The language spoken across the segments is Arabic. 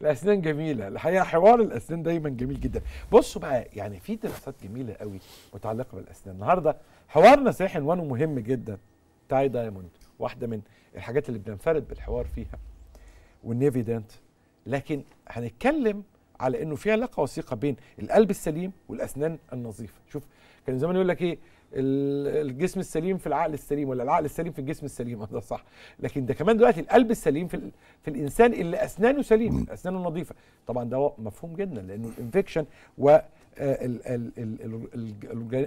الاسنان جميله الحقيقه حوار الاسنان دايما جميل جدا بصوا بقى يعني في دراسات جميله قوي متعلقه بالاسنان النهارده حوارنا صحيح عنوانه مهم جدا تاي دايموند واحده من الحاجات اللي بننفرد بالحوار فيها والنيفيدنت لكن هنتكلم على انه في علاقه وثيقه بين القلب السليم والاسنان النظيفه شوف كان زمان يقول لك ايه الجسم السليم في العقل السليم ولا العقل السليم في الجسم السليم هذا آه، صح لكن ده كمان دلوقتي القلب السليم في, في الانسان اللي اسنانه سليمه اسنانه نظيفه طبعا ده مفهوم جدا لانه الانفكشن و آه،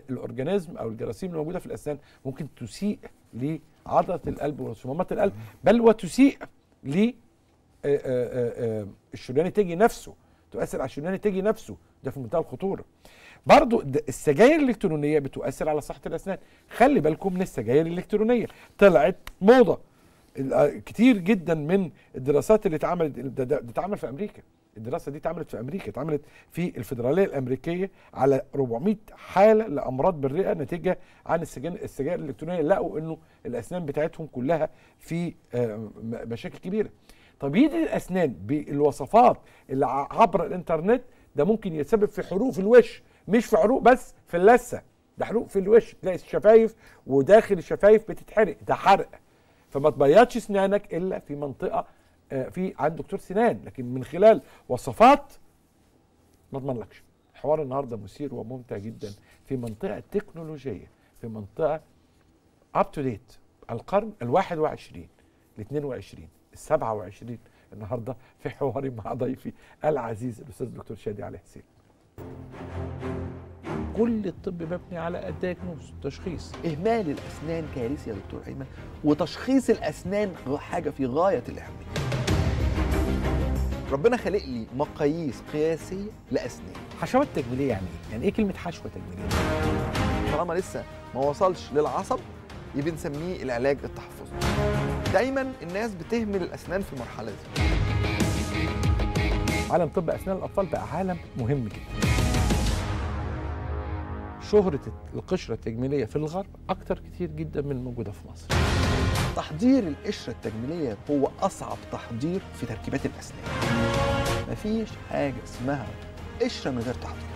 الاورجانيزم او الجراثيم اللي موجوده في الاسنان ممكن تسيء لعضله القلب وصمامات القلب بل وتسيء ل آه، الشريان التاجي نفسه تؤثر على الشريان التاجي نفسه ده في منتهى الخطوره برضو السجاير الالكترونيه بتؤثر على صحه الاسنان خلي بالكم من السجاير الالكترونيه طلعت موضه آه، كتير جدا من الدراسات اللي اتعملت ده اتعمل في امريكا الدراسه دي اتعملت في امريكا اتعملت في الفدراليه الامريكيه على 400 حاله لامراض بالرئه نتيجه عن السجاير الالكترونيه لقوا انه الاسنان بتاعتهم كلها في آه، مشاكل كبيره تبييض الاسنان بالوصفات اللي عبر الانترنت ده ممكن يتسبب في حروف الوش مش في حروق بس في اللثه ده حروق في الوش تلاقي الشفايف وداخل الشفايف بتتحرق ده حرق فما تبيضش اسنانك الا في منطقه آه، في عند دكتور سنان لكن من خلال وصفات ما اضمنلكش حوار النهارده مثير وممتع جدا في منطقه تكنولوجيه في منطقه اب تو ديت القرن ال21 ال22 ال27 النهارده في حواري مع ضيفي العزيز الاستاذ الدكتور شادي علي حسين كل الطب مبني على الدياجنوز تشخيص اهمال الاسنان كارثه يا دكتور ايمن وتشخيص الاسنان حاجه في غايه الاهميه ربنا خلق لي مقاييس قياسيه لاسنان حشوات تجميليه يعني ايه يعني ايه كلمه حشوه تجميليه طالما لسه ما وصلش للعصب يبقى نسميه العلاج التحفظي دايما الناس بتهمل الاسنان في المرحله دي عالم طب اسنان الاطفال بقى عالم مهم جدا شهرة القشرة التجميلية في الغرب أكتر كتير جدا من الموجودة في مصر تحضير القشرة التجميلية هو أصعب تحضير في تركيبات الأسنان مفيش حاجة اسمها قشرة من غير تحضير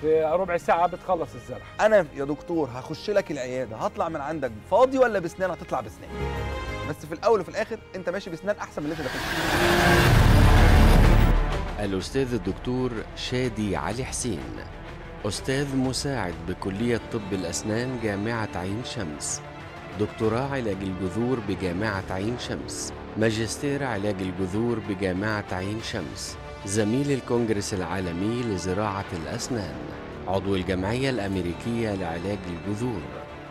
في ربع ساعة بتخلص الزرح أنا يا دكتور هخش لك العيادة هطلع من عندك فاضي ولا بسنان هتطلع بسنان بس في الأول وفي الآخر أنت ماشي بسنان أحسن من اللي أنت داخل الأستاذ الدكتور شادي علي حسين أستاذ مساعد بكلية طب الأسنان جامعة عين شمس دكتوراه علاج الجذور بجامعة عين شمس ماجستير علاج الجذور بجامعة عين شمس زميل الكونجرس العالمي لزراعة الأسنان عضو الجمعية الأمريكية لعلاج الجذور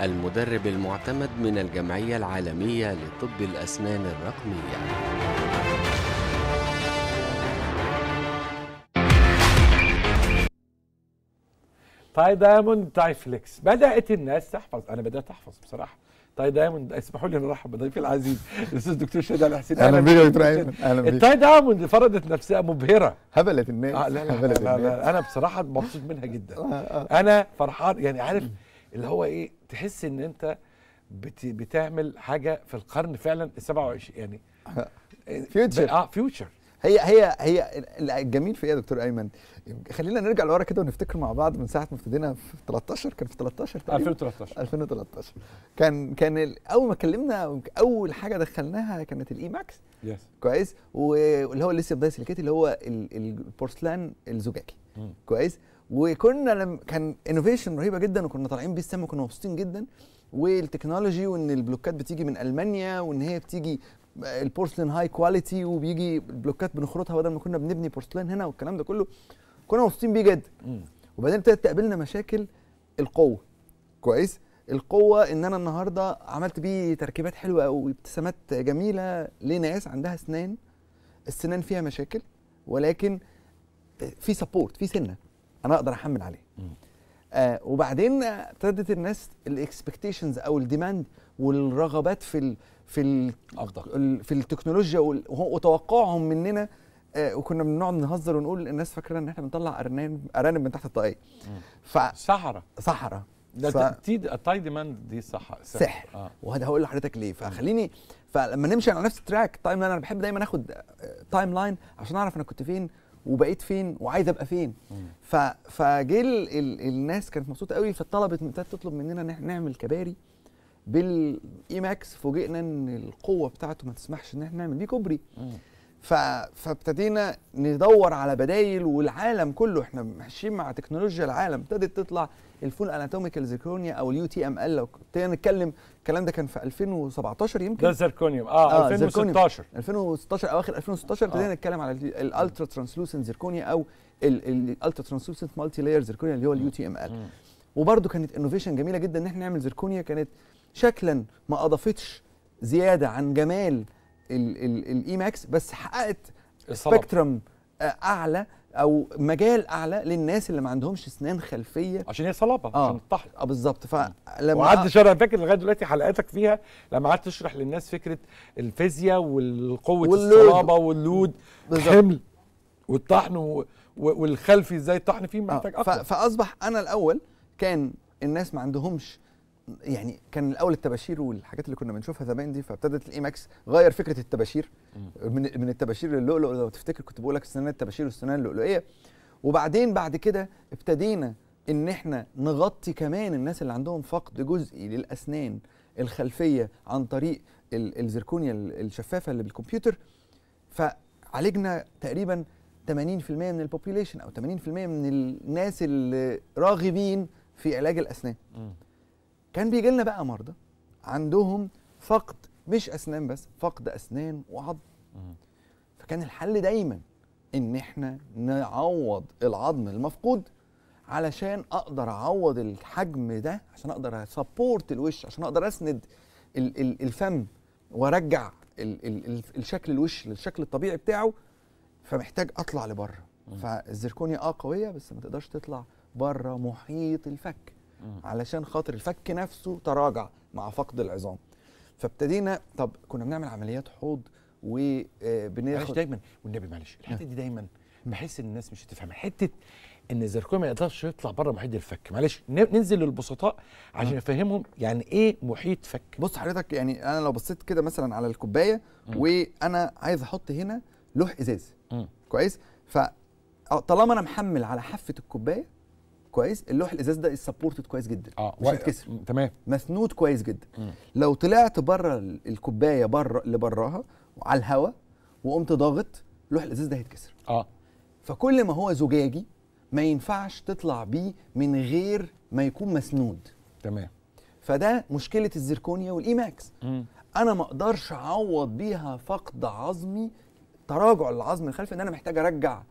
المدرب المعتمد من الجمعية العالمية لطب الأسنان الرقمية تاي طيب، طيب، دايموند تاي طيب، فليكس بدات الناس تحفظ انا بدات احفظ بصراحه تاي دايموند اسمحوا لي ارحب بضيفي العزيز الاستاذ دكتور شادي على حسين اهلا بيك يا دكتور ايمن اهلا بيك التاي دايموند فرضت نفسها مبهره هبلت الناس آه لا لا هبلت لا, لا, الناس. لا انا بصراحه مبسوط منها جدا آه، آه. انا فرحان يعني عارف اللي هو ايه تحس ان انت بت بتعمل حاجه في القرن فعلا ال 27 يعني فيوتشر اه فيوتشر هي هي هي الجميل في ايه يا دكتور ايمن خلينا نرجع لورا كده ونفتكر مع بعض من ساعه ما ابتدينا في 13 كان في 13 تقريبا 2013 2013 كان كان اول ما اتكلمنا اول حاجه دخلناها كانت الاي ماكس يس كويس واللي هو الليثيوم دايسيليكيت اللي هو البورسلان الزجاجي كويس وكنا لم كان انوفيشن رهيبه جدا وكنا طالعين بيه السما وكنا مبسوطين جدا والتكنولوجي وان البلوكات بتيجي من المانيا وان هي بتيجي البورسلين هاي كواليتي وبيجي البلوكات بنخرطها بدل ما كنا بنبني بورسلين هنا والكلام ده كله كنا مبسوطين بيه جدا وبعدين ابتدت تقابلنا مشاكل القوه كويس القوه ان انا النهارده عملت بيه تركيبات حلوه وابتسامات جميله لناس عندها اسنان السنان فيها مشاكل ولكن في سبورت في سنه انا اقدر احمل عليه آه وبعدين ابتدت الناس الاكسبكتيشنز او الديماند والرغبات في الـ في الـ أفضل. في التكنولوجيا وتوقعهم مننا آه وكنا بنقعد نهزر ونقول الناس فاكره ان احنا بنطلع ارنب ارانب من تحت الطاقيه ف صحراء صحراء ده ف... ديماند دي صح سحر, سحر. آه. وهذا هقول لحضرتك ليه فخليني فلما نمشي على نفس التراك تايم لاين انا بحب دايما اخد آه، تايم لاين عشان اعرف انا كنت فين وبقيت فين وعايز ابقى فين ف... فجيل ال... الناس كانت مبسوطه قوي فطلبت من تطلب مننا ان احنا نعمل كباري بالاي ماكس فوجئنا ان القوه بتاعته ما تسمحش ان احنا نعمل بيه كوبري فابتدينا ندور على بدايل والعالم كله احنا ماشيين مع تكنولوجيا العالم ابتدت تطلع الفول اناتوميكال زيركونيا او اليو تي ام ال لو ابتدينا نتكلم الكلام ده كان في 2017 يمكن ده الزيركونيوم اه, آه 2016 2016 اواخر 2016 ابتدينا آه. نتكلم على الالترا ترانسلوسنت زيركونيا او الالترا ترانسلوسنت مالتي لاير زيركونيا اللي هو اليو تي ام ال وبرده كانت انوفيشن جميله جدا ان احنا نعمل زيركونيا كانت شكلا ما اضافتش زياده عن جمال الاي ماكس بس حققت سبيكترم آه، اعلى او مجال اعلى للناس اللي ما عندهمش اسنان خلفيه عشان هي صلابه آه. عشان تطحن اه بالظبط فلما وقعدت شرح فاكر لغايه دلوقتي حلقاتك فيها لما قعدت تشرح للناس فكره الفيزياء والقوه الصلابه واللود الحمل والطحن والخلفي ازاي الطحن فيه آه، محتاج آه. اكتر فاصبح انا الاول كان الناس ما عندهمش يعني كان الاول التباشير والحاجات اللي كنا بنشوفها زمان دي فابتدت الايماكس غير فكره التباشير من من التباشير للؤلؤ لو تفتكر كنت بقول لك السنان التباشير والسنان اللؤلؤيه وبعدين بعد كده ابتدينا ان احنا نغطي كمان الناس اللي عندهم فقد جزئي للاسنان الخلفيه عن طريق الزركونيا الشفافه اللي بالكمبيوتر فعالجنا تقريبا 80% من البوبيليشن او 80% من الناس اللي راغبين في علاج الاسنان كان بيجي لنا بقى مرضى عندهم فقد مش اسنان بس فقد اسنان وعظم فكان الحل دايما ان احنا نعوض العظم المفقود علشان اقدر اعوض الحجم ده عشان اقدر اسبورت الوش عشان اقدر اسند الفم وارجع الشكل الوش للشكل الطبيعي بتاعه فمحتاج اطلع لبره فالزركونيا اه قويه بس ما تقدرش تطلع بره محيط الفك علشان خاطر الفك نفسه تراجع مع فقد العظام فابتدينا طب كنا بنعمل عمليات حوض وبناخد آه، دايما والنبي معلش الحته دي دايما بحس ان الناس مش هتفهمها حته ان الزركوم ما يقدرش يطلع بره محيط الفك معلش ننزل للبسطاء عشان نفهمهم يعني ايه محيط فك بص حضرتك يعني انا لو بصيت كده مثلا على الكوبايه وانا عايز احط هنا لوح ازاز كويس ف آه، طالما انا محمل على حافه الكوبايه كويس اللوح الازاز ده سبورتد كويس جدا اه مش هيتكسر تمام مسنود كويس جدا م. لو طلعت بره الكوبايه بره اللي براها على الهواء وقمت ضاغط لوح الازاز ده هيتكسر اه فكل ما هو زجاجي ما ينفعش تطلع بيه من غير ما يكون مسنود تمام فده مشكله الزركونيا والايماكس انا ما اقدرش اعوض بيها فقد عظمي تراجع العظم الخلفي ان انا محتاج ارجع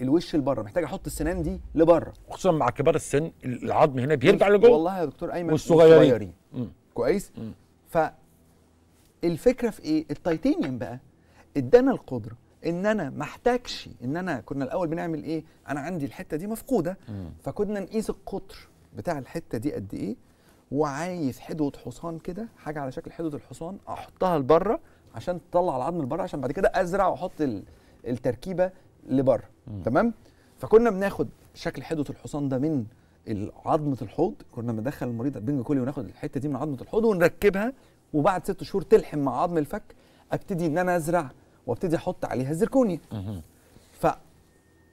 الوش لبره محتاج احط السنان دي لبره خصوصا مع كبار السن العظم هنا بيرجع لجوه والله يا دكتور ايمن والصغيرين كويس م. فالفكره في ايه التيتانيوم بقى ادانا القدره ان انا ما احتاجش ان انا كنا الاول بنعمل ايه انا عندي الحته دي مفقوده فكنا نقيس القطر بتاع الحته دي قد ايه وعايز حدوه حصان كده حاجه على شكل حدوه الحصان احطها لبره عشان تطلع العظم لبره عشان بعد كده ازرع واحط التركيبه لبره تمام فكنا بناخد شكل حدوه الحصان ده من عظمه الحوض كنا بندخل المريض البنج كولي وناخد الحته دي من عظمه الحوض ونركبها وبعد ست شهور تلحم مع عظم الفك ابتدي ان انا ازرع وابتدي احط عليها الزركونيا ف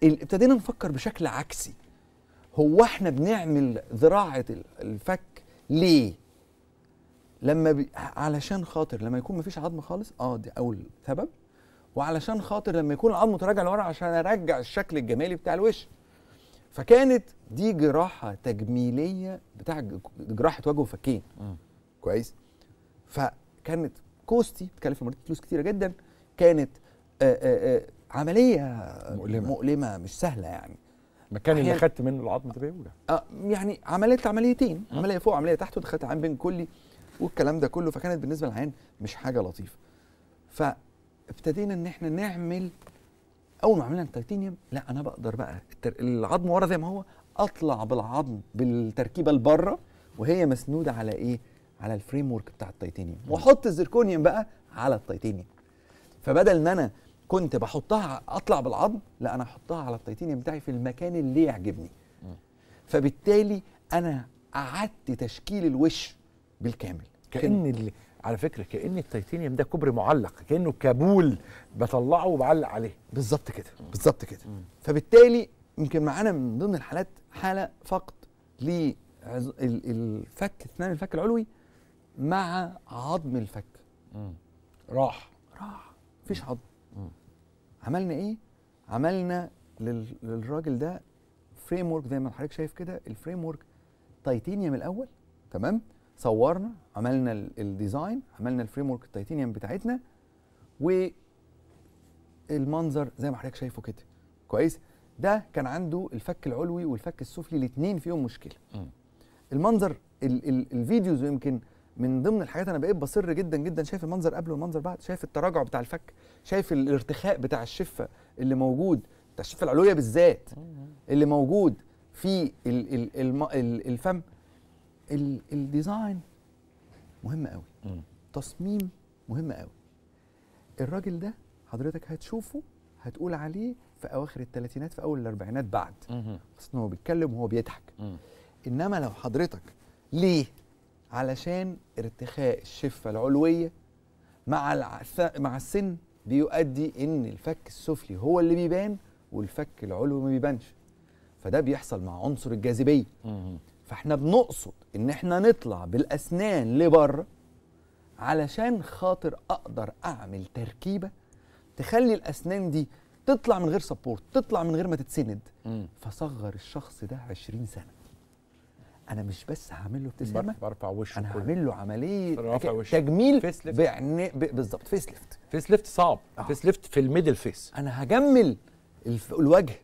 ابتدينا نفكر بشكل عكسي هو احنا بنعمل زراعه الفك ليه لما بي... علشان خاطر لما يكون مفيش عظم خالص اه دي اول سبب وعلشان خاطر لما يكون العظم متراجع لورا عشان ارجع الشكل الجمالي بتاع الوش فكانت دي جراحه تجميليه بتاع جراحه وجه وفكين كويس فكانت كوستي بتكلف المريض فلوس كتيره جدا كانت آآ آه، آآ آه، آه، عمليه مؤلمه مؤلمه مش سهله يعني المكان اللي خدت منه العظم ده اه يعني عملت عمليتين م. عمليه فوق عمليه تحت ودخلت عين بين كلي والكلام ده كله فكانت بالنسبه للعين مش حاجه لطيفه ف ابتدينا ان احنا نعمل اول ما عملنا التيتانيوم لا انا بقدر بقى العظم ورا زي ما هو اطلع بالعظم بالتركيبه لبره وهي مسنوده على ايه على الفريم ورك بتاع التيتانيوم واحط الزركونيوم بقى على التيتانيوم فبدل ما انا كنت بحطها اطلع بالعظم لا انا احطها على التيتانيوم بتاعي في المكان اللي يعجبني فبالتالي انا قعدت تشكيل الوش بالكامل كان على فكره كان التيتانيوم ده كوبري معلق كانه كابول بطلعه وبعلق عليه بالظبط كده بالظبط كده فبالتالي يمكن معانا من ضمن الحالات حاله فقد للفك اثنان الفك العلوي مع عظم الفك راح راح مفيش عظم عملنا ايه عملنا للراجل ده فريم ورك زي ما حضرتك شايف كده الفريم ورك تيتانيوم الاول تمام صورنا عملنا الديزاين عملنا الفريم ورك التيتانيوم بتاعتنا والمنظر زي ما حضرتك شايفه كده كويس ده كان عنده الفك العلوي والفك السفلي الاثنين فيهم مشكله م. المنظر ال ال الفيديوز يمكن من ضمن الحاجات انا بقيت بصر جدا جدا شايف المنظر قبل والمنظر بعد شايف التراجع بتاع الفك شايف الارتخاء بتاع الشفه اللي موجود بتاع الشفه العلويه بالذات اللي موجود في ال ال ال الفم الديزاين مهم قوي تصميم مهم قوي الراجل ده حضرتك هتشوفه هتقول عليه في اواخر الثلاثينات في اول الاربعينات بعد اصل هو بيتكلم وهو بيضحك انما لو حضرتك ليه علشان ارتخاء الشفه العلويه مع العث... مع السن بيؤدي ان الفك السفلي هو اللي بيبان والفك العلوي ما بيبانش فده بيحصل مع عنصر الجاذبيه فاحنا بنقصد ان احنا نطلع بالاسنان لبره علشان خاطر اقدر اعمل تركيبه تخلي الاسنان دي تطلع من غير سبورت تطلع من غير ما تتسند فصغر الشخص ده 20 سنه انا مش بس هعمل له ابتسامه برفع وشه انا هعمل له عمليه تجميل بالظبط فيس ليفت فيس ليفت صعب آه. فيس ليفت في الميدل فيس انا هجمل الوجه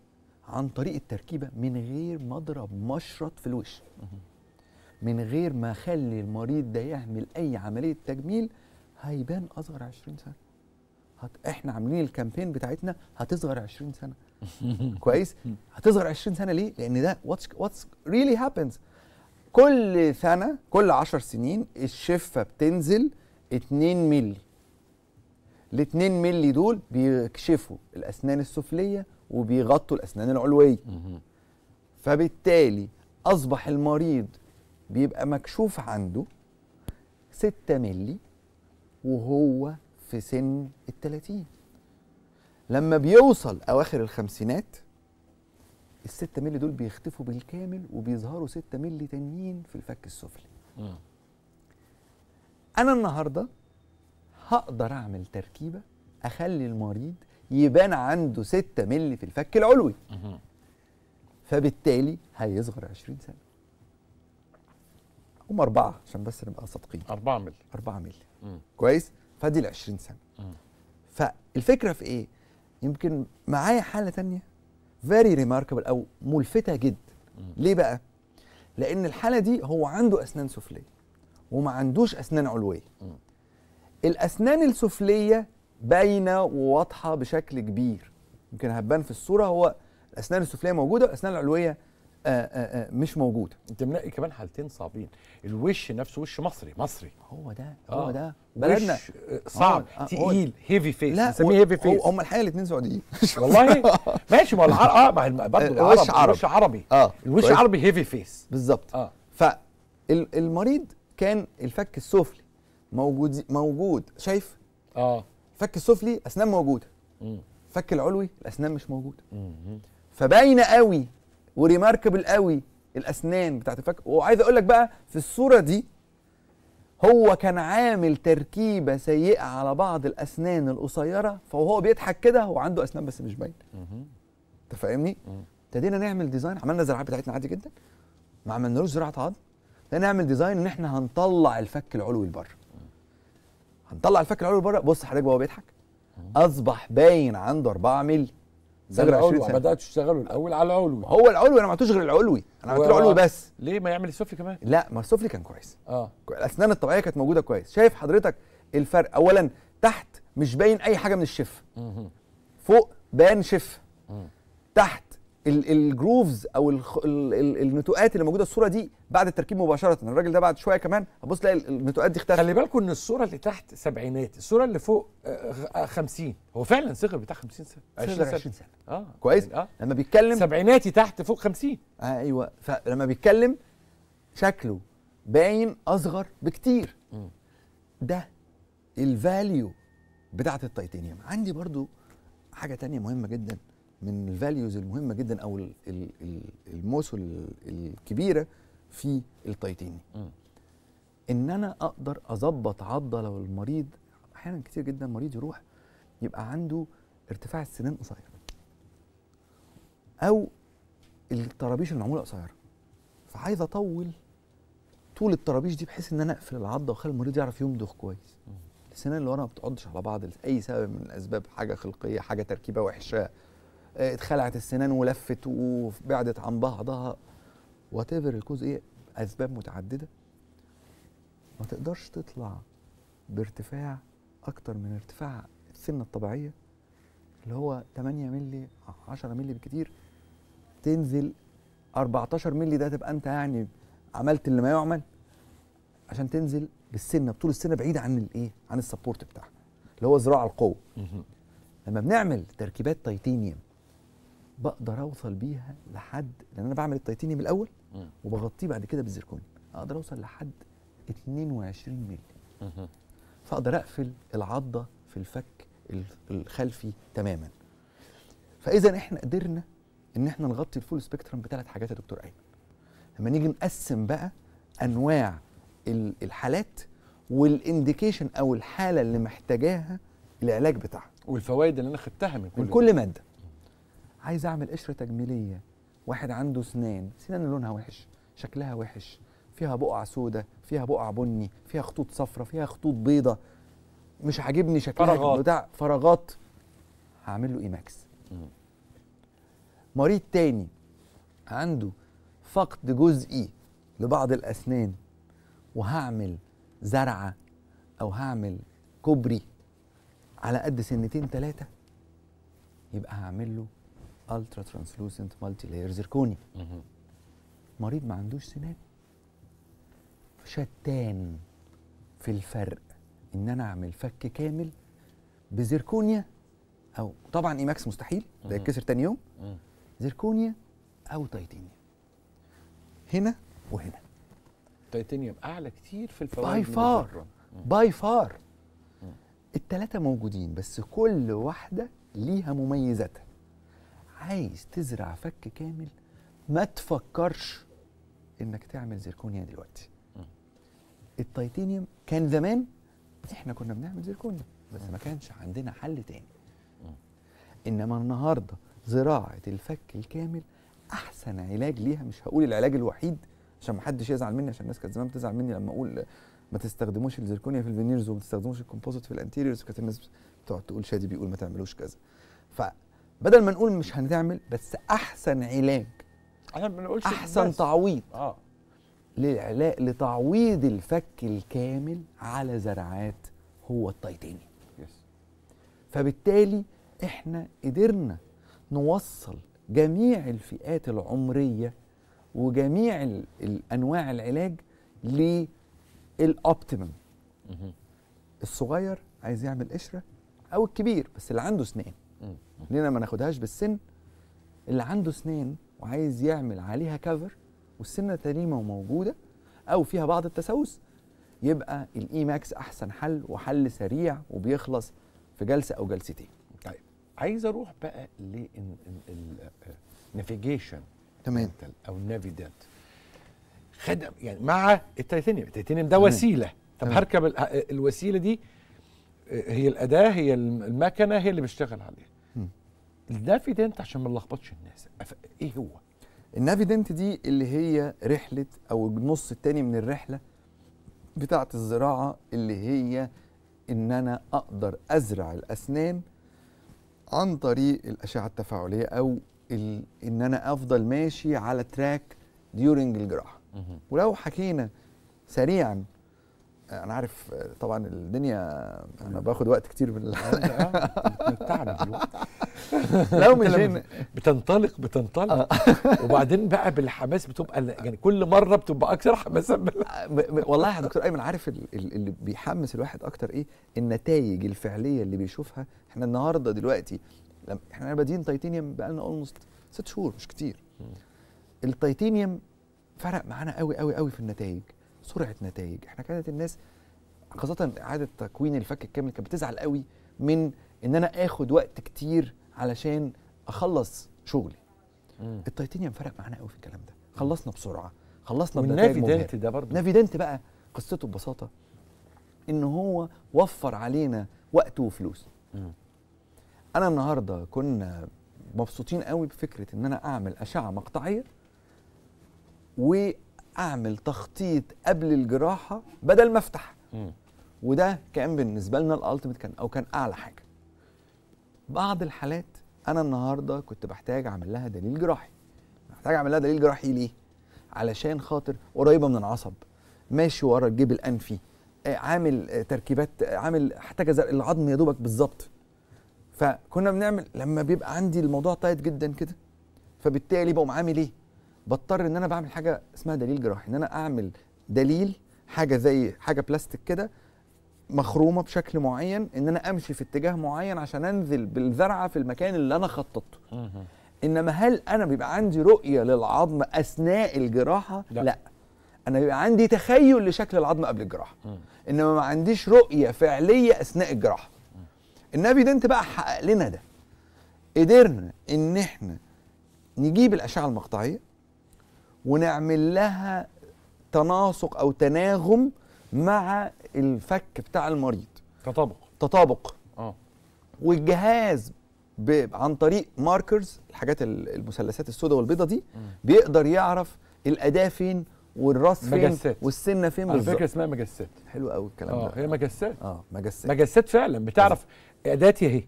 عن طريق التركيبه من غير ما اضرب مشرط في الوش من غير ما اخلي المريض ده يعمل اي عمليه تجميل هيبان اصغر 20 سنه هت... احنا عاملين الكامبين بتاعتنا هتصغر 20 سنه كويس هتصغر 20 سنه ليه لان ده واتس واتس ريلي هابنز كل سنه كل 10 سنين الشفه بتنزل 2 مللي ال 2 مللي دول بيكشفوا الاسنان السفليه وبيغطوا الاسنان العلويه فبالتالي اصبح المريض بيبقى مكشوف عنده 6 مللي وهو في سن ال 30 لما بيوصل اواخر الخمسينات ال 6 مللي دول بيختفوا بالكامل وبيظهروا 6 مللي تانيين في الفك السفلي انا النهارده هقدر اعمل تركيبه اخلي المريض يبان عنده 6 مللي في الفك العلوي فبالتالي هيصغر 20 سنه هم أربعة عشان بس نبقى صادقين أربعة مللي أربعة مللي كويس فدي ال 20 سنة فالفكرة في إيه؟ يمكن معايا حالة تانية فيري ريماركبل أو ملفتة جدا ليه بقى؟ لأن الحالة دي هو عنده أسنان سفلية وما عندوش أسنان علوية الأسنان السفلية باينه وواضحه بشكل كبير يمكن هبان في الصوره هو الاسنان السفليه موجوده والاسنان العلويه آآ آه، آآ آه، آه، مش موجوده انت منقي كمان حالتين صعبين الوش نفسه وش مصري مصري هو ده هو ده بلدنا وش صعب آه. تقيل هيفي فيس بنسميه هيفي فيس هم الحقيقه الاثنين سعوديين والله ماشي ما هو اه ما برضه الوش عربي الوش عربي اه الوش عربي هيفي فيس بالظبط اه فالمريض كان الفك السفلي موجود موجود شايف اه الفك السفلي الاسنان موجوده الفك العلوي الاسنان مش موجوده فباينه قوي وريماركبل قوي الاسنان بتاعت الفك وعايز اقول لك بقى في الصوره دي هو كان عامل تركيبه سيئه على بعض الاسنان القصيره فهو بيضحك كده هو عنده اسنان بس مش باينه انت فاهمني ابتدينا نعمل ديزاين عملنا الزراعات بتاعتنا عادي جدا ما عملناش زراعه عظم نعمل ديزاين ان احنا هنطلع الفك العلوي لبره هنطلع الفك الاول بره بص حضرتك وهو بيضحك اصبح باين عنده 4 مللي زجر العلوي بدات تشتغلوا الاول على العلوي هو العلوي انا ما عملتوش غير العلوي انا عملت العلوي بس ليه ما يعمل السفلي كمان لا ما السفلي كان كويس اه الاسنان الطبيعيه كانت موجوده كويس شايف حضرتك الفرق اولا تحت مش باين اي حاجه من الشف فوق بان شف تحت الجروفز او النتوءات اللي موجوده الصوره دي بعد التركيب مباشره الراجل ده بعد شويه كمان هبص تلاقي النتوءات دي اختفت خلي بالكم ان الصوره اللي تحت سبعينات الصوره اللي فوق 50 آه، آه، آه، هو فعلا صغر بتاع 50 سنه 20 سنه 20 سنه اه كويس يعني آه. لما بيتكلم سبعيناتي تحت فوق 50 آه ايوه فلما بيتكلم شكله باين اصغر بكتير م. ده الفاليو بتاعه التيتانيوم عندي برضو حاجه تانية مهمه جدا من الفاليوز المهمه جدا او الموسل الكبيره في التايتين ان انا اقدر اظبط عضه لو المريض احيانا كتير جدا مريض يروح يبقى عنده ارتفاع السنان قصير او الطرابيش المعموله قصيره فعايز اطول طول الطرابيش دي بحيث ان انا اقفل العضه واخلي المريض يعرف يمضغ كويس السنان اللي ورا ما بتقعدش على بعض لاي سبب من الاسباب حاجه خلقيه حاجه تركيبه وحشه آه، اتخلعت السنان ولفت وبعدت عن بعضها وات ايفر الكوز ايه اسباب متعدده ما تقدرش تطلع بارتفاع اكتر من ارتفاع السنه الطبيعيه اللي هو 8 مللي 10 مللي بكتير تنزل 14 مللي ده تبقى انت يعني عملت اللي ما يعمل عشان تنزل بالسنه بطول السنه بعيد عن الايه عن السبورت بتاعها اللي هو ذراع القوه لما بنعمل تركيبات تيتانيوم بقدر اوصل بيها لحد لان انا بعمل التيتانيوم الاول وبغطيه بعد كده بالزركون اقدر اوصل لحد 22 مللي فاقدر اقفل العضه في الفك الخلفي تماما فاذا احنا قدرنا ان احنا نغطي الفول سبيكترم بثلاث حاجات يا دكتور ايمن لما نيجي نقسم بقى انواع الحالات والانديكيشن او الحاله اللي محتاجاها العلاج بتاعها والفوائد اللي انا خدتها من كل من كل ماده عايز اعمل قشره تجميليه واحد عنده سنان سنان لونها وحش شكلها وحش فيها بقع سودة فيها بقع بني فيها خطوط صفرة فيها خطوط بيضة مش عاجبني شكلها فراغات. بتاع فراغات هعمل له ايماكس مريض تاني عنده فقد جزئي لبعض الاسنان وهعمل زرعه او هعمل كوبري على قد سنتين ثلاثه يبقى هعمل له الترا ترانسلوسنت مالتي لاير زركوني مريض ما عندوش سنان شتان في الفرق ان انا اعمل فك كامل بزركونيا او طبعا ايماكس مستحيل ده يتكسر تاني يوم زركونيا او تيتانيوم هنا وهنا تايتانيوم اعلى كتير في الفوائد باي فار باي فار التلاتة موجودين بس كل واحدة ليها مميزاتها عايز تزرع فك كامل ما تفكرش انك تعمل زيركونيا دلوقتي التيتانيوم كان زمان احنا كنا بنعمل زيركونيا بس ما كانش عندنا حل تاني انما النهارده زراعه الفك الكامل احسن علاج ليها مش هقول العلاج الوحيد عشان ما حدش يزعل مني عشان الناس كانت زمان بتزعل مني لما اقول ما تستخدموش الزيركونيا في الفينيرز وما تستخدموش الكومبوزيت في الانتيريورز كانت الناس بتقعد تقول شادي بيقول ما تعملوش كذا بدل ما نقول مش هنعمل بس احسن علاج احنا ما بنقولش احسن بس. تعويض اه للعلاج لتعويض الفك الكامل على زرعات هو التيتانيوم يس فبالتالي احنا قدرنا نوصل جميع الفئات العمريه وجميع انواع العلاج للاوبتيمم الصغير عايز يعمل قشره او الكبير بس اللي عنده سنان ليه ما ناخدهاش بالسن اللي عنده سنين وعايز يعمل عليها كفر والسنه تريمة وموجوده او فيها بعض التسوس يبقى الاي ماكس احسن حل وحل سريع وبيخلص في جلسه او جلستين طيب عايز اروح بقى للنافيجيشن تمام او نافيدات خدم يعني مع التيتانيوم التيتانيوم ده وسيله طب هركب الوسيله دي آه، هي الاداه هي المكنه هي اللي بشتغل عليها النافيدنت عشان ما نلخبطش الناس ايه هو؟ النافيدنت دي اللي هي رحله او النص التاني من الرحله بتاعه الزراعه اللي هي ان انا اقدر ازرع الاسنان عن طريق الاشعه التفاعليه او ال... ان انا افضل ماشي على تراك ديورنج الجراحه ولو حكينا سريعا انا عارف طبعا الدنيا انا باخد وقت كتير من الحلقه دلوقتي لو مش بتنطلق بتنطلق آه. وبعدين بقى بالحماس بتبقى يعني كل مره بتبقى اكثر حماسا آه، والله يا دكتور ايمن عارف اللي بيحمس الواحد اكتر ايه النتائج الفعليه اللي بيشوفها احنا النهارده دلوقتي احنا بادين تيتانيوم بقى لنا اولموست ست شهور مش كتير التيتانيوم فرق معانا قوي قوي قوي في النتائج سرعه نتائج احنا كانت الناس خاصه اعاده تكوين الفك الكامل كانت بتزعل قوي من ان انا اخد وقت كتير علشان اخلص شغلي مم. التيتانيوم فرق معانا قوي في الكلام ده خلصنا بسرعه خلصنا والنافيدنت ده برضه نافيدنت بقى قصته ببساطه ان هو وفر علينا وقت وفلوس مم. انا النهارده كنا مبسوطين قوي بفكره ان انا اعمل اشعه مقطعيه واعمل تخطيط قبل الجراحه بدل ما افتح وده كان بالنسبه لنا الالتيميت كان او كان اعلى حاجه بعض الحالات انا النهارده كنت بحتاج اعمل لها دليل جراحي محتاج اعمل لها دليل جراحي ليه علشان خاطر قريبه من العصب ماشي ورا الجيب الانفي آه، عامل آه، تركيبات آه، عامل حتى جزء العظم يا دوبك بالظبط فكنا بنعمل لما بيبقى عندي الموضوع تايت جدا كده فبالتالي بقوم عامل ايه بضطر ان انا بعمل حاجه اسمها دليل جراحي ان انا اعمل دليل حاجه زي حاجه بلاستيك كده مخرومه بشكل معين ان انا امشي في اتجاه معين عشان انزل بالزرعه في المكان اللي انا خططته انما هل انا بيبقى عندي رؤيه للعظم اثناء الجراحه لا, لا. انا بيبقى عندي تخيل لشكل العظم قبل الجراحه انما ما عنديش رؤيه فعليه اثناء الجراحه ده دنت بقى حقق لنا ده قدرنا ان احنا نجيب الاشعه المقطعيه ونعمل لها تناسق او تناغم مع الفك بتاع المريض تطابق تطابق اه والجهاز ب... عن طريق ماركرز الحاجات المثلثات السوداء والبيضاء دي بيقدر يعرف الاداه فين والراس فين مجسات. والسنه فين بالظبط على فكره اسمها مجسات حلو قوي الكلام آه، ده اه هي مجسات اه مجسات مجسات فعلا بتعرف اداتي اهي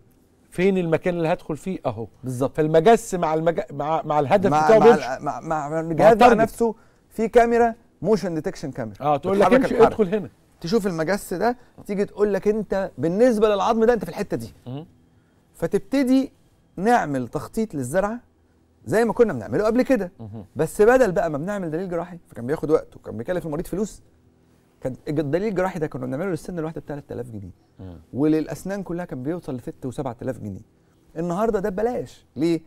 فين المكان اللي هدخل فيه اهو بالظبط فالمجس مع المج... مع مع الهدف مع بتاعه مع, مع مع الجهاز مع نفسه في كاميرا موشن ديتكشن كاميرا اه تقول لك امشي ادخل هنا تشوف المجس ده تيجي تقول لك انت بالنسبه للعظم ده انت في الحته دي فتبتدي نعمل تخطيط للزرعه زي ما كنا بنعمله قبل كده بس بدل بقى ما بنعمل دليل جراحي فكان بياخد وقت وكان بيكلف المريض فلوس كان الدليل الجراحي ده كنا بنعمله للسن الواحده ب 3000 جنيه وللاسنان كلها كان بيوصل ل 6 و7000 جنيه النهارده ده ببلاش ليه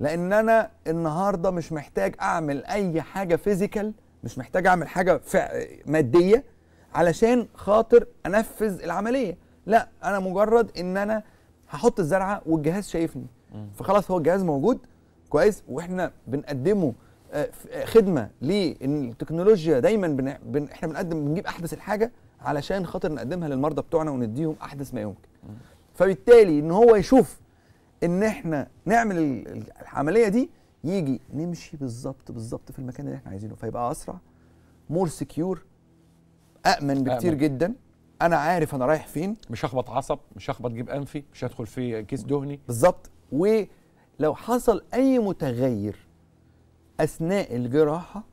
لان انا النهارده مش محتاج اعمل اي حاجه فيزيكال مش محتاج اعمل حاجه ماديه علشان خاطر انفذ العمليه لا انا مجرد ان انا هحط الزرعه والجهاز شايفني فخلاص هو الجهاز موجود كويس واحنا بنقدمه آه، آه، خدمه للتكنولوجيا دايما بن... بن... احنا بنقدم بنجيب احدث الحاجه علشان خاطر نقدمها للمرضى بتوعنا ونديهم احدث ما يمكن فبالتالي ان هو يشوف ان احنا نعمل العمليه دي يجي نمشي بالظبط بالظبط في المكان اللي احنا عايزينه فيبقى اسرع مور سكيور أأمن بكتير جدا أنا عارف أنا رايح فين مش هخبط عصب مش هخبط جيب أنفي مش هدخل في كيس دهني بالظبط ولو حصل أي متغير أثناء الجراحة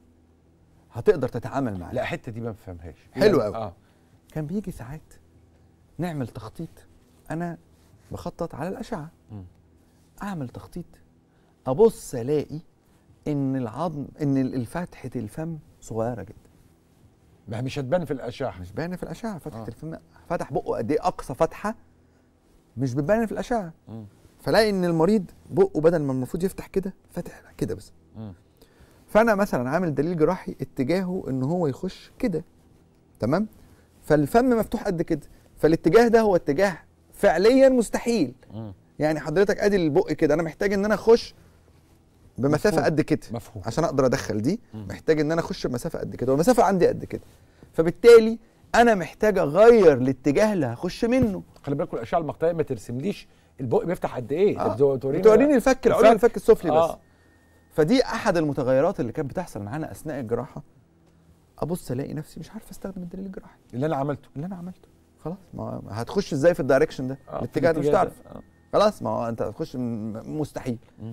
هتقدر تتعامل معاه لا الحتة دي ما بفهمهاش حلو قوي آه. كان بيجي ساعات نعمل تخطيط أنا بخطط على الأشعة م. أعمل تخطيط أبص ألاقي إن العظم إن فتحة الفم صغيرة جدا ما هي مش هتبان في الاشعه مش باينه في الاشعه فتحه آه. الفم فتح بقه قد ايه اقصى فتحه مش بتبان في الاشعه فلاقي ان المريض بقه بدل ما المفروض يفتح كده فاتح كده بس فانا مثلا عامل دليل جراحي اتجاهه ان هو يخش كده تمام فالفم مفتوح قد كده فالاتجاه ده هو اتجاه فعليا مستحيل يعني حضرتك ادي البق كده انا محتاج ان انا اخش بمسافه مفهوم. قد كده مفهوم. عشان اقدر ادخل دي محتاج ان انا اخش بمسافه قد كده والمسافه عندي قد كده فبالتالي انا محتاج اغير الاتجاه اللي هخش منه خلي بالك الاشعه المقطعيه ما ترسمليش البق بيفتح قد ايه آه. توريني الفك العلوي الفك السفلي آه. بس فدي احد المتغيرات اللي كانت بتحصل معانا اثناء الجراحه ابص الاقي نفسي مش عارف استخدم الدليل الجراحي اللي انا عملته اللي انا عملته خلاص ما هتخش ازاي في الدايركشن ده آه. الاتجاه ده مش تعرف آه. خلاص ما هو انت هتخش مستحيل م.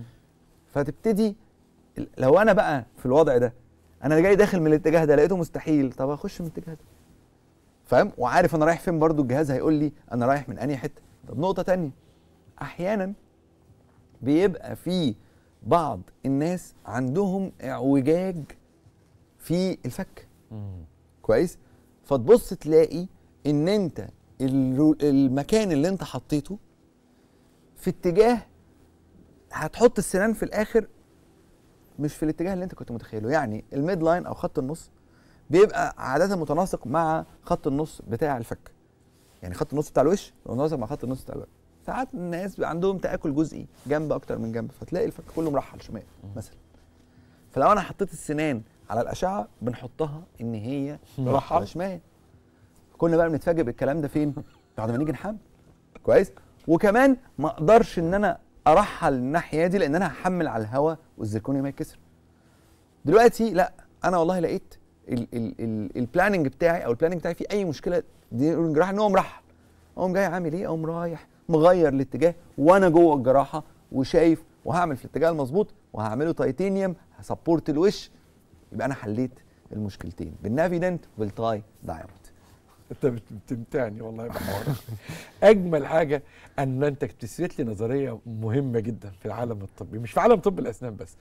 فتبتدي لو انا بقى في الوضع ده انا جاي داخل من الاتجاه ده لقيته مستحيل طب اخش من الاتجاه ده فاهم وعارف انا رايح فين برضو الجهاز هيقول لي انا رايح من انهي حته طب نقطه تانية احيانا بيبقى في بعض الناس عندهم اعوجاج في الفك كويس فتبص تلاقي ان انت المكان اللي انت حطيته في اتجاه هتحط السنان في الاخر مش في الاتجاه اللي انت كنت متخيله يعني الميد لاين او خط النص بيبقى عاده متناسق مع خط النص بتاع الفك يعني خط النص بتاع الوش متناسق مع خط النص بتاع الوش ساعات الناس عندهم تاكل جزئي جنب اكتر من جنب فتلاقي الفك كله مرحل شمال مثلا فلو انا حطيت السنان على الاشعه بنحطها ان هي مرحل شمال كنا بقى بنتفاجئ بالكلام ده فين بعد ما نيجي نحمل كويس وكمان ما اقدرش ان انا ارحل الناحيه دي لان انا هحمل على الهواء ما يتكسر. دلوقتي لا انا والله لقيت البلاننج بتاعي او البلاننج بتاعي فيه اي مشكله دي جراحه ان هو مرحل اقوم جاي عامل ايه اقوم رايح مغير الاتجاه وانا جوه الجراحه وشايف وهعمل في الاتجاه المظبوط وهعمله تيتانيوم هسبورت الوش يبقى انا حليت المشكلتين بالنافيدنت وبالتاي دايموند انت بتمتعني والله بحوارك اجمل حاجه ان انت اكتسبت لي نظريه مهمه جدا في العالم الطبي مش في عالم طب الاسنان بس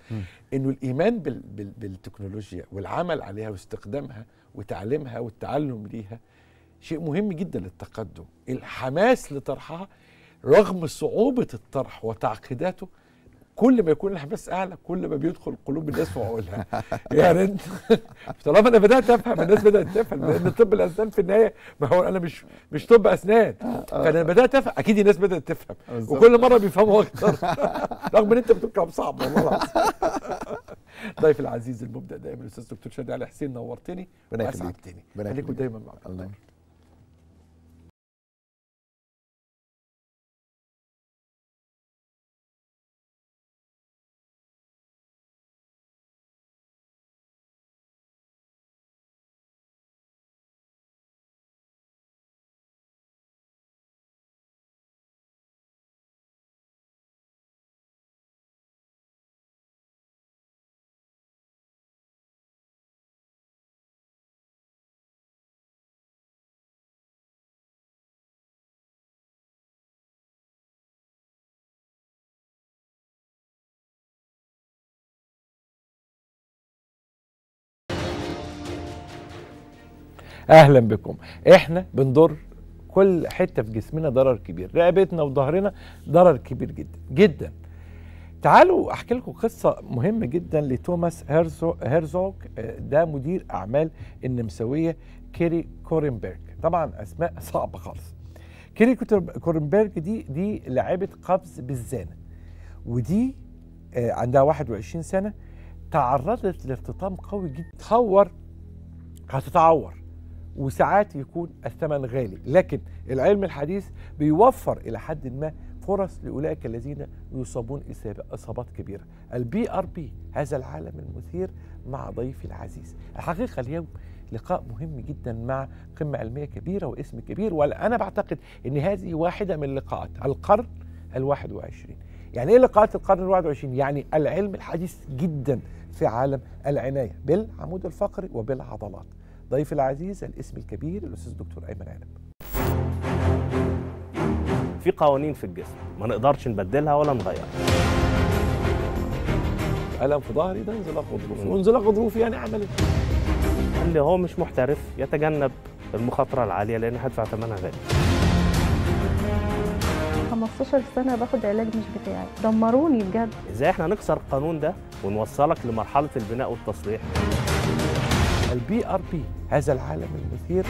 انه الايمان بال بال بالتكنولوجيا والعمل عليها واستخدامها وتعليمها والتعلم ليها شيء مهم جدا للتقدم الحماس لطرحها رغم صعوبه الطرح وتعقيداته كل ما يكون الحماس اعلى كل ما بيدخل قلوب الناس وعقولها يعني انت طالما انا بدات افهم الناس بدات تفهم لان طب الاسنان في النهايه ما هو انا مش مش طب اسنان آه، آه. فانا بدات افهم اكيد الناس بدات تفهم وكل مره بيفهموا اكتر رغم ان انت بتقول كلام صعب والله العظيم ضيف العزيز المبدع دائما الاستاذ دكتور شادي علي حسين نورتني واسعدتني خليكم دايما مع الله اهلا بكم احنا بنضر كل حته في جسمنا ضرر كبير رقبتنا وظهرنا ضرر كبير جدا جدا تعالوا احكي لكم قصه مهمه جدا لتوماس هيرزوك آه، ده مدير اعمال النمساويه كيري كورنبرج طبعا اسماء صعبه خالص كيري كورنبرج دي دي لعبه قفز بالزانه ودي آه، عندها 21 سنه تعرضت لارتطام قوي جدا تتعور هتتعور وساعات يكون الثمن غالي لكن العلم الحديث بيوفر إلى حد ما فرص لأولئك الذين يصابون إصابات كبيرة البي آر بي هذا العالم المثير مع ضيفي العزيز الحقيقة اليوم لقاء مهم جدا مع قمة علمية كبيرة واسم كبير وأنا بعتقد أن هذه واحدة من لقاءات القرن الواحد وعشرين يعني ايه لقاءات القرن الواحد وعشرين يعني العلم الحديث جدا في عالم العناية بالعمود الفقري وبالعضلات ضيف العزيز الاسم الكبير الاستاذ الدكتور ايمن عنب في قوانين في الجسم ما نقدرش نبدلها ولا نغيرها الم في ظهري ده انزلاق غضروفي وانزلاق غضروفي يعني عملت إيه؟ اللي هو مش محترف يتجنب المخاطره العاليه لان هدفع ثمنها غالي 15 سنه باخد علاج مش بتاعي دمروني بجد ازاي احنا نكسر القانون ده ونوصلك لمرحله البناء والتصليح البي ار بي هذا العالم المثير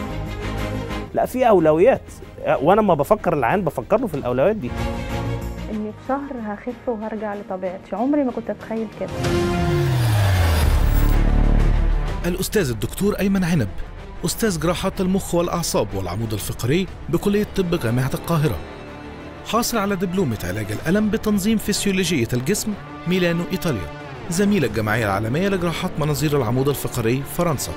لا في اولويات وانا لما بفكر العين بفكر له في الاولويات دي اني في شهر هخف وهرجع لطبيعتي عمري ما كنت اتخيل كده الاستاذ الدكتور ايمن عنب استاذ جراحات المخ والاعصاب والعمود الفقري بكليه طب جامعه القاهره حاصل على دبلومه علاج الالم بتنظيم فسيولوجيه الجسم ميلانو ايطاليا زميل الجمعية العالمية لجراحات مناظير العمود الفقري فرنسا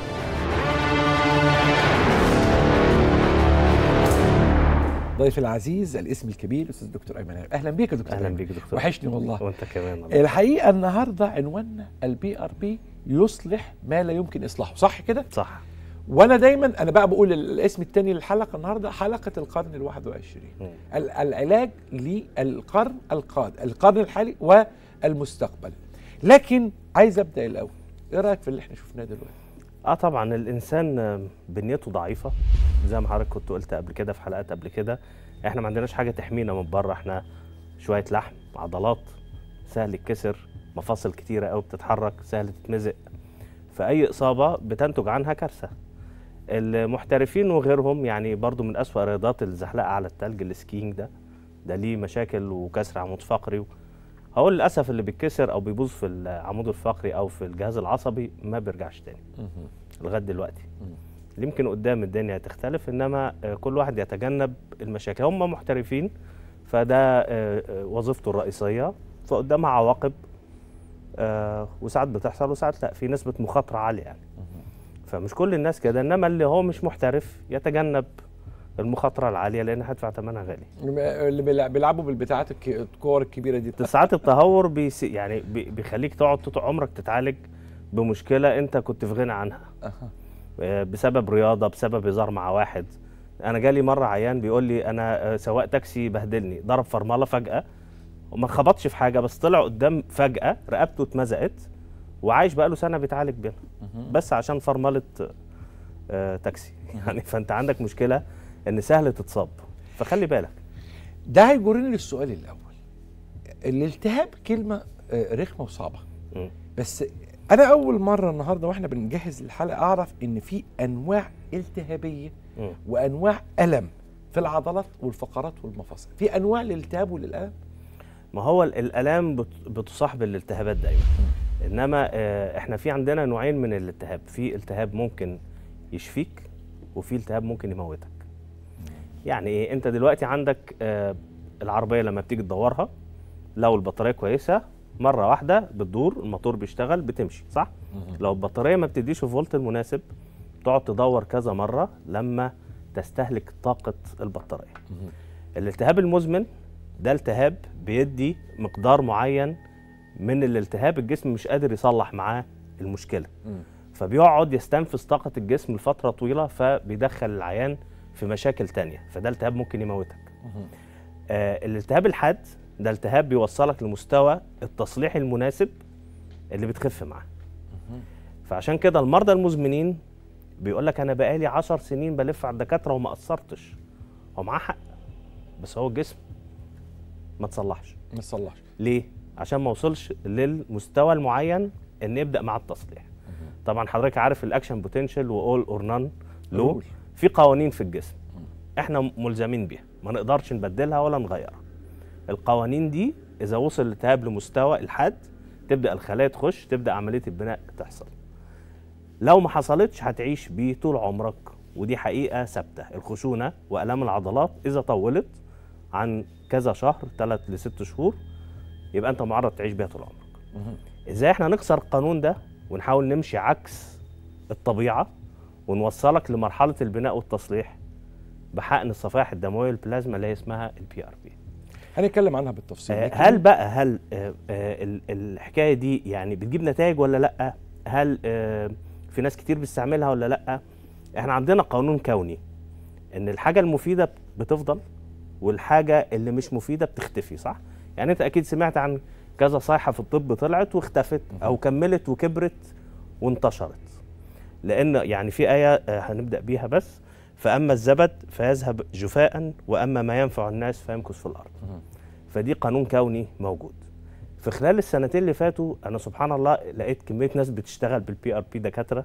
ضيف العزيز الاسم الكبير الاستاذ دكتور ايمن اهلا بيك يا دكتور اهلا بيك دكتور وحشني والله وانت كمان الله. الحقيقه النهارده عنواننا البي ار بي يصلح ما لا يمكن اصلاحه صح كده صح وانا دايما انا بقى بقول الاسم الثاني للحلقه النهارده حلقه القرن ال21 العلاج للقرن القادم القرن الحالي والمستقبل لكن عايز ابدا الاول ايه رايك في اللي احنا شفناه دلوقتي اه طبعا الانسان آه، بنيته ضعيفه زي ما حضرتك كنت قلت قبل كده في حلقات قبل كده احنا ما عندناش حاجه تحمينا من بره احنا شويه لحم عضلات سهل يتكسر مفاصل كتيره قوي بتتحرك سهل تتمزق فاي اصابه بتنتج عنها كارثه المحترفين وغيرهم يعني برضو من اسوأ رياضات الزحلقه على التلج السكينج ده ده ليه مشاكل وكسر عمود فقري هقول للاسف اللي بيتكسر او بيبوظ في العمود الفقري او في الجهاز العصبي ما بيرجعش تاني لغايه دلوقتي يمكن قدام الدنيا هتختلف انما آه، كل واحد يتجنب المشاكل هم محترفين فده آه، آه، وظيفته الرئيسيه فقدامها عواقب وساعات بتحصل وساعات لا في نسبه مخاطره عاليه يعني فمش كل الناس كده انما اللي هو مش محترف يتجنب المخاطره العاليه لان هدفع ثمنها غالي اللي بيلعبوا بالبتاعات الكور الكبيره دي ساعات التهور بيس يعني بيخليك تقعد طول عمرك تتعالج بمشكله انت كنت في غنى عنها أه. بسبب رياضه بسبب هزار مع واحد انا جالي مره عيان بيقول لي انا آه، سواق تاكسي بهدلني ضرب فرمله فجاه وما خبطش في حاجه بس طلع قدام فجاه رقبته اتمزقت وعايش بقاله سنه بيتعالج بيها بس عشان فرمله آه، تاكسي يعني فانت عندك مشكله ان سهل تتصاب فخلي بالك ده هيجرني للسؤال الاول الالتهاب كلمه آه، رخمه وصعبه بس انا اول مره النهارده واحنا بنجهز الحلقه اعرف ان في انواع التهابيه وانواع الم في العضلات والفقرات والمفاصل في انواع للالتهاب وللالم ما هو الالام بتصاحب الالتهابات دايما انما آه، احنا في عندنا نوعين من الالتهاب في التهاب ممكن يشفيك وفي التهاب ممكن يموتك يعني ايه انت دلوقتي عندك آه، العربيه لما بتيجي تدورها لو البطاريه كويسه مره واحده بتدور الموتور بيشتغل بتمشي صح لو البطاريه ما بتديش الفولت المناسب تقعد تدور كذا مره لما تستهلك طاقه البطاريه الالتهاب المزمن ده التهاب بيدي مقدار معين من الالتهاب الجسم مش قادر يصلح معاه المشكله فبيقعد يستنفذ طاقه الجسم لفتره طويله فبيدخل العيان في مشاكل تانية فده التهاب ممكن يموتك آه الالتهاب الحاد ده التهاب بيوصلك لمستوى التصليح المناسب اللي بتخف معاه فعشان كده المرضى المزمنين بيقول لك انا بقالي 10 سنين بلف على الدكاتره وما قصرتش هو معاه حق بس هو الجسم ما تصلحش ما تصلحش ليه عشان ما وصلش للمستوى المعين ان يبدا مع التصليح طبعا حضرتك عارف الاكشن بوتنشال واول اور نان لو في قوانين في الجسم احنا ملزمين بيها ما نقدرش نبدلها ولا نغيرها القوانين دي اذا وصل الالتهاب لمستوى الحد تبدا الخلايا تخش تبدا عمليه البناء تحصل لو ما حصلتش هتعيش بيه طول عمرك ودي حقيقه ثابته الخشونه والام العضلات اذا طولت عن كذا شهر 3 ل 6 شهور يبقى انت معرض تعيش بيها طول عمرك ازاي احنا نكسر القانون ده ونحاول نمشي عكس الطبيعه ونوصلك لمرحله البناء والتصليح بحقن الصفائح الدمويه البلازما اللي هي اسمها البي ار بي هنتكلم عنها بالتفصيل آه هل إيه؟ بقى هل آه آه الحكايه دي يعني بتجيب نتائج ولا لا هل آه، في ناس كتير بتستعملها ولا لا احنا عندنا قانون كوني ان الحاجه المفيده بتفضل والحاجه اللي مش مفيده بتختفي صح يعني انت اكيد سمعت عن كذا صيحه في الطب طلعت واختفت او كملت وكبرت وانتشرت لأن يعني في آية آه، هنبدأ بيها بس فأما الزبد فيذهب جفاء وأما ما ينفع الناس فيمكث في الأرض فدي قانون كوني موجود في خلال السنتين اللي فاتوا أنا سبحان الله لقيت كمية ناس بتشتغل بالبي آر بي دكاترة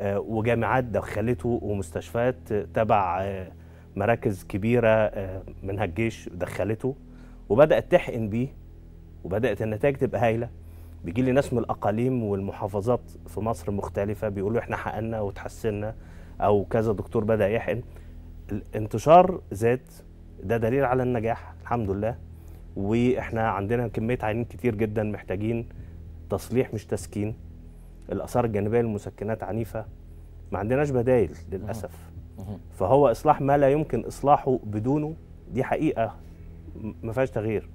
آه، وجامعات دخلته ومستشفيات تبع آه، مراكز كبيرة منها الجيش دخلته وبدأت تحقن بيه وبدأت النتائج تبقى هايلة بيجي لي ناس من الاقاليم والمحافظات في مصر مختلفه بيقولوا احنا حقنا وتحسنا او كذا دكتور بدا يحقن الانتشار زاد ده دليل على النجاح الحمد لله واحنا عندنا كميه عينين كتير جدا محتاجين تصليح مش تسكين الاثار الجانبيه للمسكنات عنيفه ما عندناش بدايل للاسف فهو اصلاح ما لا يمكن اصلاحه بدونه دي حقيقه ما فيهاش تغيير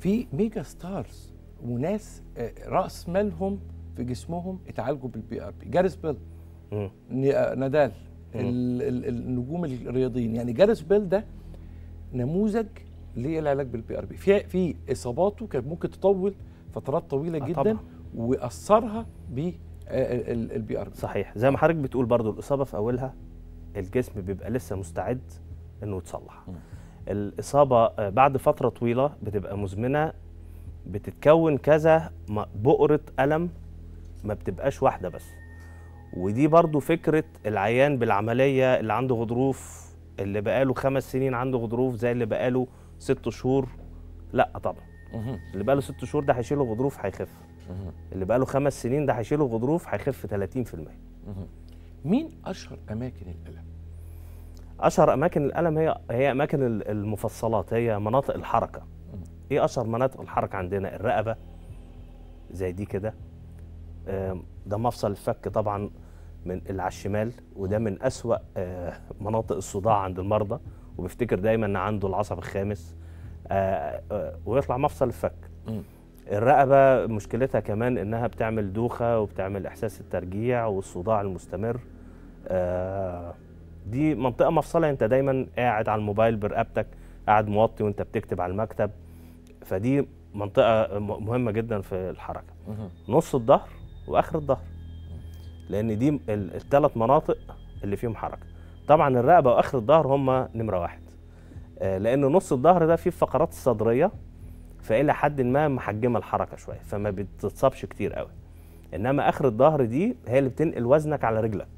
في ميجا ستارز وناس آه، راس مالهم في جسمهم اتعالجوا بالبي ار بي جاريس بيل آه، نادال النجوم الرياضيين يعني جاريس بيل ده نموذج للعلاج بالبي ار بي في في اصاباته كانت ممكن تطول فترات طويله آه، جدا طبعا. واثرها بالبي ار بي صحيح زي ما حضرتك بتقول برضو الاصابه في اولها الجسم بيبقى لسه مستعد انه يتصلح الاصابه بعد فتره طويله بتبقى مزمنه بتتكون كذا بؤرة ألم ما بتبقاش واحدة بس ودي برضو فكرة العيان بالعملية اللي عنده غضروف اللي بقاله خمس سنين عنده غضروف زي اللي بقاله ست شهور لا طبعا اللي بقاله ست شهور ده هيشيله غضروف هيخف اللي بقاله خمس سنين ده هيشيله غضروف هيخف 30% مين اشهر اماكن الالم اشهر اماكن الالم هي هي اماكن المفصلات هي مناطق الحركه ايه اشهر مناطق الحركه عندنا الرقبه زي دي كده ده مفصل الفك طبعا من اللي على الشمال وده من اسوا آه، مناطق الصداع عند المرضى وبيفتكر دايما ان عنده العصب الخامس آه، آه، ويطلع مفصل الفك الرقبه مشكلتها كمان انها بتعمل دوخه وبتعمل احساس الترجيع والصداع المستمر دي منطقه مفصله انت دايما قاعد على الموبايل برقبتك قاعد موطي وانت بتكتب على المكتب فدي منطقه مهمه جدا في الحركه نص الظهر واخر الظهر لان دي الثلاث مناطق اللي فيهم حركه طبعا الرقبه واخر الظهر هم نمره واحد آه، لان نص الظهر ده فيه فقرات الصدريه فالى حد ما محجمه الحركه شويه فما بتتصابش كتير قوي انما اخر الظهر دي هي اللي بتنقل وزنك على رجلك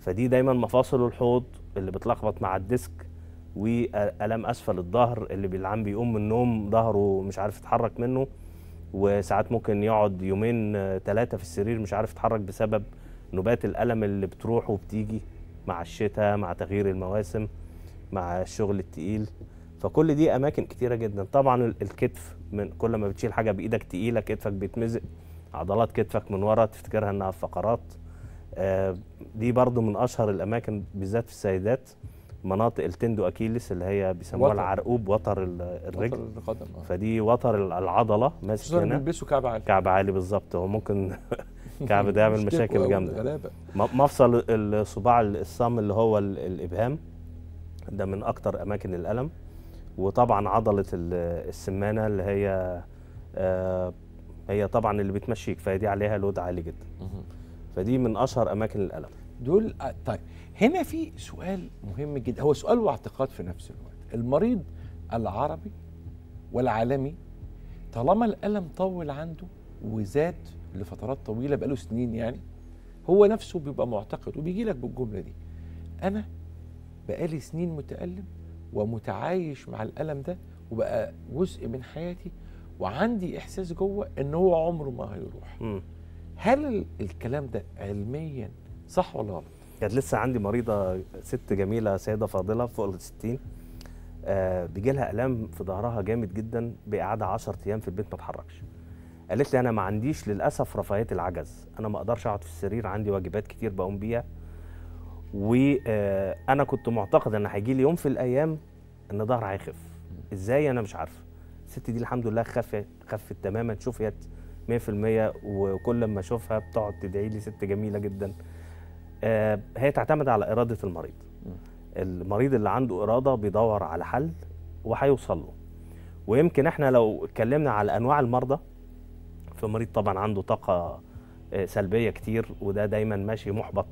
فدي دايما مفاصل الحوض اللي بتلخبط مع الديسك والام اسفل الظهر اللي بيلعن بيقوم من النوم ظهره مش عارف يتحرك منه وساعات ممكن يقعد يومين ثلاثه آه، في السرير مش عارف يتحرك بسبب نوبات الالم اللي بتروح وبتيجي مع الشتاء مع تغيير المواسم مع الشغل التقيل فكل دي اماكن كتيره جدا طبعا الكتف من كل ما بتشيل حاجه بايدك تقيله كتفك بيتمزق عضلات كتفك من ورا تفتكرها انها فقرات آه، دي برضو من اشهر الاماكن بالذات في السيدات مناطق التندو اكيلس اللي هي بيسموها العرقوب وتر الرجل وتر القدم آه. فدي وتر العضله ماسك هنا بيلبسوا كعب عالي كعب عالي بالظبط هو ممكن كعب ده يعمل مشاكل جامده غلابه مفصل الصباع الصام اللي هو الابهام ده من اكتر اماكن الالم وطبعا عضله السمانه اللي هي آه، هي طبعا اللي بتمشيك فدي عليها لود عالي جدا فدي من اشهر اماكن الالم دول آه، طيب هنا في سؤال مهم جدا هو سؤال واعتقاد في نفس الوقت المريض العربي والعالمي طالما الألم طول عنده وزاد لفترات طويلة بقاله سنين يعني هو نفسه بيبقى معتقد وبيجي لك بالجملة دي أنا بقالي سنين متألم ومتعايش مع الألم ده وبقى جزء من حياتي وعندي إحساس جوه إن هو عمره ما هيروح م. هل الكلام ده علميا صح ولا غلط؟ كانت لسه عندي مريضه ست جميله سيده فاضله فوق ال 60 آه بيجي لها الام في ظهرها جامد جدا بقعدها 10 ايام في البيت ما تحركش قالت لي انا ما عنديش للاسف رفاهيه العجز انا ما اقدرش اقعد في السرير عندي واجبات كتير بقوم بيها وانا آه، كنت معتقد ان هيجي لي يوم في الايام ان ظهرها هيخف ازاي انا مش عارفه الست دي الحمد لله خفت خفت تماما شفيت 100% وكل ما اشوفها بتقعد تدعي لي ست جميله جدا آه، هي تعتمد على إرادة المريض المريض اللي عنده إرادة بيدور على حل وهيوصل له ويمكن احنا لو اتكلمنا على أنواع المرضى فمريض طبعا عنده طاقة آه، سلبية كتير وده دايما ماشي محبط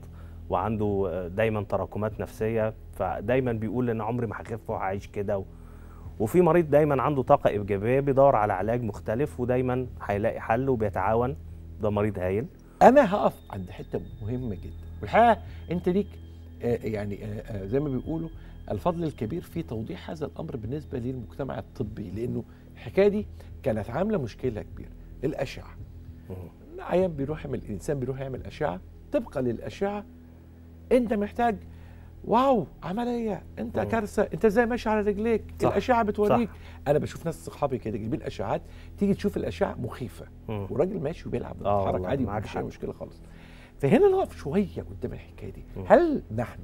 وعنده آه، دايما تراكمات نفسية فدايما بيقول أنا عمري ما هخف وهعيش كده وفي مريض دايما عنده طاقة إيجابية بيدور على علاج مختلف ودايما هيلاقي حل وبيتعاون ده مريض هايل أنا هقف عند حتة مهمة جدا والحقيقه انت ليك آه، يعني آه، آه، زي ما بيقولوا الفضل الكبير في توضيح هذا الامر بالنسبه للمجتمع الطبي لانه الحكايه دي كانت عامله مشكله كبيره الاشعه عيان بيروح يعمل الانسان بيروح يعمل اشعه طبقا للاشعه انت محتاج واو عمليه انت كارثه انت ازاي ماشي على رجليك صح. الاشعه بتوريك صح. انا بشوف ناس صحابي كده جايبين اشعات تيجي تشوف الاشعه مخيفه والراجل وراجل ماشي وبيلعب بيتحرك عادي ما عندوش مشكله خالص فهنا نقف شويه قدام الحكايه دي هل نحن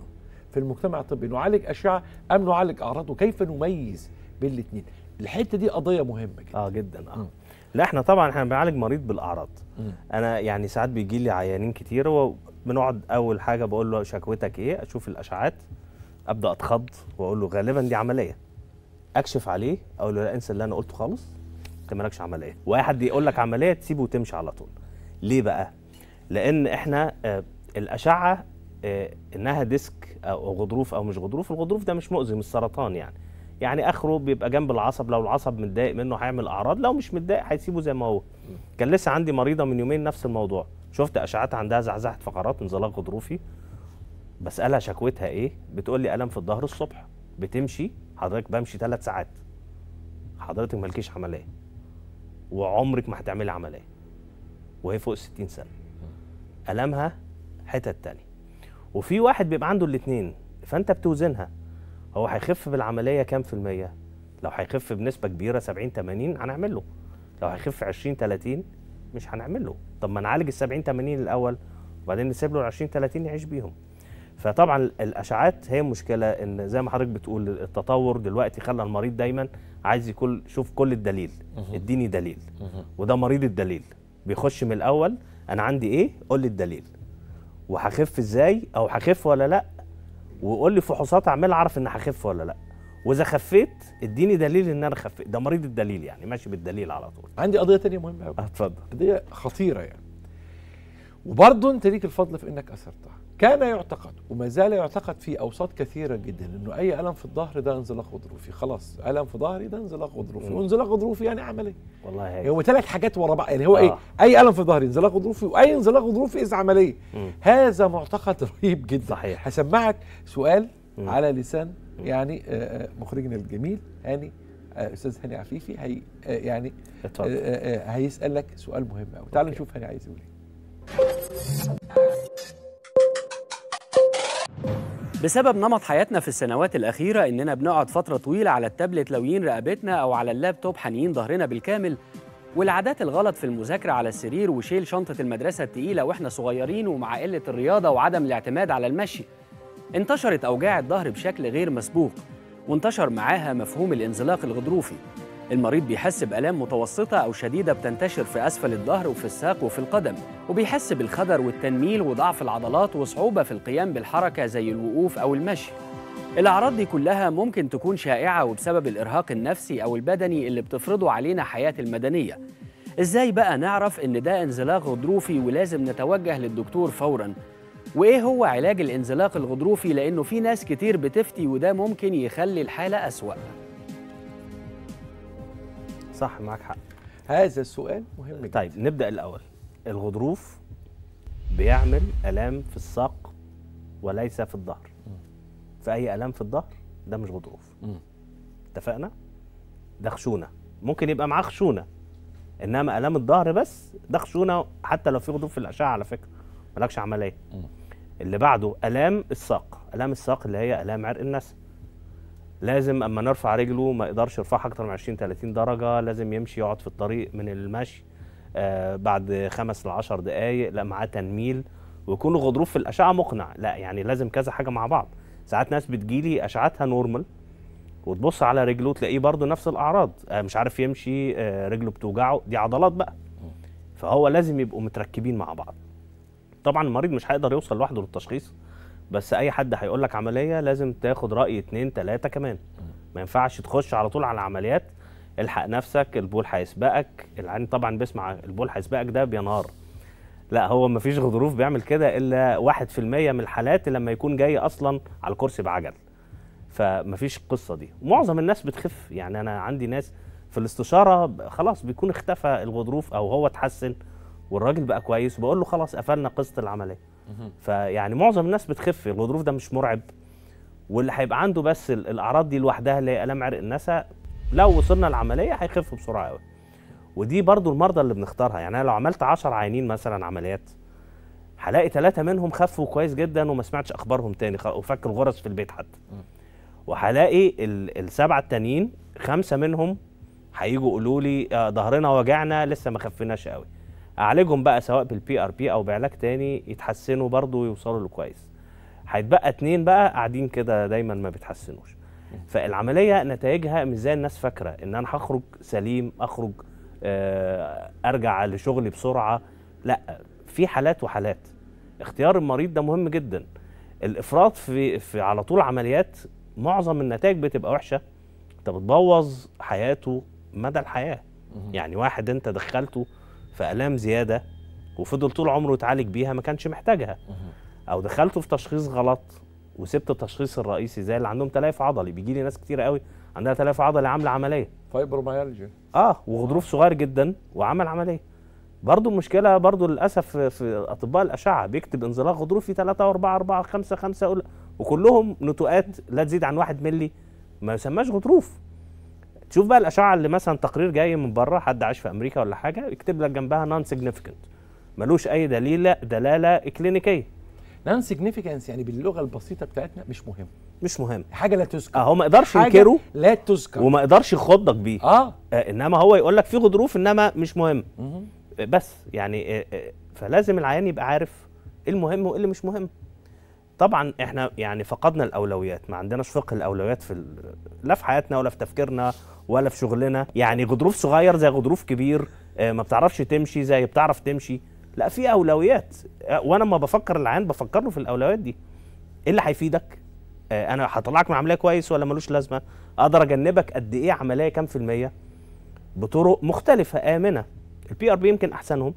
في المجتمع الطبي نعالج اشعه ام نعالج اعراض وكيف نميز بين الاثنين الحته دي قضيه مهمه جدا اه جدا اه لا احنا طبعا احنا بنعالج مريض بالاعراض م. انا يعني ساعات بيجي لي عيانين كتير وبنقعد اول حاجه بقول له شكوتك ايه اشوف الاشعاعات ابدا اتخض واقول له غالبا دي عمليه اكشف عليه اقول له لا انسى اللي انا قلته خالص انت مالكش عمليه واي حد يقول لك عمليه تسيبه وتمشي على طول ليه بقى لان احنا آه، الاشعه آه، انها ديسك او غضروف او مش غضروف الغضروف ده مش مؤذي مش سرطان يعني يعني اخره بيبقى جنب العصب لو العصب متضايق منه هيعمل اعراض لو مش متضايق هيسيبه زي ما هو كان لسه عندي مريضه من يومين نفس الموضوع شفت اشعات عندها زعزعه فقرات انزلاق غضروفي بسالها شكوتها ايه بتقول لي الم في الظهر الصبح بتمشي حضرتك بمشي ثلاث ساعات حضرتك مالكيش عمليه وعمرك ما هتعملي عمليه وهي فوق 60 سنه ألمها حتت تانية وفي واحد بيبقى عنده الاتنين فأنت بتوزنها هو هيخف بالعملية كام في المية؟ لو هيخف بنسبة كبيرة 70 80 هنعمل له لو هيخف 20 30 مش هنعمل له طب ما نعالج ال 70 80 الأول وبعدين نسيب له ال 20 30 يعيش بيهم فطبعا الاشعاعات هي مشكله ان زي ما حضرتك بتقول التطور دلوقتي خلى المريض دايما عايز يكون شوف كل الدليل اديني دليل وده مريض الدليل بيخش من الاول انا عندي ايه قول لي الدليل وهخف ازاي او هخف ولا لا وقول لي فحوصات اعملها اعرف ان هخف ولا لا واذا خفيت اديني دليل ان انا خفيت ده مريض الدليل يعني ماشي بالدليل على طول عندي قضيه تانية مهمه اتفضل قضيه خطيره يعني وبرضه انت ليك الفضل في انك اثرتها كان يعتقد وما زال يعتقد في اوساط كثيره جدا انه اي الم في الظهر ده انزلاق غضروفي خلاص الم في ظهري ده انزلاق غضروفي وانزلاق غضروفي يعني عمل ايه؟ والله هي هو ثلاث حاجات ورا بعض يعني هو إيه؟ آه. ايه؟ اي الم في ظهري انزلاق غضروفي واي انزلاق غضروفي اذا عمليه هذا معتقد رهيب جدا صحيح هسمعك سؤال مم. على لسان يعني آه، آه، مخرجنا الجميل هاني آه، استاذ هاني عفيفي هي يعني هيسالك سؤال مهم قوي تعال نشوف هاني عايز يقول ايه بسبب نمط حياتنا في السنوات الأخيرة إننا بنقعد فترة طويلة على التابلت لويين رقبتنا أو على اللابتوب حنيين ظهرنا بالكامل والعادات الغلط في المذاكرة على السرير وشيل شنطة المدرسة التقيلة وإحنا صغيرين ومع قلة الرياضة وعدم الاعتماد على المشي انتشرت أوجاع الظهر بشكل غير مسبوق وانتشر معاها مفهوم الانزلاق الغضروفي المريض بيحس بآلام متوسطة أو شديدة بتنتشر في أسفل الظهر وفي الساق وفي القدم وبيحس بالخدر والتنميل وضعف العضلات وصعوبة في القيام بالحركة زي الوقوف أو المشي الأعراض دي كلها ممكن تكون شائعة وبسبب الإرهاق النفسي أو البدني اللي بتفرضه علينا حياة المدنية إزاي بقى نعرف إن ده انزلاق غضروفي ولازم نتوجه للدكتور فوراً؟ وإيه هو علاج الانزلاق الغضروفي لأنه في ناس كتير بتفتي وده ممكن يخلي الحالة أسوأ؟ صح معاك حق هذا السؤال مهم جدا طيب نبدا الاول الغضروف بيعمل الام في الساق وليس في الظهر فاي الام في الظهر ده مش غضروف اتفقنا ده خشونه ممكن يبقى معاه خشونه انما الام الظهر بس ده خشونه حتى لو في غضروف في الاشعه على فكره مالكش عمليه اللي بعده الام الساق الام الساق اللي هي الام عرق النسل لازم اما نرفع رجله ما يقدرش يرفعها اكتر من 20 30 درجه لازم يمشي يقعد في الطريق من المشي آه بعد خمس ل 10 دقائق لا معاه تنميل ويكون الغضروف في الاشعه مقنع لا يعني لازم كذا حاجه مع بعض ساعات ناس بتجيلي اشعتها نورمال وتبص على رجله تلاقيه برضه نفس الاعراض آه مش عارف يمشي آه رجله بتوجعه دي عضلات بقى فهو لازم يبقوا متركبين مع بعض طبعا المريض مش هيقدر يوصل لوحده للتشخيص بس اي حد هيقول لك عمليه لازم تاخد راي اتنين تلاته كمان ما ينفعش تخش على طول على العمليات الحق نفسك البول هيسبقك العين طبعا بيسمع البول هيسبقك ده بينهار لا هو ما فيش غضروف بيعمل كده الا 1% من الحالات لما يكون جاي اصلا على الكرسي بعجل فما فيش القصه دي معظم الناس بتخف يعني انا عندي ناس في الاستشاره خلاص بيكون اختفى الغضروف او هو اتحسن والراجل بقى كويس وبقول له خلاص قفلنا قصه العمليه فيعني معظم الناس بتخف الغضروف ده مش مرعب واللي هيبقى عنده بس الاعراض دي لوحدها اللي هي الام عرق النسا لو وصلنا العمليه هيخف بسرعه قوي ودي برضو المرضى اللي بنختارها يعني انا لو عملت 10 عيانين مثلا عمليات هلاقي ثلاثه منهم خفوا كويس جدا وما سمعتش اخبارهم تاني وفك الغرز في البيت حتى وهلاقي السبعه التانيين خمسه منهم هيجوا يقولوا لي آه، ظهرنا وجعنا لسه ما خفيناش قوي اعالجهم بقى سواء بالبي ار بي او بعلاج تاني يتحسنوا برضه ويوصلوا لكويس هيتبقى اتنين بقى قاعدين كده دايما ما بيتحسنوش فالعمليه نتائجها مش زي الناس فاكره ان انا هخرج سليم اخرج آه، ارجع لشغلي بسرعه لا في حالات وحالات اختيار المريض ده مهم جدا الافراط في, في على طول عمليات معظم النتائج بتبقى وحشه انت بتبوظ حياته مدى الحياه يعني واحد انت دخلته فالام زياده وفضل طول عمره يتعالج بيها ما كانش محتاجها او دخلته في تشخيص غلط وسبت التشخيص الرئيسي زي اللي عندهم تلاف عضلي بيجي لي ناس كتير قوي عندها تلاف عضلي عامله عمليه فايبروميالجيا اه وغضروف صغير جدا وعمل عمليه برضه المشكله برضه للاسف في اطباء الاشعه بيكتب انزلاق غضروفي 3 و4 4 5 5 وكلهم نتوءات لا تزيد عن 1 مللي ما يسماش غضروف تشوف بقى الاشعه اللي مثلا تقرير جاي من بره حد عايش في امريكا ولا حاجه يكتب لك جنبها نون سيجنيفيكانت ملوش اي دليل دلاله كلينيكيه نون سيجنيفيكانس يعني باللغه البسيطه بتاعتنا مش مهم مش مهم حاجه لا تذكر اهو ما يقدرش ينكره لا تذكر وما يقدرش يخضك بيه آه. آه انما هو يقول لك في غضروف انما مش مهم مه. بس يعني آه آه فلازم العيان يبقى عارف ايه المهم وايه اللي مش مهم طبعا احنا يعني فقدنا الاولويات ما عندناش فقه الاولويات في لا في حياتنا ولا في تفكيرنا ولا في شغلنا يعني غضروف صغير زي غضروف كبير آه، ما بتعرفش تمشي زي بتعرف تمشي لا في اولويات آه، وانا لما بفكر العيان بفكر له في الاولويات دي ايه اللي هيفيدك آه، انا هطلعك من عمليه كويس ولا ملوش لازمه اقدر اجنبك قد ايه عمليه كام في الميه بطرق مختلفه امنه البي ار بي يمكن احسنهم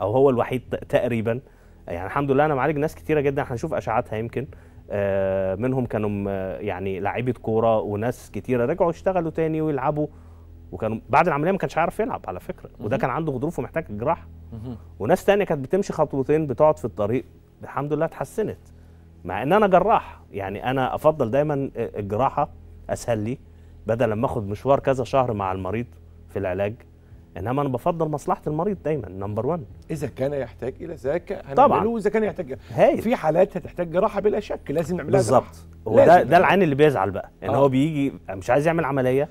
او هو الوحيد تقريبا يعني الحمد لله انا معالج ناس كتيره جدا هنشوف اشاعاتها يمكن آه، منهم كانوا يعني لعيبه كوره وناس كتيره رجعوا يشتغلوا تاني ويلعبوا وكانوا بعد العمليه ما كانش عارف يلعب على فكره وده كان عنده غضروف ومحتاج جراحه وناس تانية كانت بتمشي خطوتين بتقعد في الطريق الحمد لله اتحسنت مع ان انا جراح يعني انا افضل دايما الجراحه اسهل لي بدل ما اخد مشوار كذا شهر مع المريض في العلاج انما انا بفضل مصلحه المريض دايما نمبر 1 اذا كان يحتاج الى ذاك هنعمله اذا كان يحتاج هاي. في حالات هتحتاج جراحه بلا شك لازم نعملها بالظبط هو ده ده العين اللي بيزعل بقى ان آه. هو بيجي مش عايز يعمل عمليه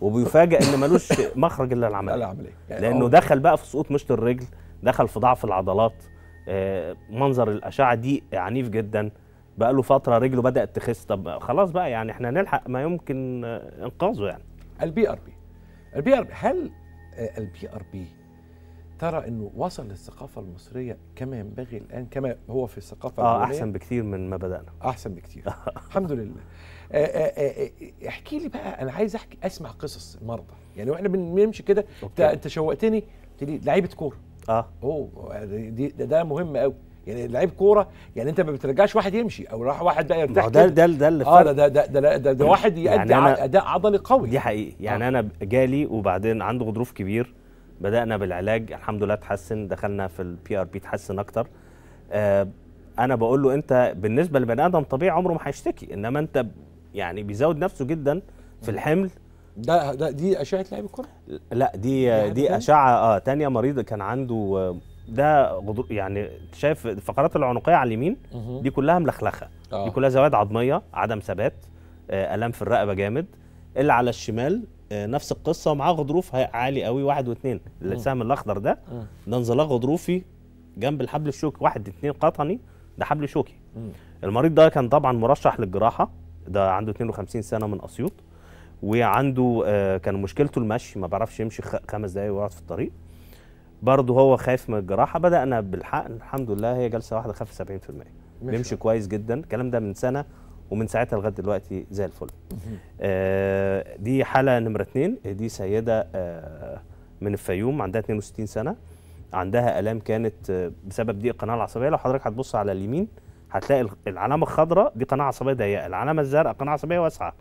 وبيفاجئ ان ملوش مخرج الا العمليه العمليه يعني لانه أوه. دخل بقى في سقوط مشط الرجل دخل في ضعف العضلات آه منظر الاشعه دي عنيف جدا بقى له فتره رجله بدات تخس طب خلاص بقى يعني احنا نلحق ما يمكن انقاذه يعني البي ار بي البي ار بي هل البي ار بي ترى انه وصل للثقافه المصريه كما ينبغي الان كما هو في الثقافه اه احسن بكثير من ما بدانا احسن بكثير الحمد لله آه، آه، آه، احكي لي بقى انا عايز احكي اسمع قصص المرضى يعني واحنا بنمشي كده انت شوقتني لعيبه كوره اه اوه ده, ده مهم قوي يعني لعيب كوره يعني انت ما بترجعش واحد يمشي او راح واحد بقى يرتاح ده ده ده اللي آه ده, ده, ده, ده, ده, ده يعني واحد يؤدي يعني اداء عضلي قوي دي حقيقي يعني آه. انا جالي وبعدين عنده غضروف كبير بدانا بالعلاج الحمد لله اتحسن دخلنا في البي ار بي اتحسن اكتر آه انا بقول له انت بالنسبه لبني ادم طبيعي عمره ما هيشتكي انما انت يعني بيزود نفسه جدا في الحمل ده ده دي اشعه لعيب الكره لا دي دي اشعه اه ثانيه مريض كان عنده ده غضر يعني شايف الفقرات العنقيه على اليمين دي كلها ملخلخه آه. دي كلها زوائد عظميه عدم ثبات آه، الام في الرقبه جامد اللي على الشمال آه، نفس القصه ومعاه غضروف عالي قوي واحد واثنين السهم الاخضر ده ده انزلاق غضروفي جنب الحبل الشوكي واحد اثنين قطني ده حبل شوكي المريض ده كان طبعا مرشح للجراحه ده عنده 52 سنه من اسيوط وعنده آه، كان مشكلته المشي ما بيعرفش يمشي خمس دقايق ويقعد في الطريق برضه هو خايف من الجراحه بدانا بالحقن الحمد لله هي جلسه واحده خف 70% بيمشي كويس جدا الكلام ده من سنه ومن ساعتها لغايه دلوقتي زي الفل آه دي حاله نمره اتنين دي سيده آه من الفيوم عندها 62 سنه عندها الام كانت آه، بسبب ضيق القناه العصبيه لو حضرتك هتبص على اليمين هتلاقي العلامه الخضراء دي قناه عصبيه ضيقه العلامه الزرقاء قناه عصبيه واسعه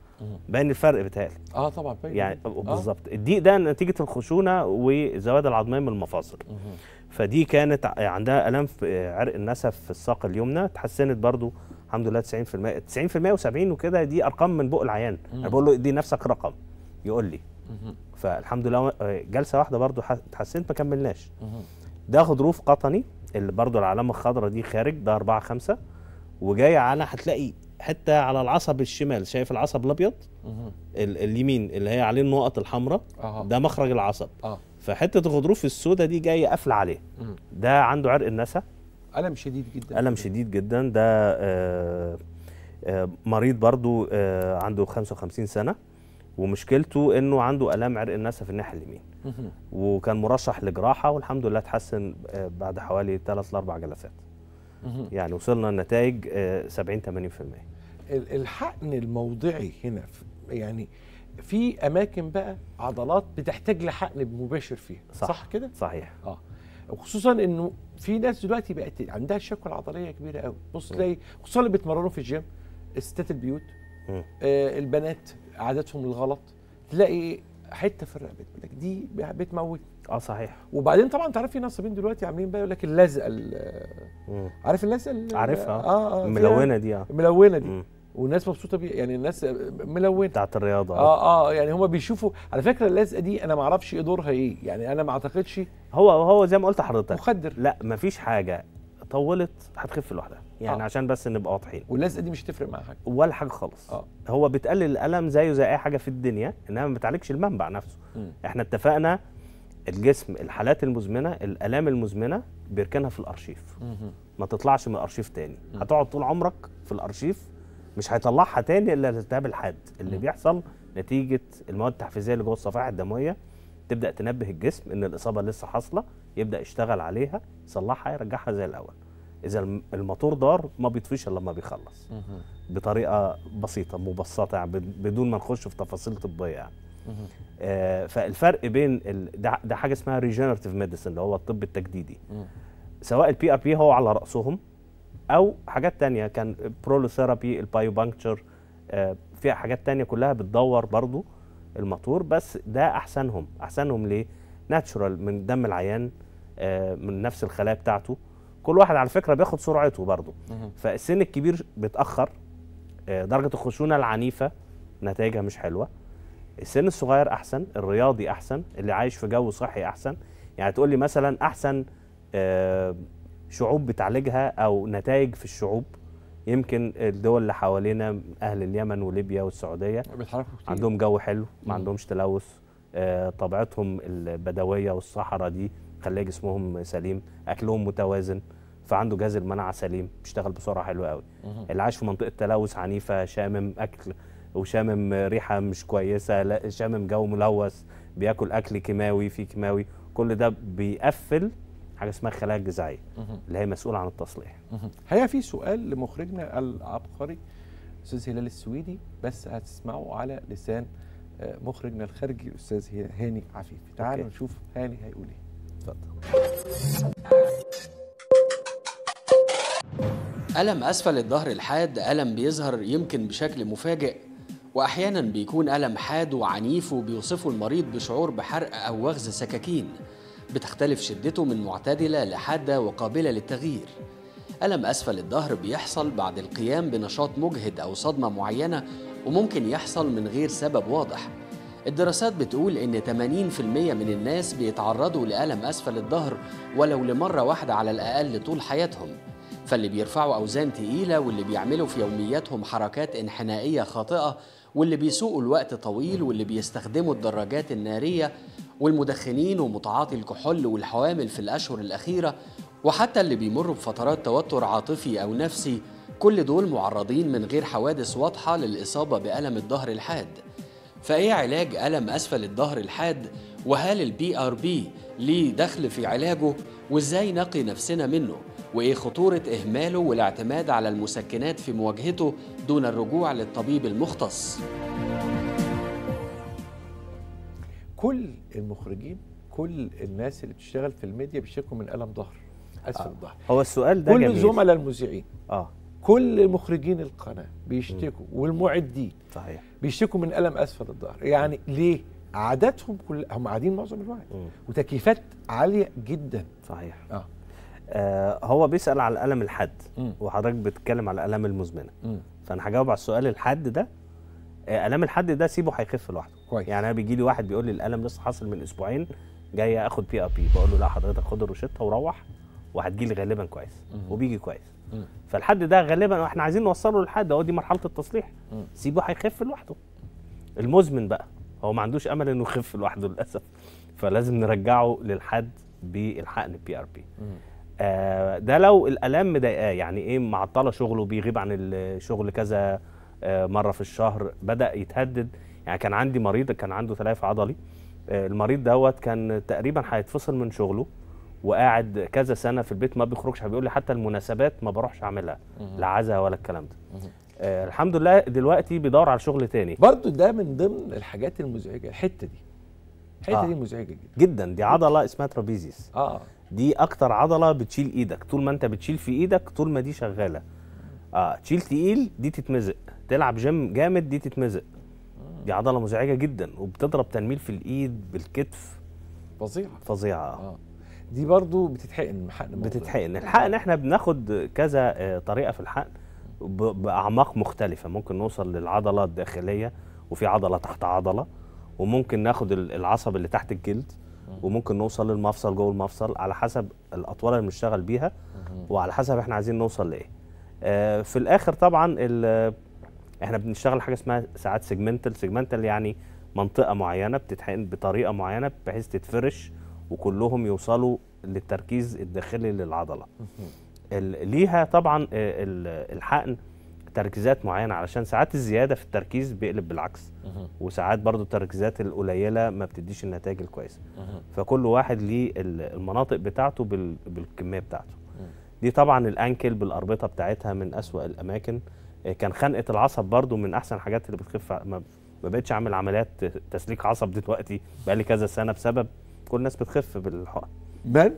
باين الفرق بتاعي اه طبعا باين يعني آه. بالظبط آه. الضيق ده نتيجه الخشونه والزوايا العظميه من المفاصل فدي كانت عندها الام في عرق النسف في الساق اليمنى اتحسنت برضو الحمد لله 90% 90% و70 وكده دي ارقام من بق العيان انا بقول له ادي نفسك رقم يقول لي مم. فالحمد لله جلسه واحده برضو اتحسنت ما كملناش ده غضروف قطني اللي برضو العلامه الخضراء دي خارج ده 4 5 وجاي على هتلاقي حته على العصب الشمال شايف العصب الابيض اليمين اللي هي عليه النقط الحمراء ده مخرج العصب أه. فحته الغضروف السوداء دي جايه قافله عليه ده عنده عرق النسا الم شديد جدا الم شديد جدا ده آه آه مريض برضو آه عنده 55 سنه ومشكلته انه عنده الام عرق النسا في الناحيه اليمين وكان مرشح لجراحه والحمد لله اتحسن آه، بعد حوالي 3 ل 4 جلسات يعني وصلنا لنتائج 70 آه، 80% الحقن الموضعي هنا يعني في اماكن بقى عضلات بتحتاج لحقن مباشر فيها صح, صح كده صحيح اه وخصوصا انه في ناس دلوقتي بقت عندها شكوى عضليه كبيره قوي بص تلاقي خصوصا اللي بيتمرنوا في الجيم الستات البيوت آه البنات عاداتهم الغلط تلاقي حته في الرقبه دي بتموت اه صحيح وبعدين طبعا انت عارف في نصابين دلوقتي عاملين بقى يقول لك اللزقه عارف اللزقه عارفها اه اه الملونه دي اه الملونه دي والناس مبسوطه بيها يعني الناس ملونه بتاعت الرياضه اه اه يعني هم بيشوفوا على فكره اللزقه دي انا ما اعرفش ايه دورها ايه يعني انا ما اعتقدش هو هو زي ما قلت لحضرتك مخدر لا مفيش حاجه طولت هتخف لوحدها يعني آه. عشان بس نبقى واضحين واللزقه دي مش هتفرق مع حاجه ولا حاجه خالص آه. هو بتقلل الالم زيه زي اي حاجه في الدنيا انما ما بتعالجش المنبع نفسه م. احنا اتفقنا الجسم الحالات المزمنه الالام المزمنه بيركنها في الارشيف ما تطلعش من الارشيف تاني هتقعد طول عمرك في الارشيف مش هيطلعها تاني الا الالتهاب الحاد اللي بيحصل نتيجه المواد التحفيزيه اللي جوه الصفائح الدمويه تبدا تنبه الجسم ان الاصابه لسه حاصله يبدا يشتغل عليها يصلحها يرجعها زي الاول اذا الموتور دار ما بيطفيش الا لما بيخلص بطريقه بسيطه مبسطه يعني بدون ما نخش في تفاصيل طبيه يعني آه، فالفرق بين ده, ده حاجه اسمها ريجنريتيف ميديسن اللي هو الطب التجديدي سواء البي ار بي هو على راسهم او حاجات تانية كان برولوثيرابي آه في حاجات تانية كلها بتدور برضو الماتور بس ده احسنهم احسنهم ليه ناتشورال من دم العيان آه، من نفس الخلايا بتاعته كل واحد على فكره بياخد سرعته برضه فالسن الكبير بيتاخر آه، درجه الخشونه العنيفه نتائجها مش حلوه السن الصغير احسن الرياضي احسن اللي عايش في جو صحي احسن يعني تقول لي مثلا احسن آه، شعوب بتعالجها او نتائج في الشعوب يمكن الدول اللي حوالينا اهل اليمن وليبيا والسعوديه عندهم جو حلو ما عندهمش تلوث آه، طبيعتهم البدويه والصحراء دي خليه جسمهم سليم اكلهم متوازن فعنده جهاز المناعه سليم بيشتغل بسرعه حلوه قوي اللي عايش في منطقه تلوث عنيفه شامم اكل وشامم ريحه مش كويسه لا شامم جو ملوث بياكل اكل كيماوي فيه كيماوي كل ده بيقفل حاجه اسمها الخلايا الجذعيه اللي هي مسؤوله عن التصليح هيا في سؤال لمخرجنا العبقري استاذ هلال السويدي بس هتسمعه على لسان آه، مخرجنا الخارجي الاستاذ هاني عفيفي تعالوا نشوف هاني هيقول ايه اتفضل ألم أسفل الظهر الحاد ألم بيظهر يمكن بشكل مفاجئ وأحيانا بيكون ألم حاد وعنيف وبيوصفه المريض بشعور بحرق أو وغز سكاكين بتختلف شدته من معتدلة لحادة وقابلة للتغيير ألم أسفل الظهر بيحصل بعد القيام بنشاط مجهد أو صدمة معينة وممكن يحصل من غير سبب واضح الدراسات بتقول إن 80% من الناس بيتعرضوا لألم أسفل الظهر ولو لمرة واحدة على الأقل طول حياتهم فاللي بيرفعوا أوزان تقيلة واللي بيعملوا في يومياتهم حركات انحنائية خاطئة واللي بيسوقوا الوقت طويل واللي بيستخدموا الدراجات النارية والمدخنين ومتعاطي الكحول والحوامل في الأشهر الأخيرة وحتى اللي بيمروا بفترات توتر عاطفي أو نفسي كل دول معرضين من غير حوادث واضحة للإصابة بألم الظهر الحاد فإيه علاج ألم أسفل الظهر الحاد وهل البي آر بي ليه دخل في علاجه وإزاي نقي نفسنا منه وإيه خطورة إهماله والاعتماد على المسكنات في مواجهته دون الرجوع للطبيب المختص كل المخرجين كل الناس اللي بتشتغل في الميديا بيشتكوا من ألم ظهر أسفل آه. الظهر هو السؤال ده كل جميل. زملاء المذيعين آه. كل مخرجين القناة بيشتكوا والمعدين صحيح بيشتكوا من ألم أسفل الظهر يعني ليه؟ عاداتهم كل هم قاعدين معظم الوقت وتكييفات عاليه جدا صحيح اه آه هو بيسال على الالم الحاد وحضرتك بتتكلم على الالام المزمنه فانا هجاوب على السؤال الحاد ده آه، الام الحد ده سيبه هيخف لوحده كويس يعني انا بيجي لي واحد بيقول لي الالم لسه حاصل من اسبوعين جاي اخد بي ار بي بقول له لا حضرتك خد الروشته وروح وهتجي لي غالبا كويس مم. وبيجي كويس مم. فالحد ده غالبا احنا عايزين نوصله للحد هو دي مرحله التصليح مم. سيبه هيخف لوحده المزمن بقى هو ما عندوش امل انه يخف لوحده للاسف فلازم نرجعه للحد بالحقن بي ار بي آه، ده لو الالام مضايقاه يعني ايه معطله شغله بيغيب عن الشغل كذا آه، مره في الشهر بدا يتهدد يعني كان عندي مريض كان عنده تلاف عضلي آه، المريض دوت كان تقريبا هيتفصل من شغله وقاعد كذا سنه في البيت ما بيخرجش بيقول لي حتى المناسبات ما بروحش اعملها لا عزا ولا الكلام ده آه الحمد لله دلوقتي بيدور على شغل تاني برضو ده من ضمن الحاجات المزعجه الحته دي الحته آه. دي مزعجه جدا جدا دي عضله اسمها ترابيزيس اه دي اكتر عضله بتشيل ايدك طول ما انت بتشيل في ايدك طول ما دي شغاله اه تشيل تقيل دي تتمزق تلعب جيم جامد دي تتمزق دي عضله مزعجه جدا وبتضرب تنميل في الايد بالكتف فظيعه فظيعه آه. دي برضو بتتحقن حقن بتتحقن الحقن احنا بناخد كذا آه، طريقه في الحقن باعماق مختلفه ممكن نوصل للعضله الداخليه وفي عضله تحت عضله وممكن ناخد العصب اللي تحت الجلد وممكن نوصل للمفصل جوه المفصل على حسب الاطوال اللي بنشتغل بيها وعلى حسب احنا عايزين نوصل لايه آه، في الاخر طبعا احنا بنشتغل حاجه اسمها ساعات سيجمنتال سيجمنتال يعني منطقه معينه بتتحقن بطريقه معينه بحيث تتفرش وكلهم يوصلوا للتركيز الداخلي للعضله ليها طبعا آه، الحقن تركيزات معينه علشان ساعات الزياده في التركيز بيقلب بالعكس وساعات برضو التركيزات القليله ما بتديش النتائج الكويسه فكل واحد ليه المناطق بتاعته بالكميه بتاعته دي طبعا الانكل بالاربطه بتاعتها من اسوا الاماكن آه، كان خنقه العصب برضو من احسن الحاجات اللي بتخف ما بقتش اعمل عمليات تسليك عصب دلوقتي بقى لي كذا سنه بسبب كل الناس بتخف بالحقن من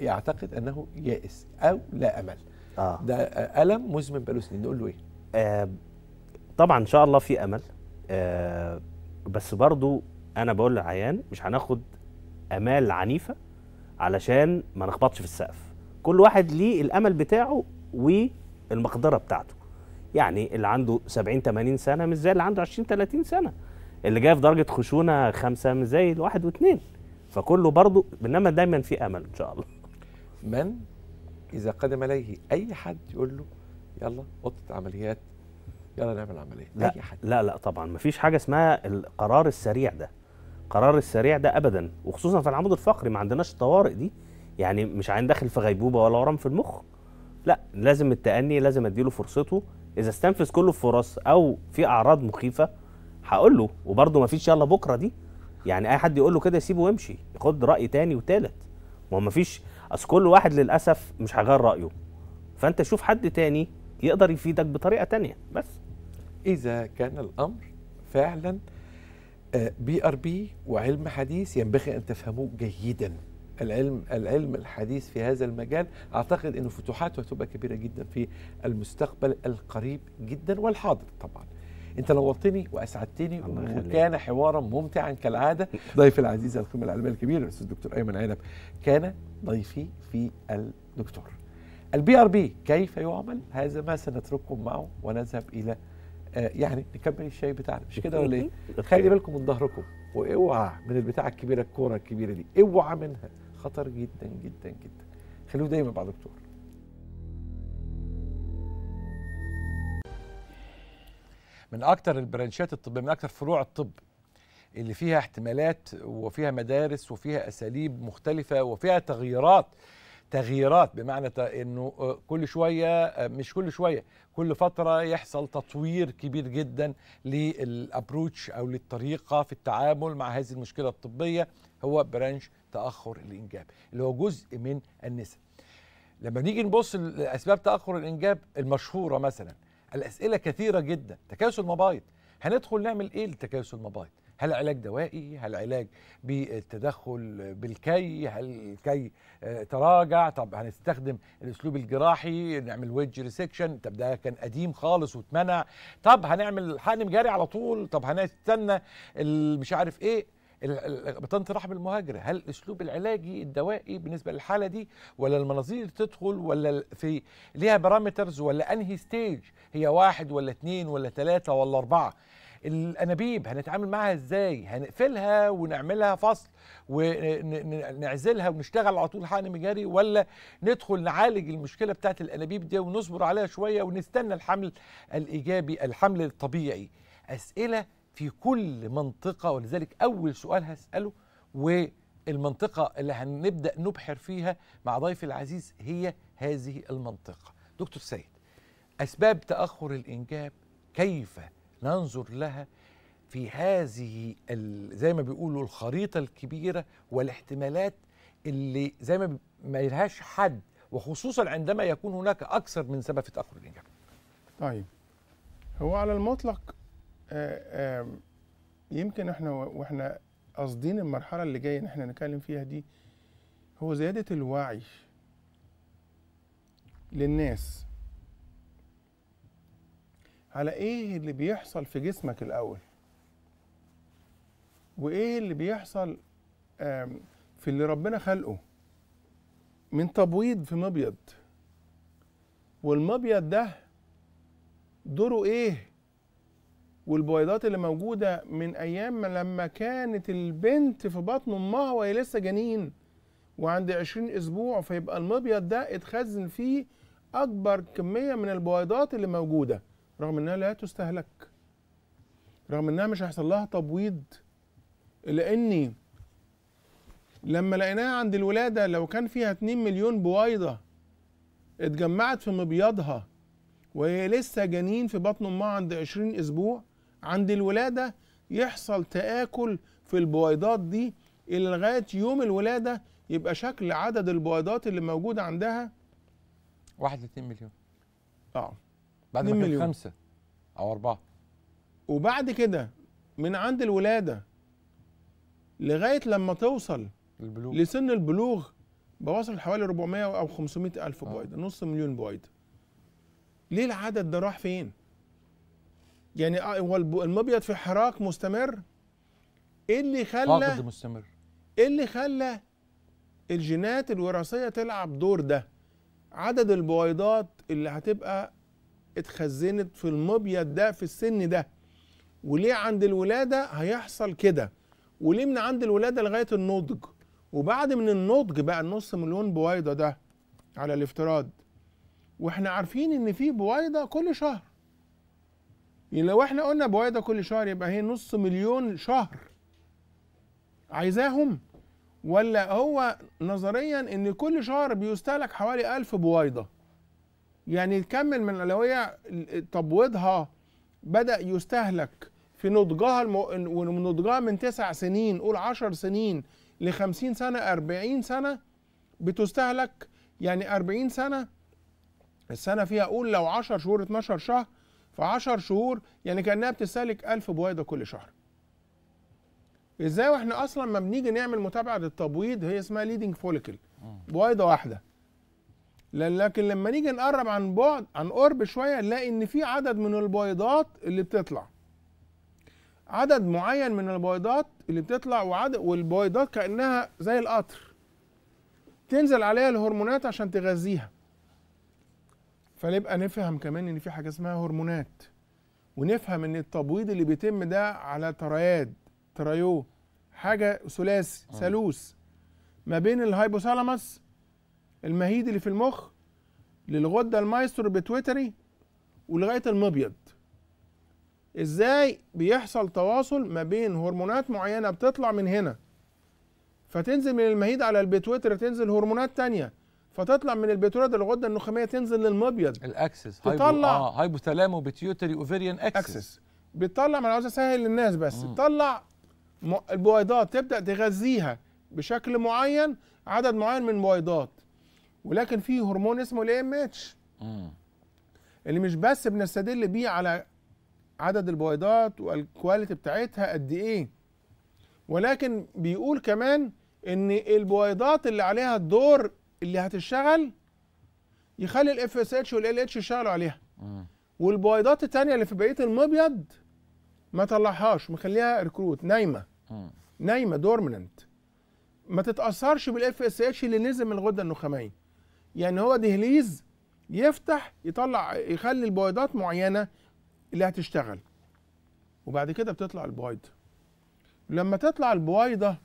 يعتقد انه يائس او لا امل آه. ده الم مزمن بقاله سنين نقول له ايه آه طبعا ان شاء الله في امل آه بس برضو انا بقول للعيان مش هناخد امال عنيفه علشان ما نخبطش في السقف كل واحد ليه الامل بتاعه والمقدره بتاعته يعني اللي عنده 70 80 سنه مش زي اللي عنده 20 30 سنه اللي جاي في درجه خشونه خمسه مش زي الواحد واثنين فكله برضه إنما دايما في امل ان شاء الله من إذا قدم إليه أي حد يقول له يلا أوضة عمليات يلا نعمل عملية لا أي حد. لا لا طبعا مفيش حاجة اسمها القرار السريع ده قرار السريع ده أبدا وخصوصا في العمود الفقري ما عندناش الطوارئ دي يعني مش داخل في غيبوبة ولا ورم في المخ لا لازم التأني لازم أديله فرصته إذا استنفذ كله الفرص أو في أعراض مخيفة هقول له وبرضه مفيش يلا بكرة دي يعني أي حد يقول له كده سيبه وامشي خد رأي تاني وتالت ما مفيش اصل كل واحد للاسف مش هيغير رايه فانت شوف حد تاني يقدر يفيدك بطريقه تانية بس اذا كان الامر فعلا بي ار بي وعلم حديث ينبغي ان تفهموه جيدا العلم العلم الحديث في هذا المجال اعتقد انه فتوحاته هتبقى كبيره جدا في المستقبل القريب جدا والحاضر طبعا انت نورتني واسعدتني وكان حوارا ممتعا كالعاده ضيف العزيز القيمه العلميه الكبيره الاستاذ الدكتور ايمن عنب كان ضيفي في الدكتور البي ار بي كيف يعمل هذا ما سنترككم معه ونذهب الى آه يعني نكمل الشاي بتاعنا مش كده ولا ايه خلي بالكم من ظهركم واوعى من البتاعه الكبيره الكوره الكبيره دي اوعى منها خطر جدا جدا جدا خلوه دايما مع دكتور من اكثر البرانشات الطبيه من اكثر فروع الطب اللي فيها احتمالات وفيها مدارس وفيها اساليب مختلفه وفيها تغييرات تغييرات بمعنى انه آه، كل شويه آه، مش كل شويه كل فتره يحصل تطوير كبير جدا للابروتش او للطريقه في التعامل مع هذه المشكله الطبيه هو برانش تاخر الانجاب اللي هو جزء من النساء لما نيجي نبص لاسباب تاخر الانجاب المشهوره مثلا الاسئله كثيره جدا تكاسل مبايض هندخل نعمل ايه لتكاسل مبايض هل علاج دوائي هل علاج بالتدخل بالكي هل الكي آه، تراجع طب هنستخدم الاسلوب الجراحي نعمل ويدج ريسكشن طب ده كان قديم خالص واتمنع طب هنعمل حقن جاري على طول طب هنستنى مش عارف ايه بطانه رحم المهاجره هل الاسلوب العلاجي الدوائي بالنسبه للحاله دي ولا المناظير تدخل ولا في ليها بارامترز ولا انهي ستيج هي واحد ولا اثنين ولا ثلاثه ولا اربعه الانابيب هنتعامل معاها ازاي هنقفلها ونعملها فصل ونعزلها ونشتغل على طول حقن مجاري ولا ندخل نعالج المشكله بتاعه الانابيب دي ونصبر عليها شويه ونستنى الحمل الايجابي الحمل الطبيعي اسئله في كل منطقه ولذلك اول سؤال هساله والمنطقه اللي هنبدا نبحر فيها مع ضيفي العزيز هي هذه المنطقه دكتور سيد اسباب تاخر الانجاب كيف ننظر لها في هذه زي ما بيقولوا الخريطة الكبيرة والاحتمالات اللي زي ما ما لهاش حد وخصوصا عندما يكون هناك أكثر من سبب في تأخر الإنجاب طيب هو على المطلق آآ آه، آآ يمكن احنا واحنا قاصدين المرحلة اللي جاية ان احنا نتكلم فيها دي هو زيادة الوعي للناس على ايه اللي بيحصل في جسمك الاول وايه اللي بيحصل في اللي ربنا خلقه من تبويض في مبيض والمبيض ده دوره ايه والبويضات اللي موجودة من أيام لما كانت البنت في بطن أمها وهي لسه جنين وعند عشرين أسبوع فيبقى المبيض ده اتخزن فيه أكبر كمية من البويضات اللي موجودة رغم انها لا تستهلك رغم انها مش هيحصل لها تبويض لاني لما لقيناها عند الولاده لو كان فيها 2 مليون بويضه اتجمعت في مبيضها وهي لسه جنين في بطن امها عند 20 اسبوع عند الولاده يحصل تآكل في البويضات دي الى لغايه يوم الولاده يبقى شكل عدد البويضات اللي موجوده عندها 1 2 مليون اه بعد ما كان مليون. خمسه او اربعه وبعد كده من عند الولاده لغايه لما توصل البلوغ. لسن البلوغ بوصل حوالي 400 او 500 الف آه. بويضه نص مليون بويضه ليه العدد ده راح فين يعني آه، هو المبيض في حراك مستمر ايه اللي خلى فاقد مستمر ايه اللي خلى الجينات الوراثيه تلعب دور ده عدد البويضات اللي هتبقى اتخزنت في المبيض ده في السن ده وليه عند الولادة هيحصل كده وليه من عند الولادة لغاية النضج وبعد من النضج بقى النص مليون بويضة ده على الافتراض واحنا عارفين ان في بويضة كل شهر يعني لو احنا قلنا بويضة كل شهر يبقى هي نص مليون شهر عايزاهم ولا هو نظريا ان كل شهر بيستهلك حوالي ألف بويضه يعني الكم من الألوية تبويضها بدأ يستهلك في نضجها المو... ونضجها من تسع سنين قول عشر سنين لخمسين سنة أربعين سنة بتستهلك يعني أربعين سنة السنة فيها قول لو عشر شهور اتناشر شهر عشر شهور يعني كأنها بتستهلك ألف بويضة كل شهر ازاي واحنا اصلا ما بنيجي نعمل متابعه للتبويض هي اسمها ليدنج فوليكل بويضه واحده لكن لما نيجي نقرب عن بعد عن قرب شويه نلاقي ان في عدد من البيضات اللي بتطلع عدد معين من البيضات اللي بتطلع وعدد والبيضات كانها زي القطر تنزل عليها الهرمونات عشان تغذيها فنبقى نفهم كمان ان في حاجه اسمها هرمونات ونفهم ان التبويض اللي بيتم ده على ترياد تريو حاجه ثلاثي آه. ثالوث ما بين الهايبوثالاموس المهيد اللي في المخ للغده المايسترو بتويتري ولغايه المبيض ازاي بيحصل تواصل ما بين هرمونات معينه بتطلع من هنا فتنزل من المهيد على البتويتر تنزل هرمونات تانية فتطلع من البتويتر الغده النخاميه تنزل للمبيض الاكسس تطلع آه. هايبوثالامو بيتيوتري اوفيريان اكسس بتطلع ما انا عاوز اسهل للناس بس مم. تطلع البويضات تبدا تغذيها بشكل معين عدد معين من البويضات ولكن في هرمون اسمه الاي ام اتش اللي مش بس بنستدل بيه على عدد البويضات والكواليتي بتاعتها قد ايه ولكن بيقول كمان ان البويضات اللي عليها الدور اللي هتشتغل يخلي الاف اس اتش والال اتش يشتغلوا عليها والبويضات التانية اللي في بقيه المبيض ما طلعهاش مخليها ريكروت نايمه نايمه دورمننت ما تتاثرش بالاف اس اتش اللي نزل من الغده النخاميه يعني هو دهليز يفتح يطلع يخلي البويضات معينه اللي هتشتغل وبعد كده بتطلع البويض لما تطلع البويضه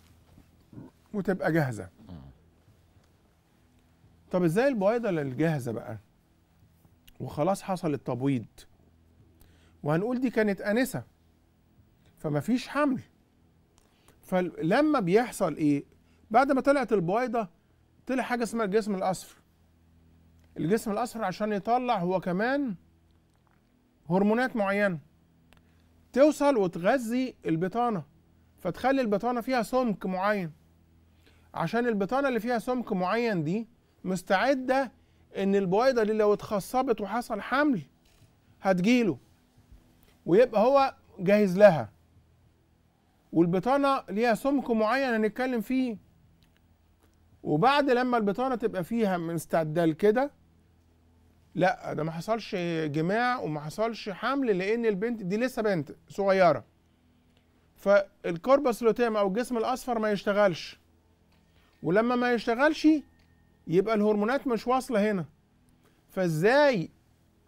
وتبقى جاهزه طب ازاي البويضه الجاهزه بقى وخلاص حصل التبويض وهنقول دي كانت انسه فما فيش حمل فلما بيحصل ايه بعد ما طلعت البويضه طلع حاجه اسمها الجسم الاصفر الجسم الاصفر عشان يطلع هو كمان هرمونات معينه توصل وتغذي البطانه فتخلي البطانه فيها سمك معين عشان البطانه اللي فيها سمك معين دي مستعده ان البويضه دي لو اتخصبت وحصل حمل هتجيله ويبقى هو جاهز لها والبطانه ليها سمك معين هنتكلم فيه وبعد لما البطانه تبقى فيها مستعده لكده لا ده ما حصلش جماع وما حصلش حمل لان البنت دي لسه بنت صغيره فالكوربس لوتيم او الجسم الاصفر ما يشتغلش ولما ما يشتغلش يبقى الهرمونات مش واصله هنا فازاي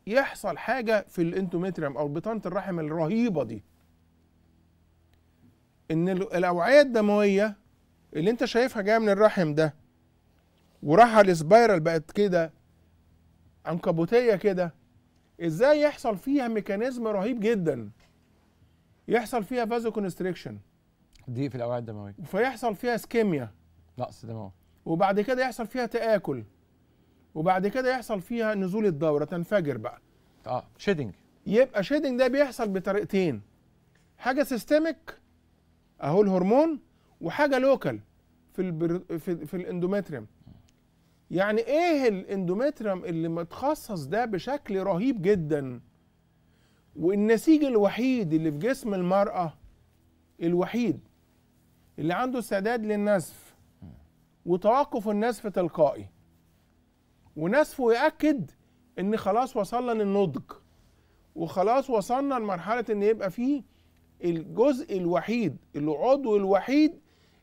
يحصل حاجه في الانتوميتريم او بطانه الرحم الرهيبه دي ان الاوعيه الدمويه اللي انت شايفها جايه من الرحم ده وراحه السبايرال بقت كده عنكبوتيه كده ازاي يحصل فيها ميكانيزم رهيب جدا يحصل فيها فازو كونستريكشن ضيق في الاوعيه الدمويه فيحصل فيها اسكيميا نقص دموي وبعد كده يحصل فيها تاكل وبعد كده يحصل فيها نزول الدوره تنفجر بقى اه شيدنج يبقى شيدنج ده بيحصل بطريقتين حاجه سيستميك اهو الهرمون وحاجه لوكال في البر... في, في يعني ايه الاندومترم اللي متخصص ده بشكل رهيب جدا والنسيج الوحيد اللي في جسم المرأة الوحيد اللي عنده استعداد للنزف وتوقف النزف تلقائي ونزفه يأكد ان خلاص وصلنا للنضج وخلاص وصلنا لمرحلة ان يبقى فيه الجزء الوحيد العضو الوحيد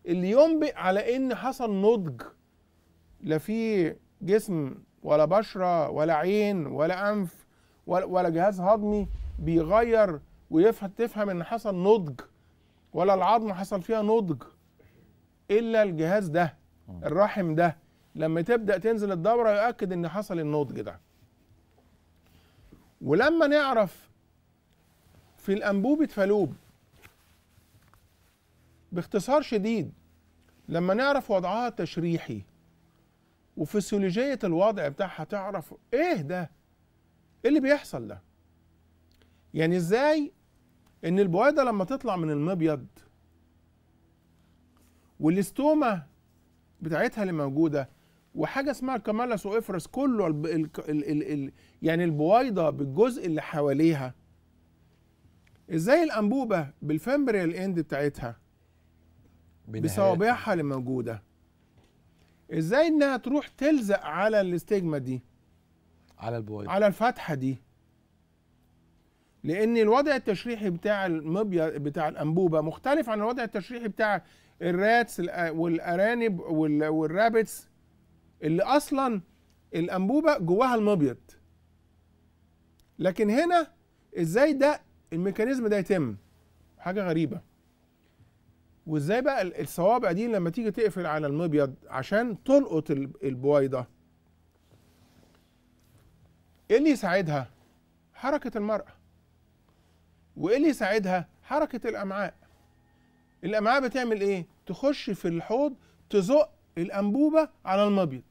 اللي ينبئ على ان حصل نضج لا في جسم ولا بشرة ولا عين ولا أنف ولا جهاز هضمي بيغير ويفهم تفهم إن حصل نضج ولا العظم حصل فيها نضج إلا الجهاز ده آه. الرحم ده لما تبدأ تنزل الدورة يؤكد إن حصل النضج ده ولما نعرف في الأنبوبة فالوب باختصار شديد لما نعرف وضعها التشريحي وفسيولوجيه الوضع بتاعها تعرف ايه ده ايه اللي بيحصل ده يعني ازاي ان البويضه لما تطلع من المبيض والاستومة بتاعتها اللي موجوده وحاجه اسمها الكامالس وافرس كله الـ الـ الـ الـ يعني البويضه بالجزء اللي حواليها ازاي الانبوبه بالفيمبريال اند بتاعتها بصوابعها اللي موجوده ازاي انها تروح تلزق على الاستجمه دي على البويض على الفتحه دي لان الوضع التشريحي بتاع المبيض بتاع الانبوبه مختلف عن الوضع التشريحي بتاع الراتس والارانب والرابتس اللي اصلا الانبوبه جواها المبيض لكن هنا ازاي ده الميكانيزم ده يتم حاجه غريبه وازاي بقى الصوابع دي لما تيجي تقفل على المبيض عشان تلقط البويضه ايه اللي يساعدها حركه المراه وايه اللي يساعدها حركه الامعاء الامعاء بتعمل ايه تخش في الحوض تزق الانبوبه على المبيض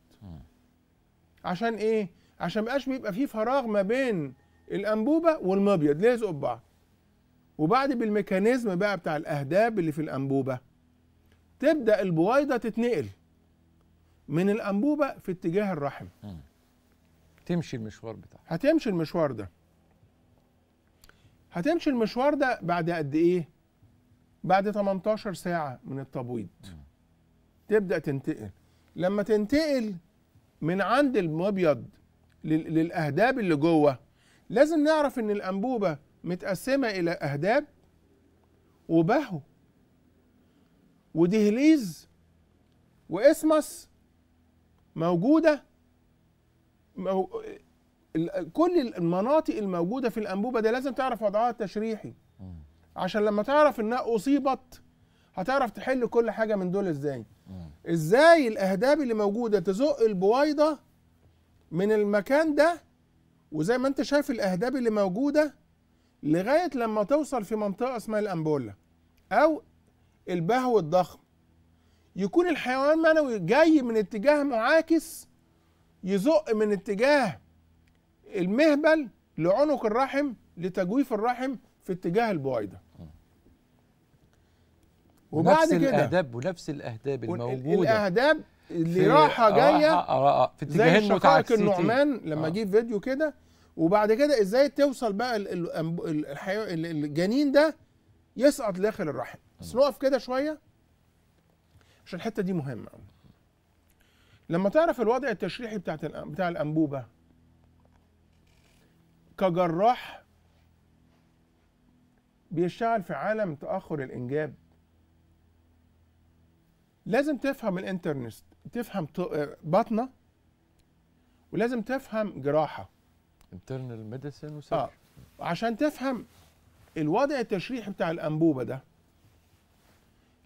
عشان ايه عشان مبقاش بيبقى فيه فراغ ما بين الانبوبه والمبيض لازقوا ببعض وبعد بالميكانيزم بقى بتاع الاهداب اللي في الانبوبه تبدا البويضه تتنقل من الانبوبه في اتجاه الرحم تمشي المشوار بتاعها هتمشي المشوار ده هتمشي المشوار ده بعد قد ايه بعد 18 ساعه من التبويض تبدا تنتقل لما تنتقل من عند المبيض للاهداب اللي جوه لازم نعرف ان الانبوبه متقسمه الى اهداب وبهو ودهليز واسمس موجوده مو... كل المناطق الموجوده في الانبوبه دي لازم تعرف وضعها التشريحي عشان لما تعرف انها اصيبت هتعرف تحل كل حاجه من دول ازاي ازاي الاهداب اللي موجوده تزق البويضه من المكان ده وزي ما انت شايف الاهداب اللي موجوده لغايه لما توصل في منطقه اسمها الامبولا او البهو الضخم يكون الحيوان المنوي جاي من اتجاه معاكس يزق من اتجاه المهبل لعنق الرحم لتجويف الرحم في اتجاه البويضه وبعد نفس كده الاهداب ونفس الاهداب الموجوده الاهداب اللي راحه آه، جايه آه، آه، في اتجاهين متعاكسين زي النعمان لما جه فيديو كده وبعد كده ازاي توصل بقى الجنين ده يسقط لداخل الرحم بس نقف كده شويه عشان الحته دي مهمه لما تعرف الوضع التشريحي بتاع بتاع الانبوبه كجراح بيشتغل في عالم تاخر الانجاب لازم تفهم الانترنست تفهم آه، بطنه ولازم تفهم جراحه انترنال ميديسن وسيرجري اه عشان تفهم الوضع التشريحي بتاع الانبوبه ده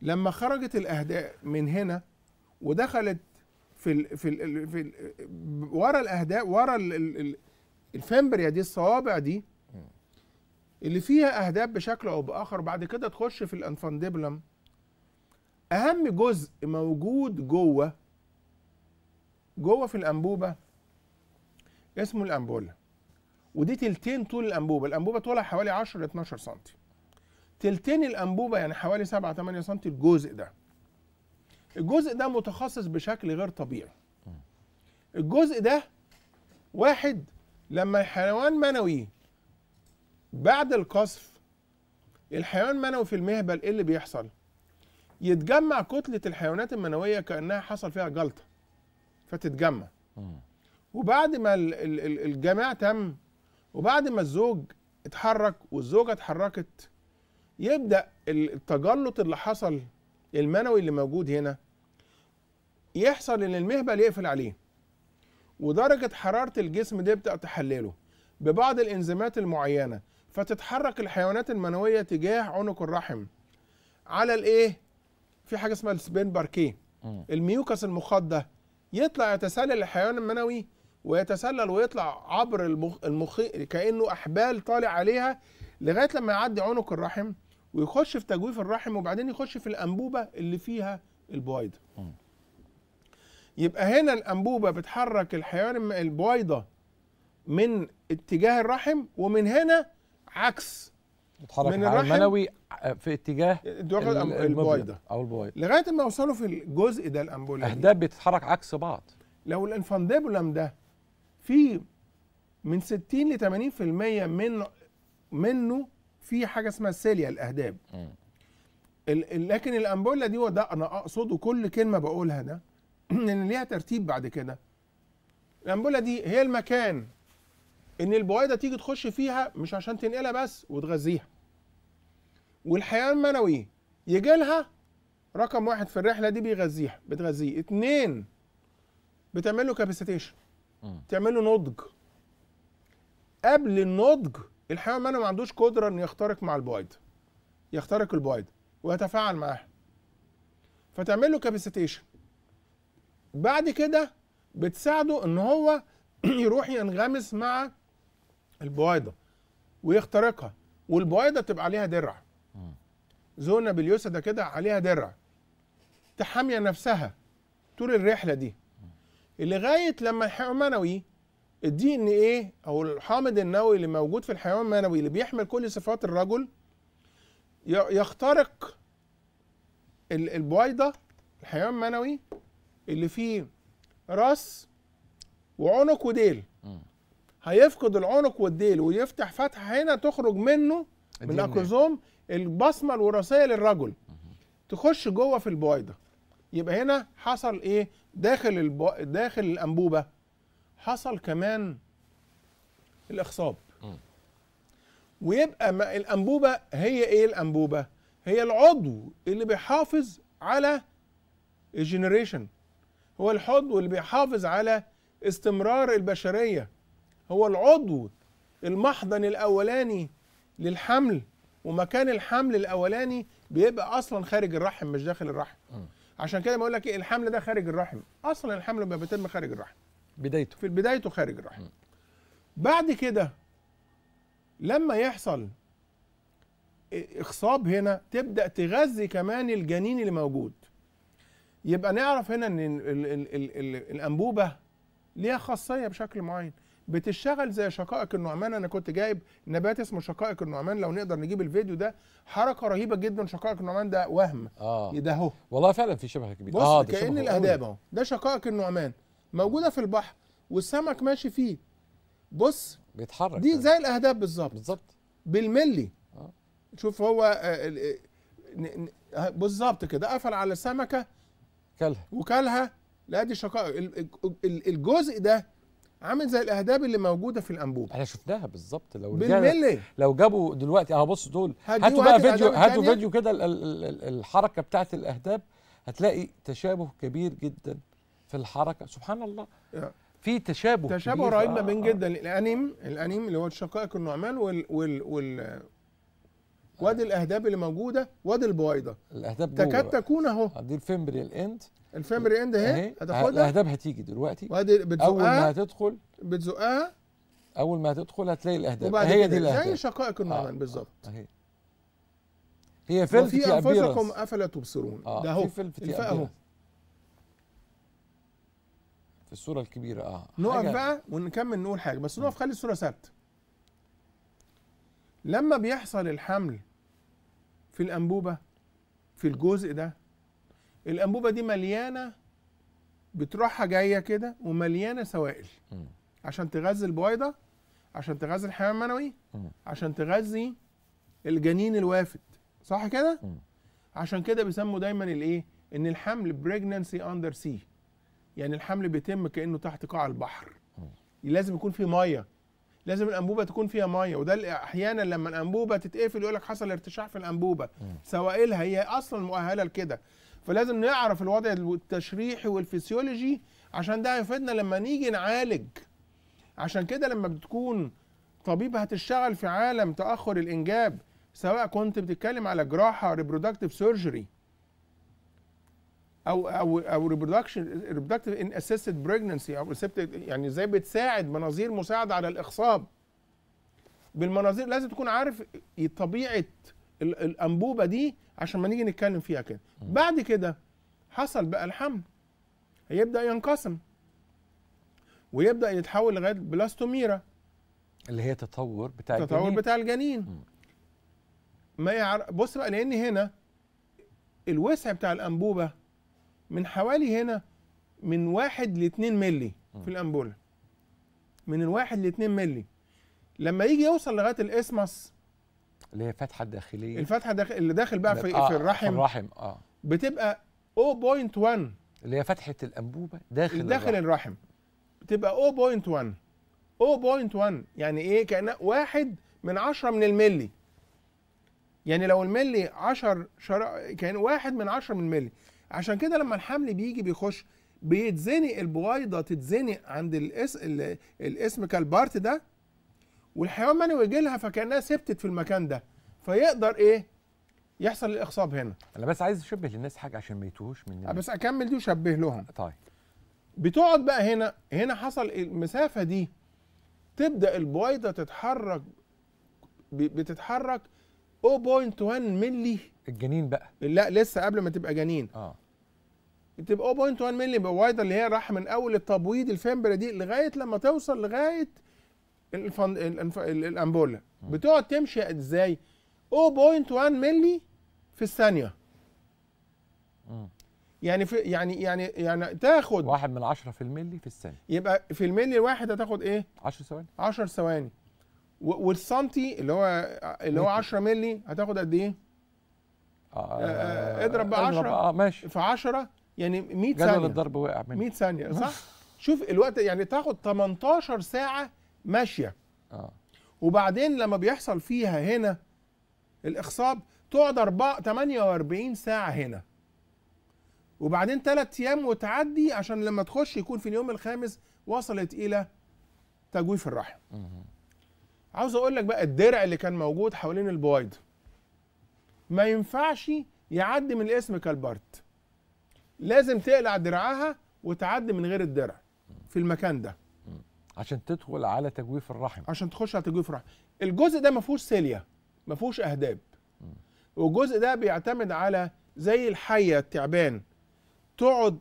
لما خرجت الاهداف من هنا ودخلت في الـ في الـ في الـ ورا الاهداف ورا الفامبريا دي الصوابع دي اللي فيها اهداف بشكل او باخر بعد كده تخش في الانفانديبلم اهم جزء موجود جوه جوه في الانبوبه اسمه الامبوله ودي تلتين طول الانبوبه الانبوبه طولها حوالي 10 ل 12 سم تلتين الانبوبه يعني حوالي 7 8 سم الجزء ده الجزء ده متخصص بشكل غير طبيعي الجزء ده واحد لما الحيوان منوي بعد القصف الحيوان منوي في المهبل ايه اللي بيحصل يتجمع كتله الحيوانات المنويه كانها حصل فيها جلطه فتتجمع وبعد ما الجماع تم وبعد ما الزوج اتحرك والزوجه اتحركت يبدا التجلط اللي حصل المنوي اللي موجود هنا يحصل ان المهبل يقفل عليه ودرجه حراره الجسم دي بتبدا تحلله ببعض الانزيمات المعينه فتتحرك الحيوانات المنويه تجاه عنق الرحم على الايه في حاجه اسمها السبين باركيه الميوكس المخده يطلع يتسلل الحيوان المنوي ويتسلل ويطلع عبر المخ, المخ... كانه احبال طالع عليها لغايه لما يعدي عنق الرحم ويخش في تجويف الرحم وبعدين يخش في الانبوبه اللي فيها البويضه. يبقى هنا الانبوبه بتحرك الحيوان البويضه من اتجاه الرحم ومن هنا عكس يتحرك من الرحم المنوي في اتجاه البويضه او البويضه لغايه ما يوصلوا في الجزء ده الانبوله الاهداب بتتحرك عكس بعض لو الانفانديبولم ده في من 60 ل 80% من منه في حاجه اسمها سيليا الاهداب لكن الامبوله دي وده انا اقصده كل كلمه بقولها ده ان ليها ترتيب بعد كده الامبوله دي هي المكان ان البويضه تيجي تخش فيها مش عشان تنقلها بس وتغذيها والحيوان المنوي يجي لها رقم واحد في الرحله دي بيغذيها بتغذيه اتنين بتعمل له كابستيشن تعمل له نضج قبل النضج الحيوان المنوي ما عندوش قدره انه يخترق مع البويض يخترق البويض ويتفاعل معاها فتعمل له كابستيشن بعد كده بتساعده ان هو يروح ينغمس مع البويضه ويخترقها والبويضه تبقى عليها درع زونا بليوسا ده كده عليها درع تحاميه نفسها طول الرحله دي لغايه لما الحيوان المنوي الدي ان ايه او الحامض النووي اللي موجود في الحيوان المنوي اللي بيحمل كل صفات الرجل يخترق البويضه الحيوان المنوي اللي فيه راس وعنق وديل هيفقد العنق والديل ويفتح فتحه هنا تخرج منه من الاكروزوم إيه؟ البصمه الوراثيه للرجل تخش جوه في البويضه يبقى هنا حصل ايه داخل البو... داخل الانبوبه حصل كمان الاخصاب ويبقى ما الانبوبه هي ايه الانبوبه هي العضو اللي بيحافظ على الجنريشن هو العضو اللي بيحافظ على استمرار البشريه هو العضو المحضن الاولاني للحمل ومكان الحمل الاولاني بيبقى اصلا خارج الرحم مش داخل الرحم م. عشان كده بقول لك ايه الحمل ده خارج الرحم اصلا الحمل ما بيتم خارج الرحم بدايته في بدايته خارج الرحم بعد كده لما يحصل اخصاب هنا تبدا تغذي كمان الجنين اللي موجود يبقى نعرف هنا ان الـ الـ الـ الانبوبه ليها خاصيه بشكل معين بتشتغل زي شقائق النعمان انا كنت جايب نبات اسمه شقائق النعمان لو نقدر نجيب الفيديو ده حركه رهيبه جدا شقائق النعمان ده وهم آه. إيه ده هو والله فعلا في شبه كبيره بص آه كان الاهداب اهو ده شقائق النعمان موجوده في البحر والسمك ماشي فيه بص بيتحرك دي زي الاهداب بالظبط بالظبط بالملي آه. شوف هو آه، آه، بالظبط كده قفل على السمكه كلها وكلها لا دي شقائق الجزء ده عامل زي الاهداب اللي موجوده في الانبوب احنا شفناها بالظبط لو بالملي لو جابوا دلوقتي اه بص دول هاتوا بقى فيديو هاتوا فيديو كده الحركه بتاعت الاهداب هتلاقي تشابه كبير جدا في الحركه سبحان الله في تشابه تشابه رهيب ما بين جدا الانيم الانيم اللي هو الشقائق النعمان وال وال وال وادي الاهداب اللي موجوده وادي البويضه الاهداب تكاد تكون اهو دي الفيمبريال اند ري اند اهي هتاخدها الاهداب هتيجي دلوقتي وادي بتزقها اول ما هتدخل بتزقها اول ما هتدخل هتلاقي الاهداب هي دي الاهداب زي شقائق النعمان آه،, آه. بالظبط اهي هي فلتي وفي انفسكم افلا تبصرون آه. ده اهو الفاء اهو في الصوره الكبيره اه نقف بقى ونكمل نقول حاجه بس نقف آه. خلي الصوره ثابته لما بيحصل الحمل في الانبوبه في الجزء ده الانبوبه دي مليانه بتروحها جايه كده ومليانه سوائل عشان تغذي البويضه عشان تغذي الحمام المنوي عشان تغذي الجنين الوافد صح كده عشان كده بيسموا دايما الايه ان الحمل بريجننسي اندر سي يعني الحمل بيتم كانه تحت قاع البحر لازم يكون فيه ميه لازم الانبوبه تكون فيها ميه وده احيانا لما الانبوبه تتقفل يقول لك حصل ارتشاح في الانبوبه سوائلها هي اصلا مؤهله لكده فلازم نعرف الوضع التشريحي والفسيولوجي عشان ده هيفيدنا لما نيجي نعالج عشان كده لما بتكون طبيب هتشتغل في عالم تاخر الانجاب سواء كنت بتتكلم على جراحه ريبرودكتيف سيرجري او او او ريبرودكشن ريبرودكتيف ان اسيستد بريجننسي او يعني ازاي بتساعد مناظير مساعده على الاخصاب بالمناظير لازم تكون عارف طبيعه الانبوبه دي عشان ما نيجي نتكلم فيها كده بعد كده حصل بقى الحمل هيبدا ينقسم ويبدا يتحول لغايه بلاستوميرا اللي هي تطور بتاع الجنين تطور بتاع الجنين ما يعر... بص بقى لان هنا الوسع بتاع الانبوبه من حوالي هنا من واحد ل 2 مللي في الانبوله من الواحد ل 2 مللي لما يجي يوصل لغايه الاسمس اللي هي فتحه داخليه الفتحه داخل اللي داخل بقى في, آه في الرحم في الرحم اه بتبقى 0.1 اللي هي فتحه الانبوبه داخل داخل الرحم, الرحم. بتبقى 0.1 0.1 يعني ايه كان واحد من 10 من الملي يعني لو الملي 10 شر... كان واحد من 10 من الملي عشان كده لما الحمل بيجي بيخش بيتزنق البويضه تتزنق عند الاس الاسم كالبارت ده والحيوان منوي يجي لها فكانها سبتت في المكان ده فيقدر ايه يحصل الاخصاب هنا انا بس عايز اشبه للناس حاجه عشان ما يتوهوش مننا بس اكمل دي وشبه لهم طيب بتقعد بقى هنا هنا حصل المسافه دي تبدا البويضه تتحرك بتتحرك 0.1 ملي الجنين بقى لا لسه قبل ما تبقى جنين اه بتبقى 0.1 ملي بويضه اللي هي راح من اول التبويض الفيمبرا دي لغايه لما توصل لغايه الامبوله بتقعد تمشي ازاي 0.1 مللي في الثانيه يعني في يعني يعني يعني تاخد واحد من عشرة في الملي في الثانية يبقى في الملي الواحد هتاخد ايه؟ 10 ثواني 10 ثواني والسنتي اللي هو اللي هو 10 ملي هتاخد قد ايه؟ آه, آه،, آه، اضرب ب 10 اه ماشي في 10 يعني 100 ثانية جدول الضرب وقع مني 100 ثانية صح؟ شوف الوقت يعني تاخد 18 ساعة ماشيه اه وبعدين لما بيحصل فيها هنا الاخصاب تقعد 4 48 ساعه هنا وبعدين ثلاث ايام وتعدي عشان لما تخش يكون في اليوم الخامس وصلت الى تجويف الرحم عاوز اقول لك بقى الدرع اللي كان موجود حوالين البويض ما ينفعش يعدي من الاسم كالبرت لازم تقلع درعها وتعدي من غير الدرع في المكان ده عشان تدخل على تجويف الرحم عشان تخش على تجويف الرحم الجزء ده ما فيهوش سيليا ما فيهوش اهداب والجزء ده بيعتمد على زي الحيه التعبان تقعد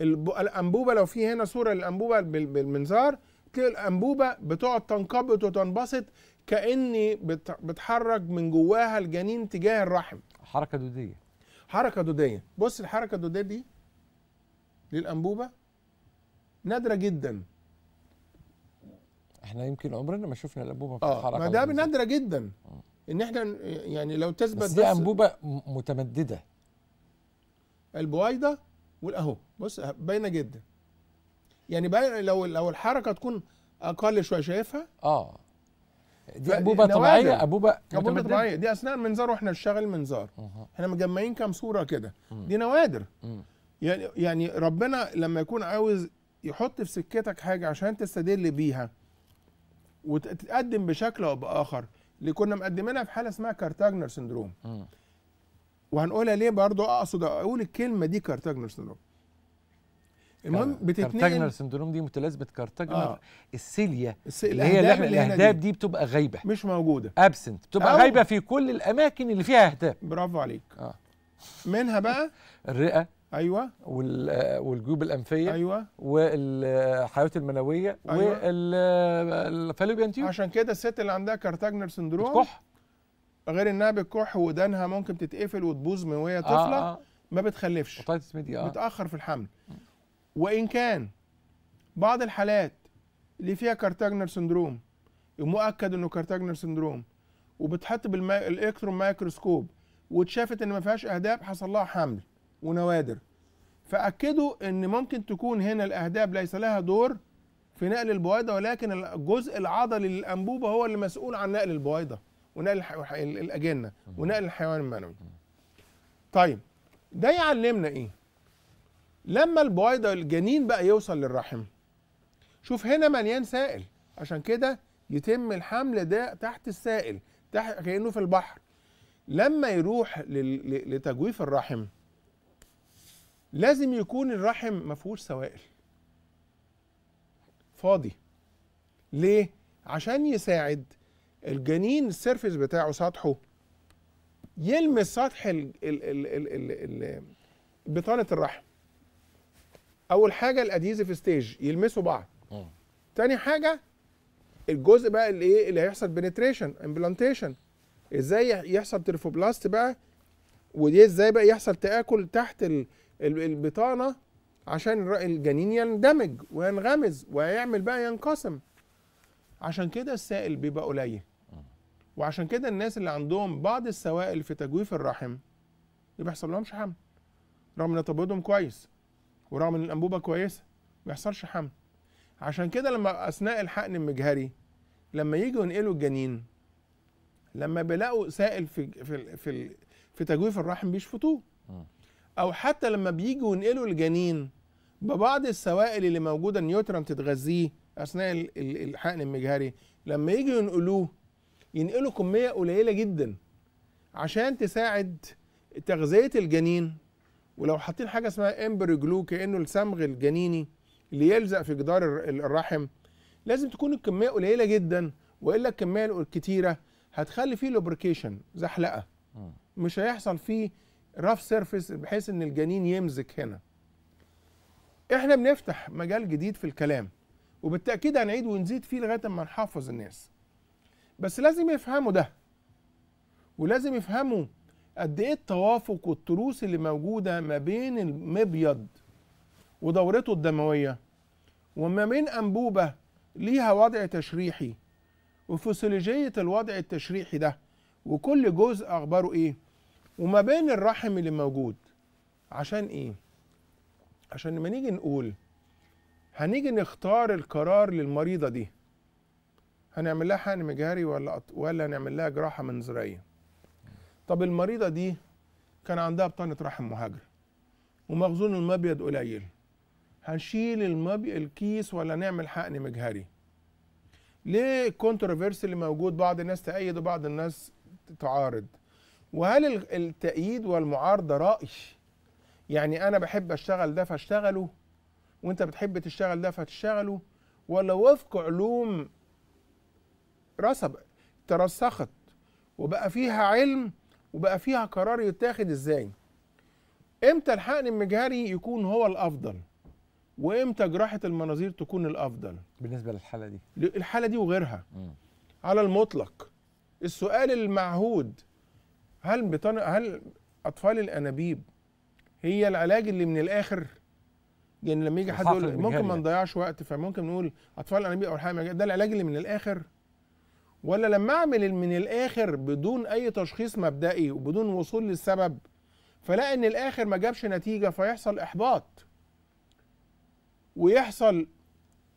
الانبوبه لو في هنا صوره للانبوبه بالمنظار تلاقي الانبوبه بتقعد تنقبض وتنبسط كاني بتحرك من جواها الجنين تجاه الرحم حركه دوديه حركه دوديه بص الحركه الدوديه دي للانبوبه نادره جدا احنا يمكن عمرنا ما شفنا الانبوبه آه، الحركه ما ده نادره جدا ان احنا يعني لو تثبت بس دي انبوبه متمدده البويضه والاهو بص باينه جدا يعني بقى لو لو الحركه تكون اقل شويه شايفها اه دي انبوبه طبيعيه انبوبه انبوبه طبيعيه دي اثناء المنظار واحنا بنشغل المنظار احنا مجمعين كام صوره كده دي نوادر يعني يعني ربنا لما يكون عاوز يحط في سكتك حاجه عشان تستدل بيها وتتقدم بشكل او باخر اللي كنا مقدمينها في حاله اسمها كارتاجنر سندروم وهنقولها ليه برضو اقصد اقول الكلمه دي كارتاجنر سندروم المهم يعني بتتنقل كارتاجنر سندروم دي متلازمه كارتاجنر آه. السيليا اللي هي اللي احنا الاهداب دي بتبقى غايبه مش موجوده ابسنت بتبقى غايبه في كل الاماكن اللي فيها اهداب برافو عليك اه منها بقى الرئه ايوه آه، والجيوب الانفيه ايوه والحيوات المنويه أيوة. والفالوبيان تيوب عشان كده الست اللي عندها كارتاجنر سندروم بتكح غير انها بتكح ودانها ممكن تتقفل وتبوظ من وهي آه، طفله آه آه. ما بتخلفش آه. بتاخر في الحمل وان كان بعض الحالات اللي فيها كارتاجنر سندروم ومؤكد انه كارتاجنر سندروم وبتحط بالالكترون مايكروسكوب واتشافت ان ما فيهاش اهداب حصل لها حمل ونوادر فأكدوا أن ممكن تكون هنا الأهداب ليس لها دور في نقل البويضة ولكن الجزء العضلي للأنبوبة هو اللي مسؤول عن نقل البويضة ونقل الأجنة ونقل الحيوان المنوي طيب ده يعلمنا إيه لما البويضة الجنين بقى يوصل للرحم شوف هنا مليان سائل عشان كده يتم الحمل ده تحت السائل تحت كأنه في البحر لما يروح لتجويف الرحم لازم يكون الرحم ما فيهوش سوائل فاضي ليه عشان يساعد الجنين السيرفيس بتاعه سطحه يلمس سطح ال ال ال ال ال ال بطانه الرحم اول حاجه الاديزف ستيج يلمسوا بعض آه. تاني حاجه الجزء بقى اللي ايه اللي هيحصل بنتريشن امبلانتيشن ازاي يحصل ترفوبلاست بقى ودي ازاي بقى يحصل تاكل تحت البطانه عشان الجنين يندمج وينغمز ويعمل بقى ينقسم عشان كده السائل بيبقى قليل وعشان كده الناس اللي عندهم بعض السوائل في تجويف الرحم ما بيحصل لهمش حمل رغم ان تبيضهم كويس ورغم ان الانبوبه كويسه ما بيحصلش حمل عشان كده لما اثناء الحقن المجهري لما يجوا ينقلوا الجنين لما بيلاقوا سائل في في في, في تجويف الرحم بيشفطوه او حتى لما بيجوا ينقلوا الجنين ببعض السوائل اللي موجوده نيوترون تتغذيه اثناء الحقن المجهري لما يجوا ينقلوه ينقلوا كميه قليله جدا عشان تساعد تغذيه الجنين ولو حاطين حاجه اسمها امبري جلو كانه الصمغ الجنيني اللي يلزق في جدار الرحم لازم تكون الكميه قليله جدا والا الكميه الكتيره هتخلي فيه لوبريكيشن زحلقه مش هيحصل فيه رف سيرفيس بحيث ان الجنين يمسك هنا احنا بنفتح مجال جديد في الكلام وبالتاكيد هنعيد ونزيد فيه لغايه اما نحفظ الناس بس لازم يفهموا ده ولازم يفهموا قد ايه التوافق والتروس اللي موجوده ما بين المبيض ودورته الدمويه وما بين انبوبه ليها وضع تشريحي وفسيولوجيه الوضع التشريحي ده وكل جزء اخباره ايه وما بين الرحم اللي موجود عشان ايه عشان لما نيجي نقول هنيجي نختار القرار للمريضه دي هنعمل لها حقن مجهري ولا ولا نعمل لها جراحه منظريه طب المريضه دي كان عندها بطانه رحم مهاجر ومخزون المبيض قليل هنشيل المبيض الكيس ولا نعمل حقن مجهري ليه الكونتروفيرس اللي موجود بعض الناس تأيد وبعض الناس تعارض وهل التأييد والمعارضة رأي يعني أنا بحب أشتغل ده فأشتغله وأنت بتحب تشتغل ده فتشتغله ولا وفق علوم رسب ترسخت وبقى فيها علم وبقى فيها قرار يتاخد ازاي امتى الحقن المجهري يكون هو الافضل وامتى جراحه المناظير تكون الافضل بالنسبه للحاله دي الحاله دي وغيرها م. على المطلق السؤال المعهود هل بطن... هل اطفال الانابيب هي العلاج اللي من الاخر يعني لما يجي حد يقول ممكن ما نضيعش وقت فممكن نقول اطفال الانابيب او حاجه ده العلاج اللي من الاخر ولا لما اعمل من الاخر بدون اي تشخيص مبدئي وبدون وصول للسبب فلا ان الاخر ما جابش نتيجه فيحصل احباط ويحصل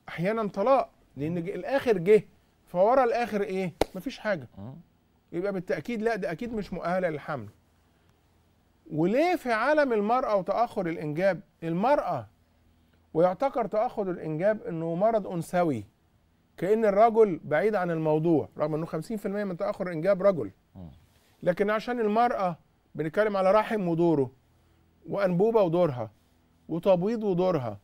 احيانا طلاق لان الاخر جه فورا الاخر ايه مفيش حاجه يبقى بالتاكيد لا ده اكيد مش مؤهله للحمل وليه في عالم المراه وتاخر الانجاب المراه ويعتقر تاخر الانجاب انه مرض انثوي كان الرجل بعيد عن الموضوع رغم انه 50% من تاخر الانجاب رجل لكن عشان المراه بنتكلم على رحم ودوره وانبوبه ودورها وتبويض ودورها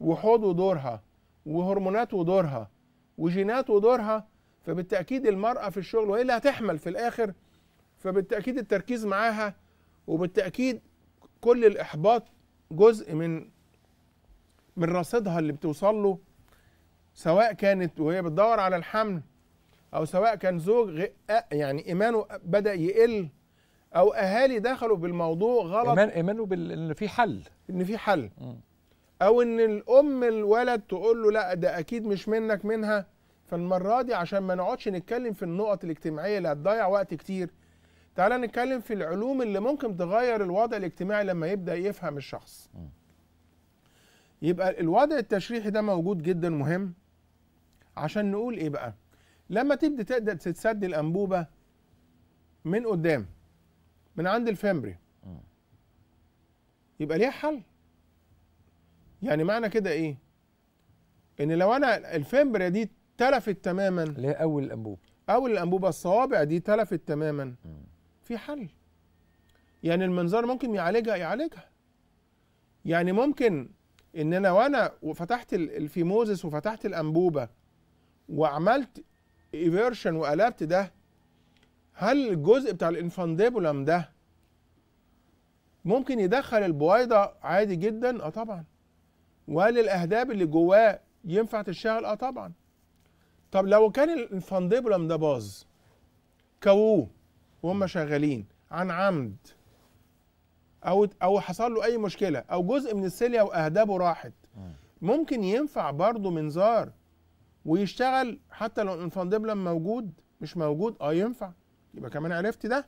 وحوض ودورها وهرمونات ودورها وجينات ودورها فبالتاكيد المراه في الشغل وهي اللي هتحمل في الاخر فبالتاكيد التركيز معاها وبالتاكيد كل الاحباط جزء من من رصيدها اللي بتوصل له سواء كانت وهي بتدور على الحمل او سواء كان زوج يعني ايمانه بدا يقل او اهالي دخلوا بالموضوع غلط ايمان ايمانه بال... ان في حل ان في حل م. او ان الام الولد تقول له لا ده اكيد مش منك منها فالمره دي عشان ما نقعدش نتكلم في النقط الاجتماعيه اللي هتضيع وقت كتير تعالى نتكلم في العلوم اللي ممكن تغير الوضع الاجتماعي لما يبدا يفهم الشخص يبقى الوضع التشريحي ده موجود جدا مهم عشان نقول ايه بقى لما تبدا تقدر تتسد الانبوبه من قدام من عند الفامبري يبقى ليها حل يعني معنى كده ايه ان لو انا الفامبري دي تلفت تماما اللي هي اول الانبوبه اول الانبوبه الصوابع دي تلفت تماما في حل يعني المنظار ممكن يعالجها يعالجها يعني ممكن ان انا وانا فتحت الفيموزس وفتحت الانبوبه وعملت ايفيرشن وقلبت ده هل الجزء بتاع الانفانديبولم ده ممكن يدخل البويضه عادي جدا اه طبعا وهل الاهداب اللي جواه ينفع تشتغل اه طبعا طب لو كان الفانديبولم ده باظ كووه وهم شغالين عن عمد او او حصل له اي مشكله او جزء من السيليا واهدابه راحت ممكن ينفع برضه منظار ويشتغل حتى لو الانفاندبلم موجود مش موجود اه ينفع يبقى كمان عرفت ده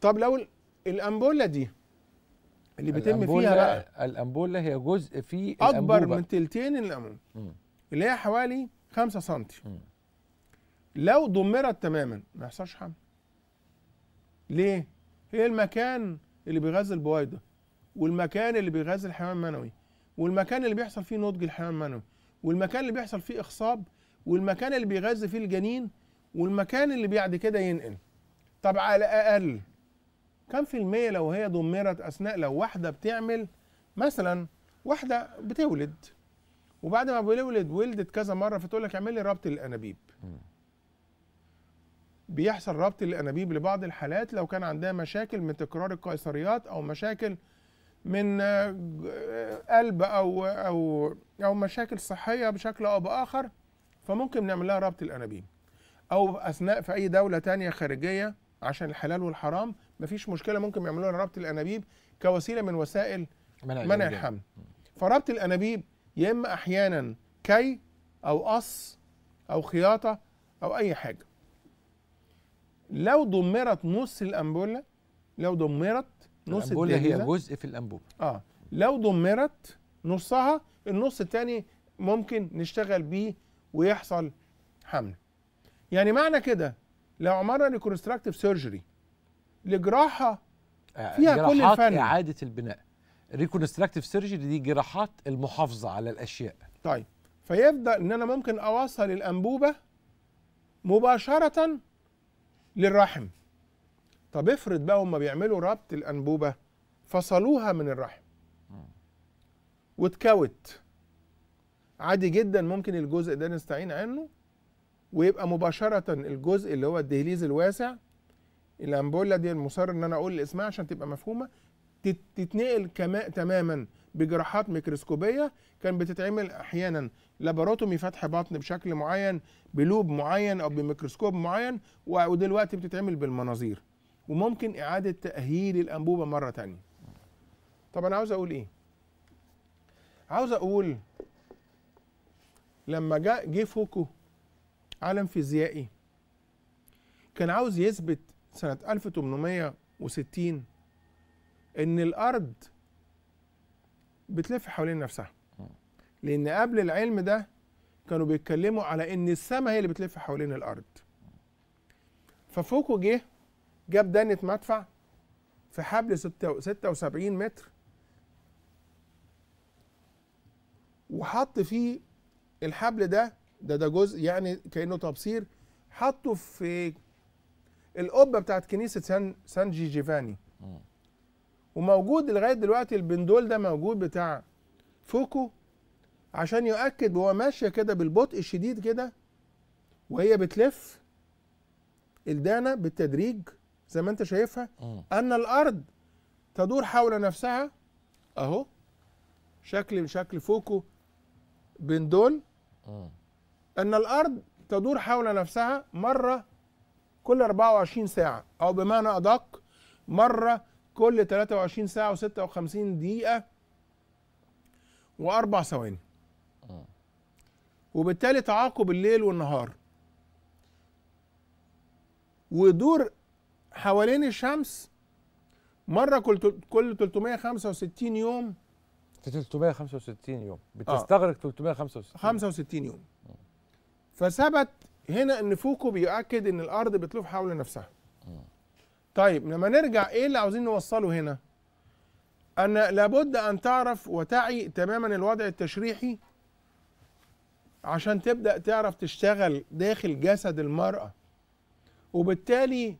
طب لو الامبوله دي اللي بيتم فيها بقى الامبوله هي جزء في اكبر من تلتين الامبولا اللي هي حوالي 5 سم لو دمرت تماما ما يحصلش حمل ليه هي المكان اللي بيغذي البويضه والمكان اللي بيغذي الحيوان المنوي والمكان اللي بيحصل فيه نضج الحيوان المنوي والمكان اللي بيحصل فيه اخصاب والمكان اللي بيغذي فيه الجنين والمكان اللي بعد كده ينقل طب على الاقل كم في المية لو هي دمرت أثناء لو واحدة بتعمل مثلا واحدة بتولد وبعد ما بيولد ولدت كذا مره فتقول لك اعمل لي ربط للانابيب بيحصل ربط الانابيب لبعض الحالات لو كان عندها مشاكل من تكرار القيصريات او مشاكل من آه، قلب او او او مشاكل صحيه بشكل او باخر فممكن نعمل لها ربط الانابيب او اثناء في اي دوله تانية خارجيه عشان الحلال والحرام مفيش مشكله ممكن يعملوا لها ربط الانابيب كوسيله من وسائل منع, منع الحمل فربط الانابيب يا اما احيانا كي او قص او خياطه او اي حاجه لو دمرت نص الانبوله لو دمرت نص الانبوله هي جزء في الانبوبه اه لو دمرت نصها النص الثاني ممكن نشتغل بيه ويحصل حمل يعني معنى كده لو عملنا ريكونستراكتيف سيرجري لجراحه آه، فيها كل الفن اعاده البناء ريكونستراكتيف سيرجري دي جراحات المحافظه على الاشياء طيب فيبدا ان انا ممكن اوصل الانبوبه مباشره للرحم طب افرض بقى هم بيعملوا ربط الانبوبه فصلوها من الرحم واتكوت عادي جدا ممكن الجزء ده نستعين عنه ويبقى مباشره الجزء اللي هو الدهليز الواسع الامبولا دي المصر ان انا اقول اسمها عشان تبقى مفهومه تتنقل كما تماما بجراحات ميكروسكوبيه كان بتتعمل احيانا لابراتومي فتح بطن بشكل معين بلوب معين او بميكروسكوب معين ودلوقتي بتتعمل بالمناظير وممكن اعاده تاهيل الانبوبه مره ثانيه طب انا عاوز اقول ايه عاوز اقول لما جاء جه فوكو عالم فيزيائي كان عاوز يثبت سنه 1860 ان الارض بتلف حوالين نفسها لان قبل العلم ده كانوا بيتكلموا على ان السماء هي اللي بتلف حوالين الارض ففوكو جه جاب دانة مدفع في حبل 76 متر وحط فيه الحبل ده ده ده جزء يعني كانه تبصير حطه في القبه بتاعت كنيسه سان سان جي جيفاني وموجود لغايه دلوقتي البندول ده موجود بتاع فوكو عشان يؤكد وهو ماشيه كده بالبطء الشديد كده وهي بتلف الدانه بالتدريج زي ما انت شايفها ان الارض تدور حول نفسها اهو شكل شكل فوكو بندول ان الارض تدور حول نفسها مره كل 24 ساعه او بمعنى ادق مره كل 23 ساعه و56 دقيقه واربع ثواني آه. وبالتالي تعاقب الليل والنهار ودور حوالين الشمس مره كل كل 365 يوم 365 يوم آه. بتستغرق آه. 365 65 يوم فثبت هنا ان فوكو بيؤكد ان الارض بتلف حول نفسها آه. طيب لما نرجع ايه اللي عاوزين نوصله هنا ان لابد ان تعرف وتعي تماما الوضع التشريحي عشان تبدا تعرف تشتغل داخل جسد المراه وبالتالي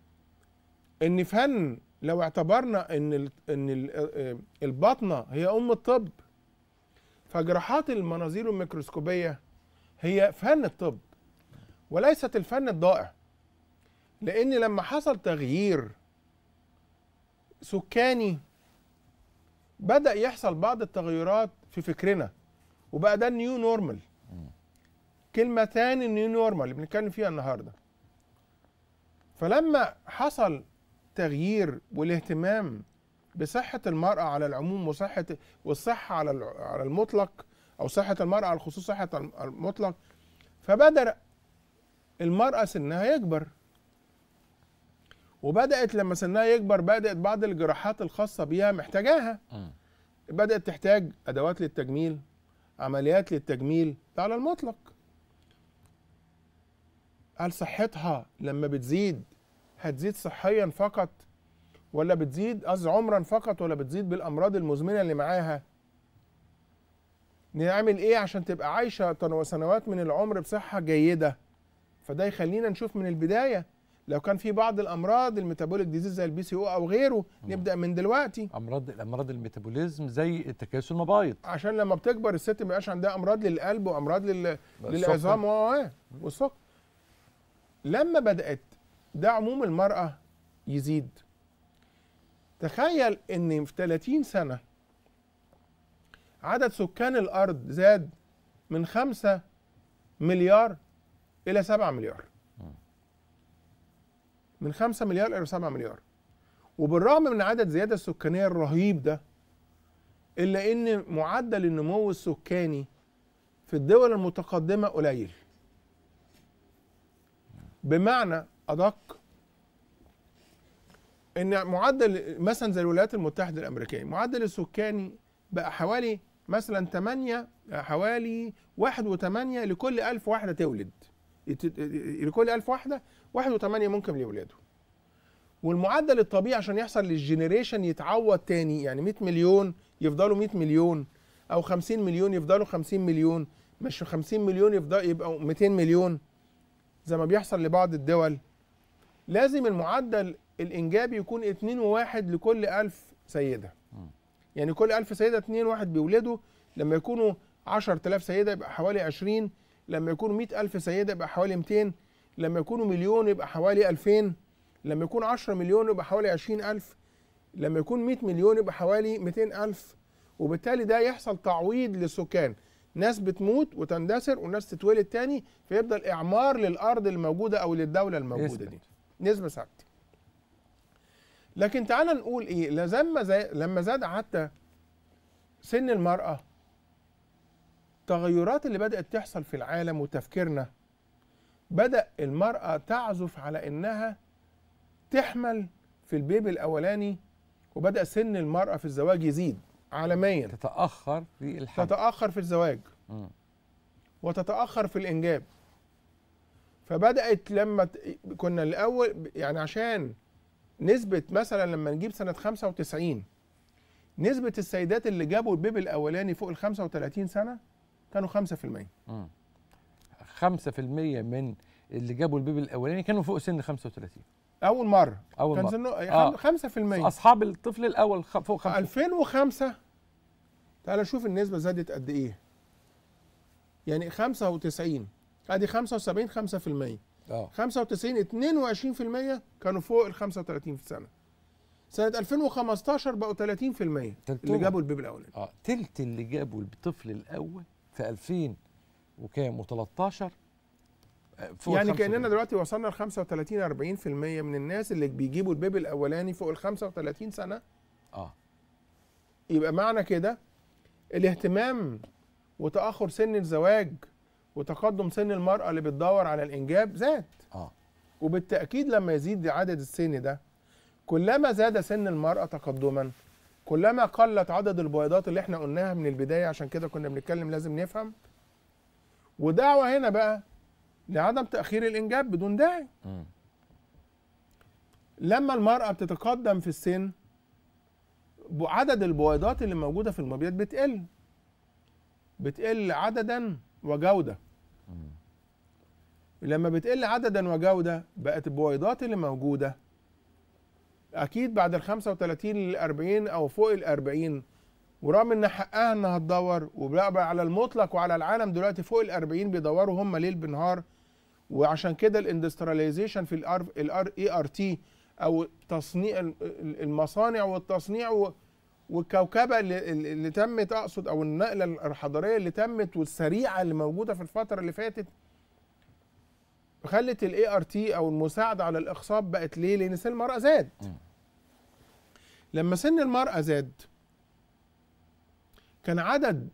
ان فن لو اعتبرنا ان ان آه، البطنه هي ام الطب فجراحات المناظير الميكروسكوبيه هي فن الطب وليست الفن الضائع لان لما حصل تغيير سكاني بدا يحصل بعض التغيرات في فكرنا وبقى ده النيو نورمال كلمه ثاني النيو نورمال اللي بنتكلم فيها النهارده فلما حصل تغيير والاهتمام بصحة المرأة على العموم وصحة والصحة على على المطلق أو صحة المرأة على الخصوص صحة المطلق فبدأ المرأة سنها يكبر وبدات لما سنها يكبر بدات بعض الجراحات الخاصه بيها محتاجاها بدات تحتاج ادوات للتجميل عمليات للتجميل على المطلق هل صحتها لما بتزيد هتزيد صحيا فقط ولا بتزيد از عمرا فقط ولا بتزيد بالامراض المزمنه اللي معاها نعمل ايه عشان تبقى عايشه سنوات من العمر بصحه جيده فده يخلينا نشوف من البدايه لو كان في بعض الامراض الميتابوليك ديزيز زي البي سي او او غيره مم. نبدا من دلوقتي امراض الامراض الميتابوليزم زي التكاسل المبايض عشان لما بتكبر الست ما يبقاش عندها امراض للقلب وامراض لل... للعظام آه، آه، والسكر لما بدات ده عموم المراه يزيد تخيل ان في 30 سنه عدد سكان الارض زاد من 5 مليار الى 7 مليار من 5 مليار الى 7 مليار وبالرغم من عدد زياده السكانيه الرهيب ده الا ان معدل النمو السكاني في الدول المتقدمه قليل بمعنى ادق ان معدل مثلا زي الولايات المتحده الامريكيه معدل السكاني بقى حوالي مثلا 8 حوالي 1.8 لكل 1000 واحده تولد لكل 1000 واحده 1.8 ممكن لاولاده والمعدل الطبيعي عشان يحصل للجنريشن يتعوض تاني يعني 100 مليون يفضلوا 100 مليون او 50 مليون يفضلوا 50 مليون مش 50 مليون يفضل يبقوا 200 مليون زي ما بيحصل لبعض الدول لازم المعدل الانجابي يكون 2 وواحد لكل 1000 سيده يعني كل 1000 سيده 2 واحد بيولدوا لما يكونوا 10000 سيده يبقى حوالي 20 لما يكونوا 100000 سيدة يبقى حوالي 200 لما يكونوا مليون يبقى حوالي 2000 لما يكون 10 مليون يبقى حوالي 20000 لما يكون 100 مليون يبقى حوالي 200000 وبالتالي ده يحصل تعويض للسكان ناس بتموت وتندثر وناس تتولد تاني فيفضل اعمار للارض الموجوده او للدوله الموجوده نسبة. دي نسبه ثابته لكن تعالى نقول ايه لما زاد حتى سن المراه التغيرات اللي بدأت تحصل في العالم وتفكيرنا بدأ المرأة تعزف على إنها تحمل في البيبي الأولاني وبدأ سن المرأة في الزواج يزيد عالميا تتأخر في الحمل تتأخر في الزواج م. وتتأخر في الإنجاب فبدأت لما كنا الأول يعني عشان نسبة مثلا لما نجيب سنة 95 نسبة السيدات اللي جابوا البيبي الأولاني فوق ال 35 سنة كانوا 5% امم 5% من اللي جابوا البيبي الاولاني كانوا فوق سن 35 اول مره اول كان سنه آه. 5% اصحاب الطفل الاول فوق 5 2005 تعال شوف النسبه زادت قد ايه يعني 95 ادي 75 5% اه 95 22% كانوا فوق ال 35 في السنه سنة 2015 بقوا 30% اللي جابوا البيبي الاولاني اه تلت اللي جابوا الطفل الاول في 2000 وكام و13 آه، يعني كاننا دلوقتي وصلنا ل 35 40% من الناس اللي بيجيبوا البيبي الاولاني فوق ال 35 سنه اه يبقى معنى كده الاهتمام وتاخر سن الزواج وتقدم سن المراه اللي بتدور على الانجاب زاد اه وبالتاكيد لما يزيد عدد السن ده كلما زاد سن المراه تقدما كلما قلت عدد البويضات اللي احنا قلناها من البدايه عشان كده كنا بنتكلم لازم نفهم ودعوه هنا بقى لعدم تاخير الانجاب بدون داعي لما المراه بتتقدم في السن عدد البويضات اللي موجوده في المبيض بتقل بتقل عددا وجوده لما بتقل عددا وجوده بقت البويضات اللي موجوده اكيد بعد ال 35 لل 40 او فوق ال 40 ورغم ان حقها انها تدور وبقى على المطلق وعلى العالم دلوقتي فوق ال 40 بيدوروا هم ليل بنهار وعشان كده الاندستراليزيشن في الار اي ار تي او تصنيع المصانع والتصنيع والكوكبه اللي, اللي تمت اقصد او النقله الحضاريه اللي تمت والسريعه اللي موجوده في الفتره اللي فاتت خلت الاي ار e تي او المساعده على الاخصاب بقت ليه؟ لان سن المراه زاد. لما سن المرأة زاد كان عدد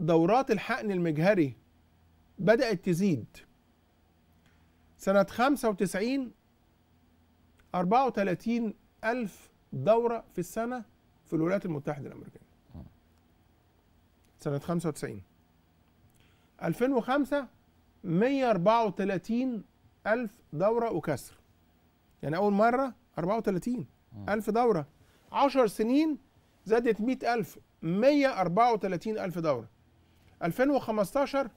دورات الحقن المجهري بدأت تزيد سنة 95 34 ألف دورة في السنة في الولايات المتحدة الأمريكية سنة 95 2005 134 ألف دورة وكسر يعني أول مرة 34 آه. ألف دورة 10 سنين زادت 100000 134 ألف دورة 2015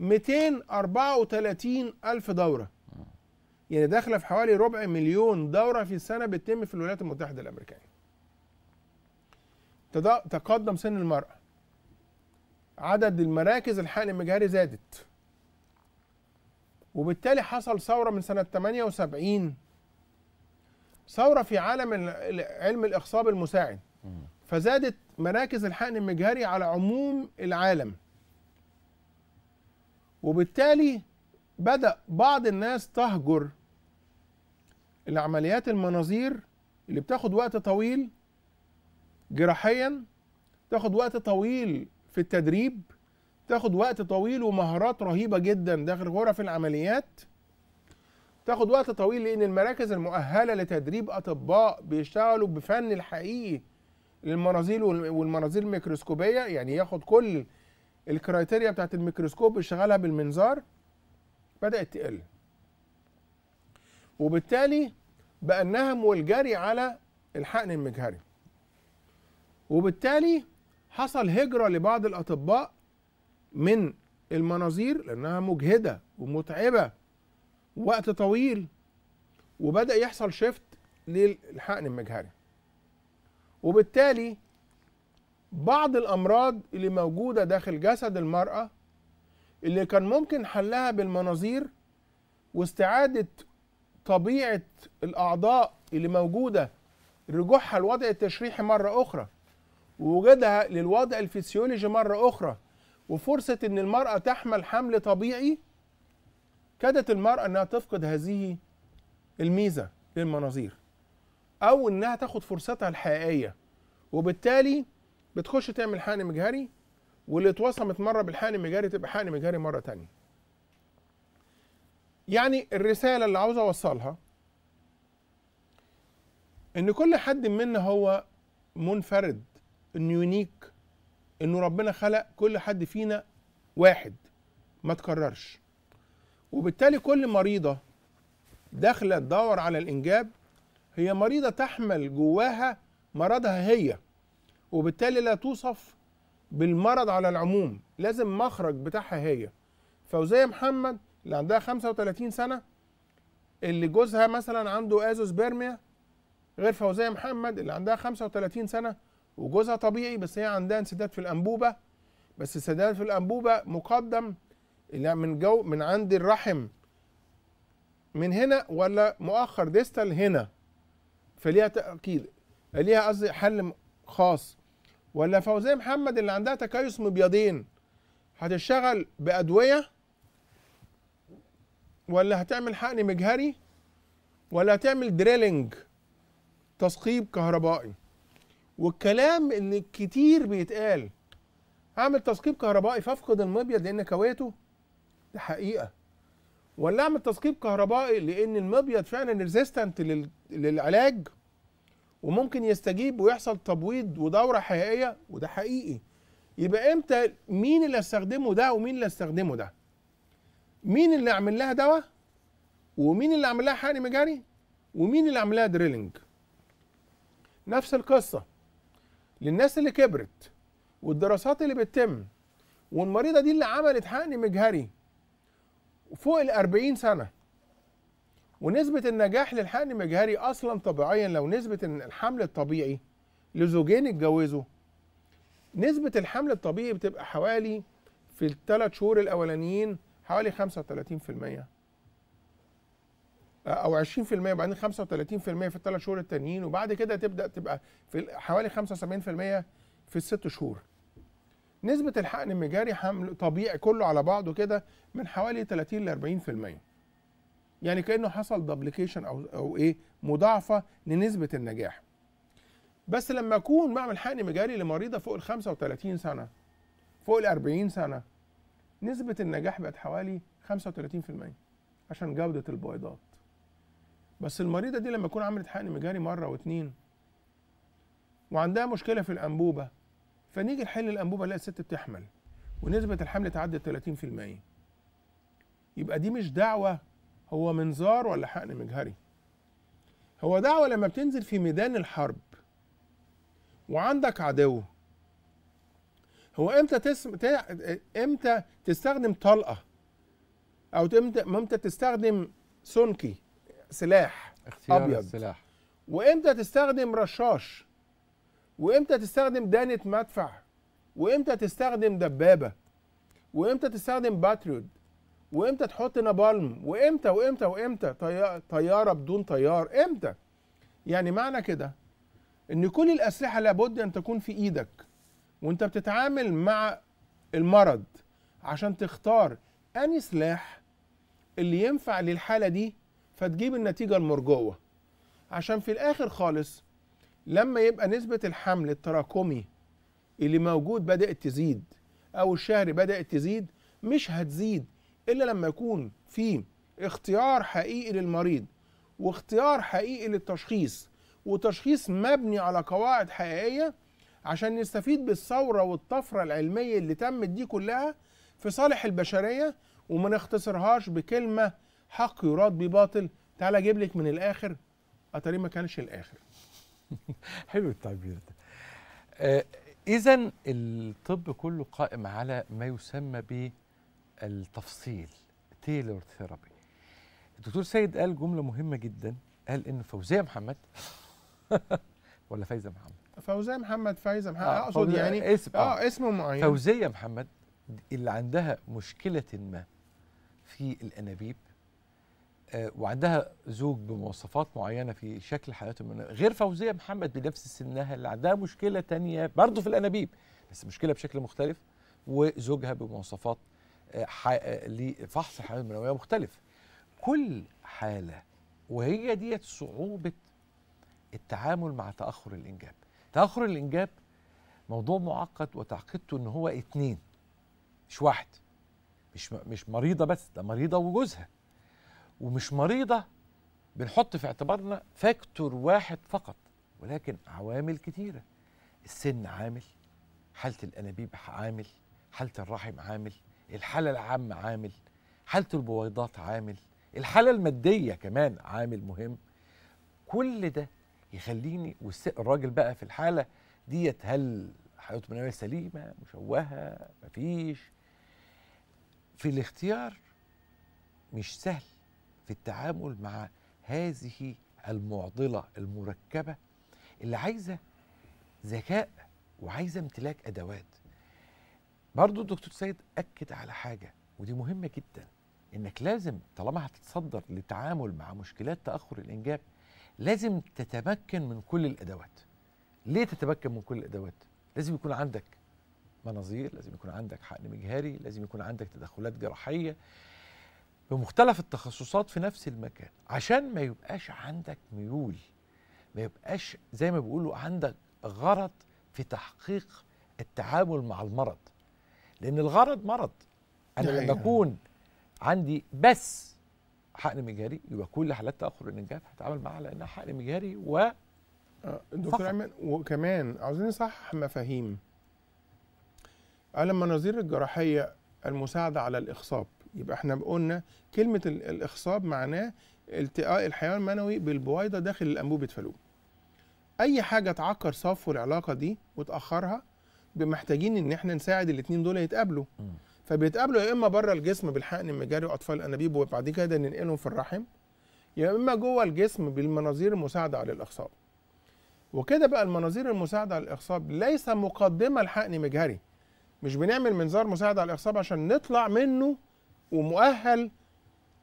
234 ألف دورة آه. يعني داخلة في حوالي ربع مليون دورة في السنة بتتم في الولايات المتحدة الأمريكية تقدم سن المرأة عدد المراكز الحقن المجهري زادت وبالتالي حصل ثورة من سنة 78 ثوره في عالم علم الاخصاب المساعد فزادت مراكز الحقن المجهري على عموم العالم وبالتالي بدا بعض الناس تهجر العمليات المناظير اللي بتاخد وقت طويل جراحيا تاخد وقت طويل في التدريب تاخد وقت طويل ومهارات رهيبه جدا داخل غرف العمليات تاخد وقت طويل لان المراكز المؤهله لتدريب اطباء بيشتغلوا بفن الحقيقي للمناظير والمناظير الميكروسكوبيه يعني ياخد كل الكرايتيريا بتاعت الميكروسكوب يشتغلها بالمنظار بدات تقل وبالتالي بقى النهم والجري على الحقن المجهري وبالتالي حصل هجرة لبعض الأطباء من المناظير لأنها مجهدة ومتعبة وقت طويل وبدا يحصل شيفت للحقن المجهري وبالتالي بعض الامراض اللي موجوده داخل جسد المراه اللي كان ممكن حلها بالمناظير واستعاده طبيعه الاعضاء اللي موجوده رجوعها لوضع التشريحي مره اخرى ووجودها للوضع الفسيولوجي مره اخرى وفرصه ان المراه تحمل حمل طبيعي كادت المرأة أنها تفقد هذه الميزة للمناظير أو أنها تاخد فرصتها الحقيقية وبالتالي بتخش تعمل حقن مجهري واللي اتوصمت مرة بالحقن المجهري تبقى حقن مجهري مرة تانية يعني الرسالة اللي عاوز أوصلها إن كل حد منا هو منفرد إنه يونيك إنه ربنا خلق كل حد فينا واحد ما تكررش وبالتالي كل مريضة داخلة تدور على الإنجاب هي مريضة تحمل جواها مرضها هي وبالتالي لا توصف بالمرض على العموم لازم مخرج بتاعها هي فوزية محمد اللي عندها 35 سنة اللي جوزها مثلا عنده أزوس بيرميا غير فوزية محمد اللي عندها 35 سنة وجوزها طبيعي بس هي عندها انسداد في الأنبوبة بس السداد في الأنبوبة مقدم اللي من جو من عند الرحم من هنا ولا مؤخر ديستال هنا فليها تأكيد ليها قصدي حل خاص ولا فوزية محمد اللي عندها تكيس مبيضين هتشتغل بأدوية ولا هتعمل حقن مجهري ولا هتعمل دريلينج تثقيب كهربائي والكلام اللي كتير بيتقال اعمل تثقيب كهربائي فافقد المبيض لان كويته ده حقيقه ولا اعمل تثقيب كهربائي لان المبيض فعلا ريزيستنت للعلاج وممكن يستجيب ويحصل تبويض ودوره حقيقيه وده حقيقي يبقى امتى مين اللي استخدمه ده ومين اللي استخدمه ده مين اللي اعمل لها دواء ومين اللي اعمل لها حقن مجاري ومين اللي اعمل لها دريلنج نفس القصه للناس اللي كبرت والدراسات اللي بتتم والمريضه دي اللي عملت حقن مجهري فوق ال 40 سنه ونسبه النجاح للحقن مجهري اصلا طبيعيا لو نسبه الحمل الطبيعي لزوجين اتجوزوا نسبه الحمل الطبيعي بتبقى حوالي في الثلاث شهور الاولانيين حوالي 35% او 20% وبعدين 35% في الثلاث شهور التانيين وبعد كده تبدا تبقى في حوالي 75% في الست شهور نسبة الحقن المجاري حمل طبيعي كله على بعضه كده من حوالي 30 ل 40% يعني كأنه حصل دبليكيشن أو أو إيه مضاعفة لنسبة النجاح بس لما أكون بعمل حقن مجاري لمريضة فوق ال 35 سنة فوق ال 40 سنة نسبة النجاح بقت حوالي 35% عشان جودة البويضات بس المريضة دي لما أكون عملت حقن مجاري مرة واتنين وعندها مشكلة في الأنبوبة فنيجي نحل الانبوبه نلاقي الست بتحمل ونسبه الحمل تعدت 30% يبقى دي مش دعوه هو منظار ولا حقن مجهري هو دعوه لما بتنزل في ميدان الحرب وعندك عدو هو امتى تسم... ت... امتى تستخدم طلقه او امتى امتى تستخدم سنكي سلاح اختيار ابيض السلاح وامتى تستخدم رشاش وامتى تستخدم دانة مدفع وامتى تستخدم دبابة وامتى تستخدم باتريود وامتى تحط نابالم وامتى وامتى وامتى طيارة بدون طيار امتى يعني معنى كده ان كل الاسلحة لابد ان تكون في ايدك وانت بتتعامل مع المرض عشان تختار اني سلاح اللي ينفع للحالة دي فتجيب النتيجة المرجوة عشان في الاخر خالص لما يبقى نسبة الحمل التراكمي اللي موجود بدأت تزيد أو الشهر بدأت تزيد مش هتزيد إلا لما يكون في اختيار حقيقي للمريض واختيار حقيقي للتشخيص وتشخيص مبني على قواعد حقيقية عشان نستفيد بالثورة والطفرة العلمية اللي تمت دي كلها في صالح البشرية وما نختصرهاش بكلمة حق يراد بباطل تعالى اجيب لك من الآخر اتاري ما كانش الآخر حلو التعبير ده آه اذا الطب كله قائم على ما يسمى بالتفصيل تيلور ثيرابي الدكتور سيد قال جمله مهمه جدا قال ان فوزيه محمد ولا فايزه محمد فوزيه محمد فايزه محمد آه اقصد يعني اسم اه, آه، اسمه معين فوزيه محمد اللي عندها مشكله ما في الانابيب وعندها زوج بمواصفات معينة في شكل حياتهم غير فوزية محمد بنفس سنها اللي عندها مشكلة تانية برضو في الأنابيب بس مشكلة بشكل مختلف وزوجها بمواصفات آه، آه، لفحص الحياة المنوية مختلف كل حالة وهي ديت صعوبة التعامل مع تأخر الإنجاب تأخر الإنجاب موضوع معقد وتعقيدته إن هو اتنين مش واحد مش مش مريضة بس ده مريضة وجوزها ومش مريضة بنحط في اعتبارنا فاكتور واحد فقط ولكن عوامل كتيرة السن عامل حالة الأنابيب عامل حالة الرحم عامل الحالة العامة عامل حالة البويضات عامل الحالة المادية كمان عامل مهم كل ده يخليني والراجل بقى في الحالة ديت هل حياته المنوية سليمة مشوهة مفيش في الاختيار مش سهل في التعامل مع هذه المعضله المركبه اللي عايزه ذكاء وعايزه امتلاك ادوات برضو الدكتور سيد اكد على حاجه ودي مهمه جدا انك لازم طالما هتتصدر للتعامل مع مشكلات تاخر الانجاب لازم تتمكن من كل الادوات ليه تتمكن من كل الادوات لازم يكون عندك مناظير لازم يكون عندك حقن مجهري لازم يكون عندك تدخلات جراحيه بمختلف التخصصات في نفس المكان عشان ما يبقاش عندك ميول ما يبقاش زي ما بيقولوا عندك غرض في تحقيق التعامل مع المرض لان الغرض مرض انا لما اكون عندي بس حقن مجهري يبقى كل حالات تاخر الانجاب هتعامل معاها لانها حقن مجهري و آه، دكتور ايمن وكمان عاوزين نصحح مفاهيم لما نظير الجراحيه المساعده على الاخصاب يبقى احنا قلنا كلمه الاخصاب معناه التقاء الحيوان المنوي بالبويضه داخل الانبوبه فالوب اي حاجه تعكر صفو العلاقه دي وتاخرها محتاجين ان احنا نساعد الاثنين دول يتقابلوا فبيتقابلوا يا اما بره الجسم بالحقن المجاري واطفال الانابيب وبعد كده ننقلهم في الرحم يا اما جوه الجسم بالمناظير المساعده على الاخصاب وكده بقى المناظير المساعده على الاخصاب ليس مقدمه لحقن مجهري مش بنعمل منظار مساعد على الاخصاب عشان نطلع منه ومؤهل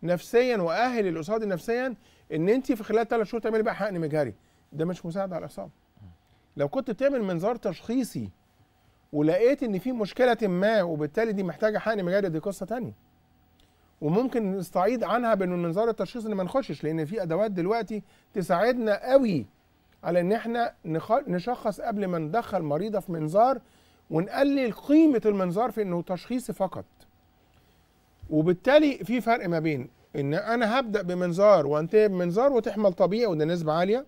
نفسيا واهل اللي قصادي نفسيا ان انت في خلال ثلاث شهور تعملي بقى حقن مجهري ده مش مساعده على الاعصاب لو كنت بتعمل منظار تشخيصي ولقيت ان في مشكله ما وبالتالي دي محتاجه حقن مجهري دي قصه ثانيه وممكن نستعيد عنها بان المنظار التشخيصي ان ما نخشش لان في ادوات دلوقتي تساعدنا قوي على ان احنا نشخص قبل ما ندخل مريضه في منظار ونقلل قيمه المنظار في انه تشخيصي فقط وبالتالي في فرق ما بين ان انا هبدا بمنظار وانتهي بمنظار وتحمل طبيعي وده نسبه عاليه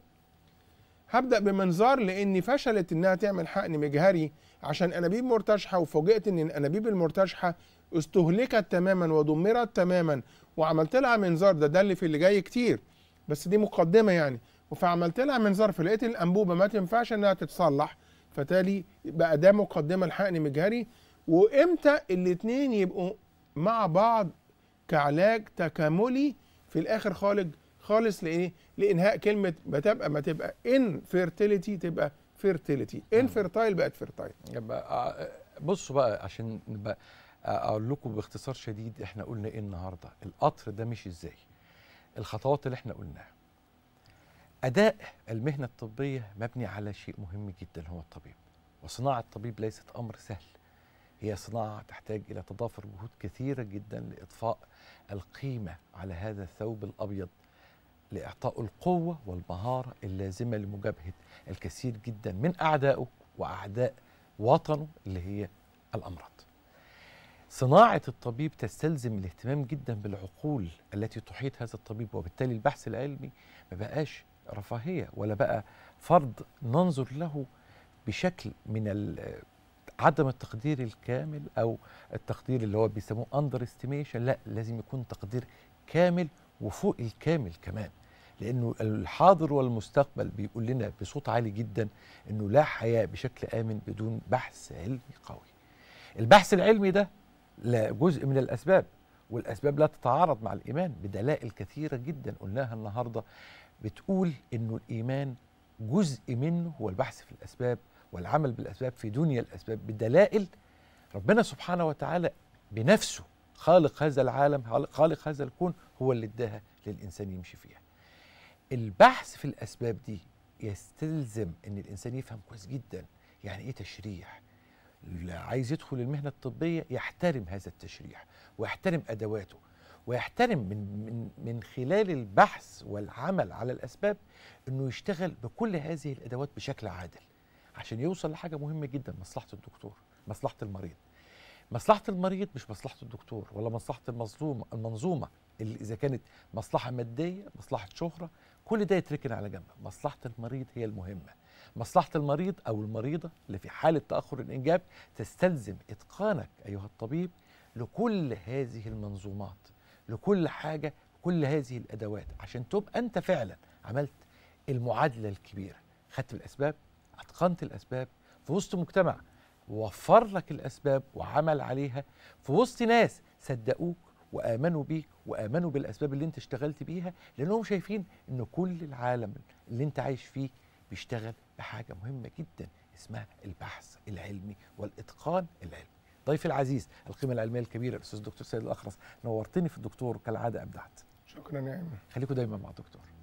هبدا بمنظار لان فشلت انها تعمل حقن مجهري عشان انابيب مرتشحه وفوجئت ان الانابيب المرتشحه استهلكت تماما ودمرت تماما وعملت لها منظار ده ده اللي في اللي جاي كتير بس دي مقدمه يعني فعملت لها منظار فلقيت الانبوبه ما تنفعش انها تتصلح فتالي بقى ده مقدمه لحقن مجهري وامتى الاثنين يبقوا مع بعض كعلاج تكاملي في الاخر خالص خالص لايه؟ لانهاء كلمه بتبقى ما تبقى انفيرتيليتي تبقى فيرتيليتي انفيرتايل نعم. بقت فيرتايل يبقى آه، آه، بصوا بقى عشان نبقى آه، اقول لكم باختصار شديد احنا قلنا ايه النهارده؟ القطر ده مشي ازاي؟ الخطوات اللي احنا قلناها. اداء المهنه الطبيه مبني على شيء مهم جدا هو الطبيب وصناعه الطبيب ليست امر سهل هي صناعة تحتاج إلى تضافر جهود كثيرة جدا لإضفاء القيمة على هذا الثوب الأبيض لإعطائه القوة والمهارة اللازمة لمجابهة الكثير جدا من أعدائه وأعداء وطنه اللي هي الأمراض صناعة الطبيب تستلزم الاهتمام جدا بالعقول التي تحيط هذا الطبيب وبالتالي البحث العلمي ما بقاش رفاهية ولا بقى فرض ننظر له بشكل من عدم التقدير الكامل او التقدير اللي هو بيسموه اندر استيميشن لا لازم يكون تقدير كامل وفوق الكامل كمان لانه الحاضر والمستقبل بيقول لنا بصوت عالي جدا انه لا حياه بشكل امن بدون بحث علمي قوي البحث العلمي ده لا جزء من الاسباب والاسباب لا تتعارض مع الايمان بدلائل كثيره جدا قلناها النهارده بتقول انه الايمان جزء منه هو البحث في الاسباب والعمل بالأسباب في دنيا الأسباب بدلائل ربنا سبحانه وتعالى بنفسه خالق هذا العالم خالق هذا الكون هو اللي اداها للإنسان يمشي فيها البحث في الأسباب دي يستلزم أن الإنسان يفهم كويس جدا يعني إيه تشريح عايز يدخل المهنة الطبية يحترم هذا التشريح ويحترم أدواته ويحترم من, من, من خلال البحث والعمل على الأسباب أنه يشتغل بكل هذه الأدوات بشكل عادل عشان يوصل لحاجه مهمه جدا مصلحه الدكتور مصلحه المريض مصلحه المريض مش مصلحه الدكتور ولا مصلحه المظلوم المنظومه اللي اذا كانت مصلحه ماديه مصلحه شهره كل ده يتركن على جنب مصلحه المريض هي المهمه مصلحه المريض او المريضه اللي في حاله تاخر الانجاب تستلزم اتقانك ايها الطبيب لكل هذه المنظومات لكل حاجه كل هذه الادوات عشان تبقى انت فعلا عملت المعادله الكبيره خدت الاسباب اتقنت الاسباب في وسط مجتمع وفر لك الاسباب وعمل عليها في وسط ناس صدقوك وامنوا بيك وامنوا بالاسباب اللي انت اشتغلت بيها لانهم شايفين ان كل العالم اللي انت عايش فيه بيشتغل بحاجه مهمه جدا اسمها البحث العلمي والاتقان العلمي ضيفي العزيز القيمه العلميه الكبيره الاستاذ الدكتور سيد الاخرس نورتني في الدكتور كالعاده ابدعت شكرا يا خليكم دايما مع الدكتور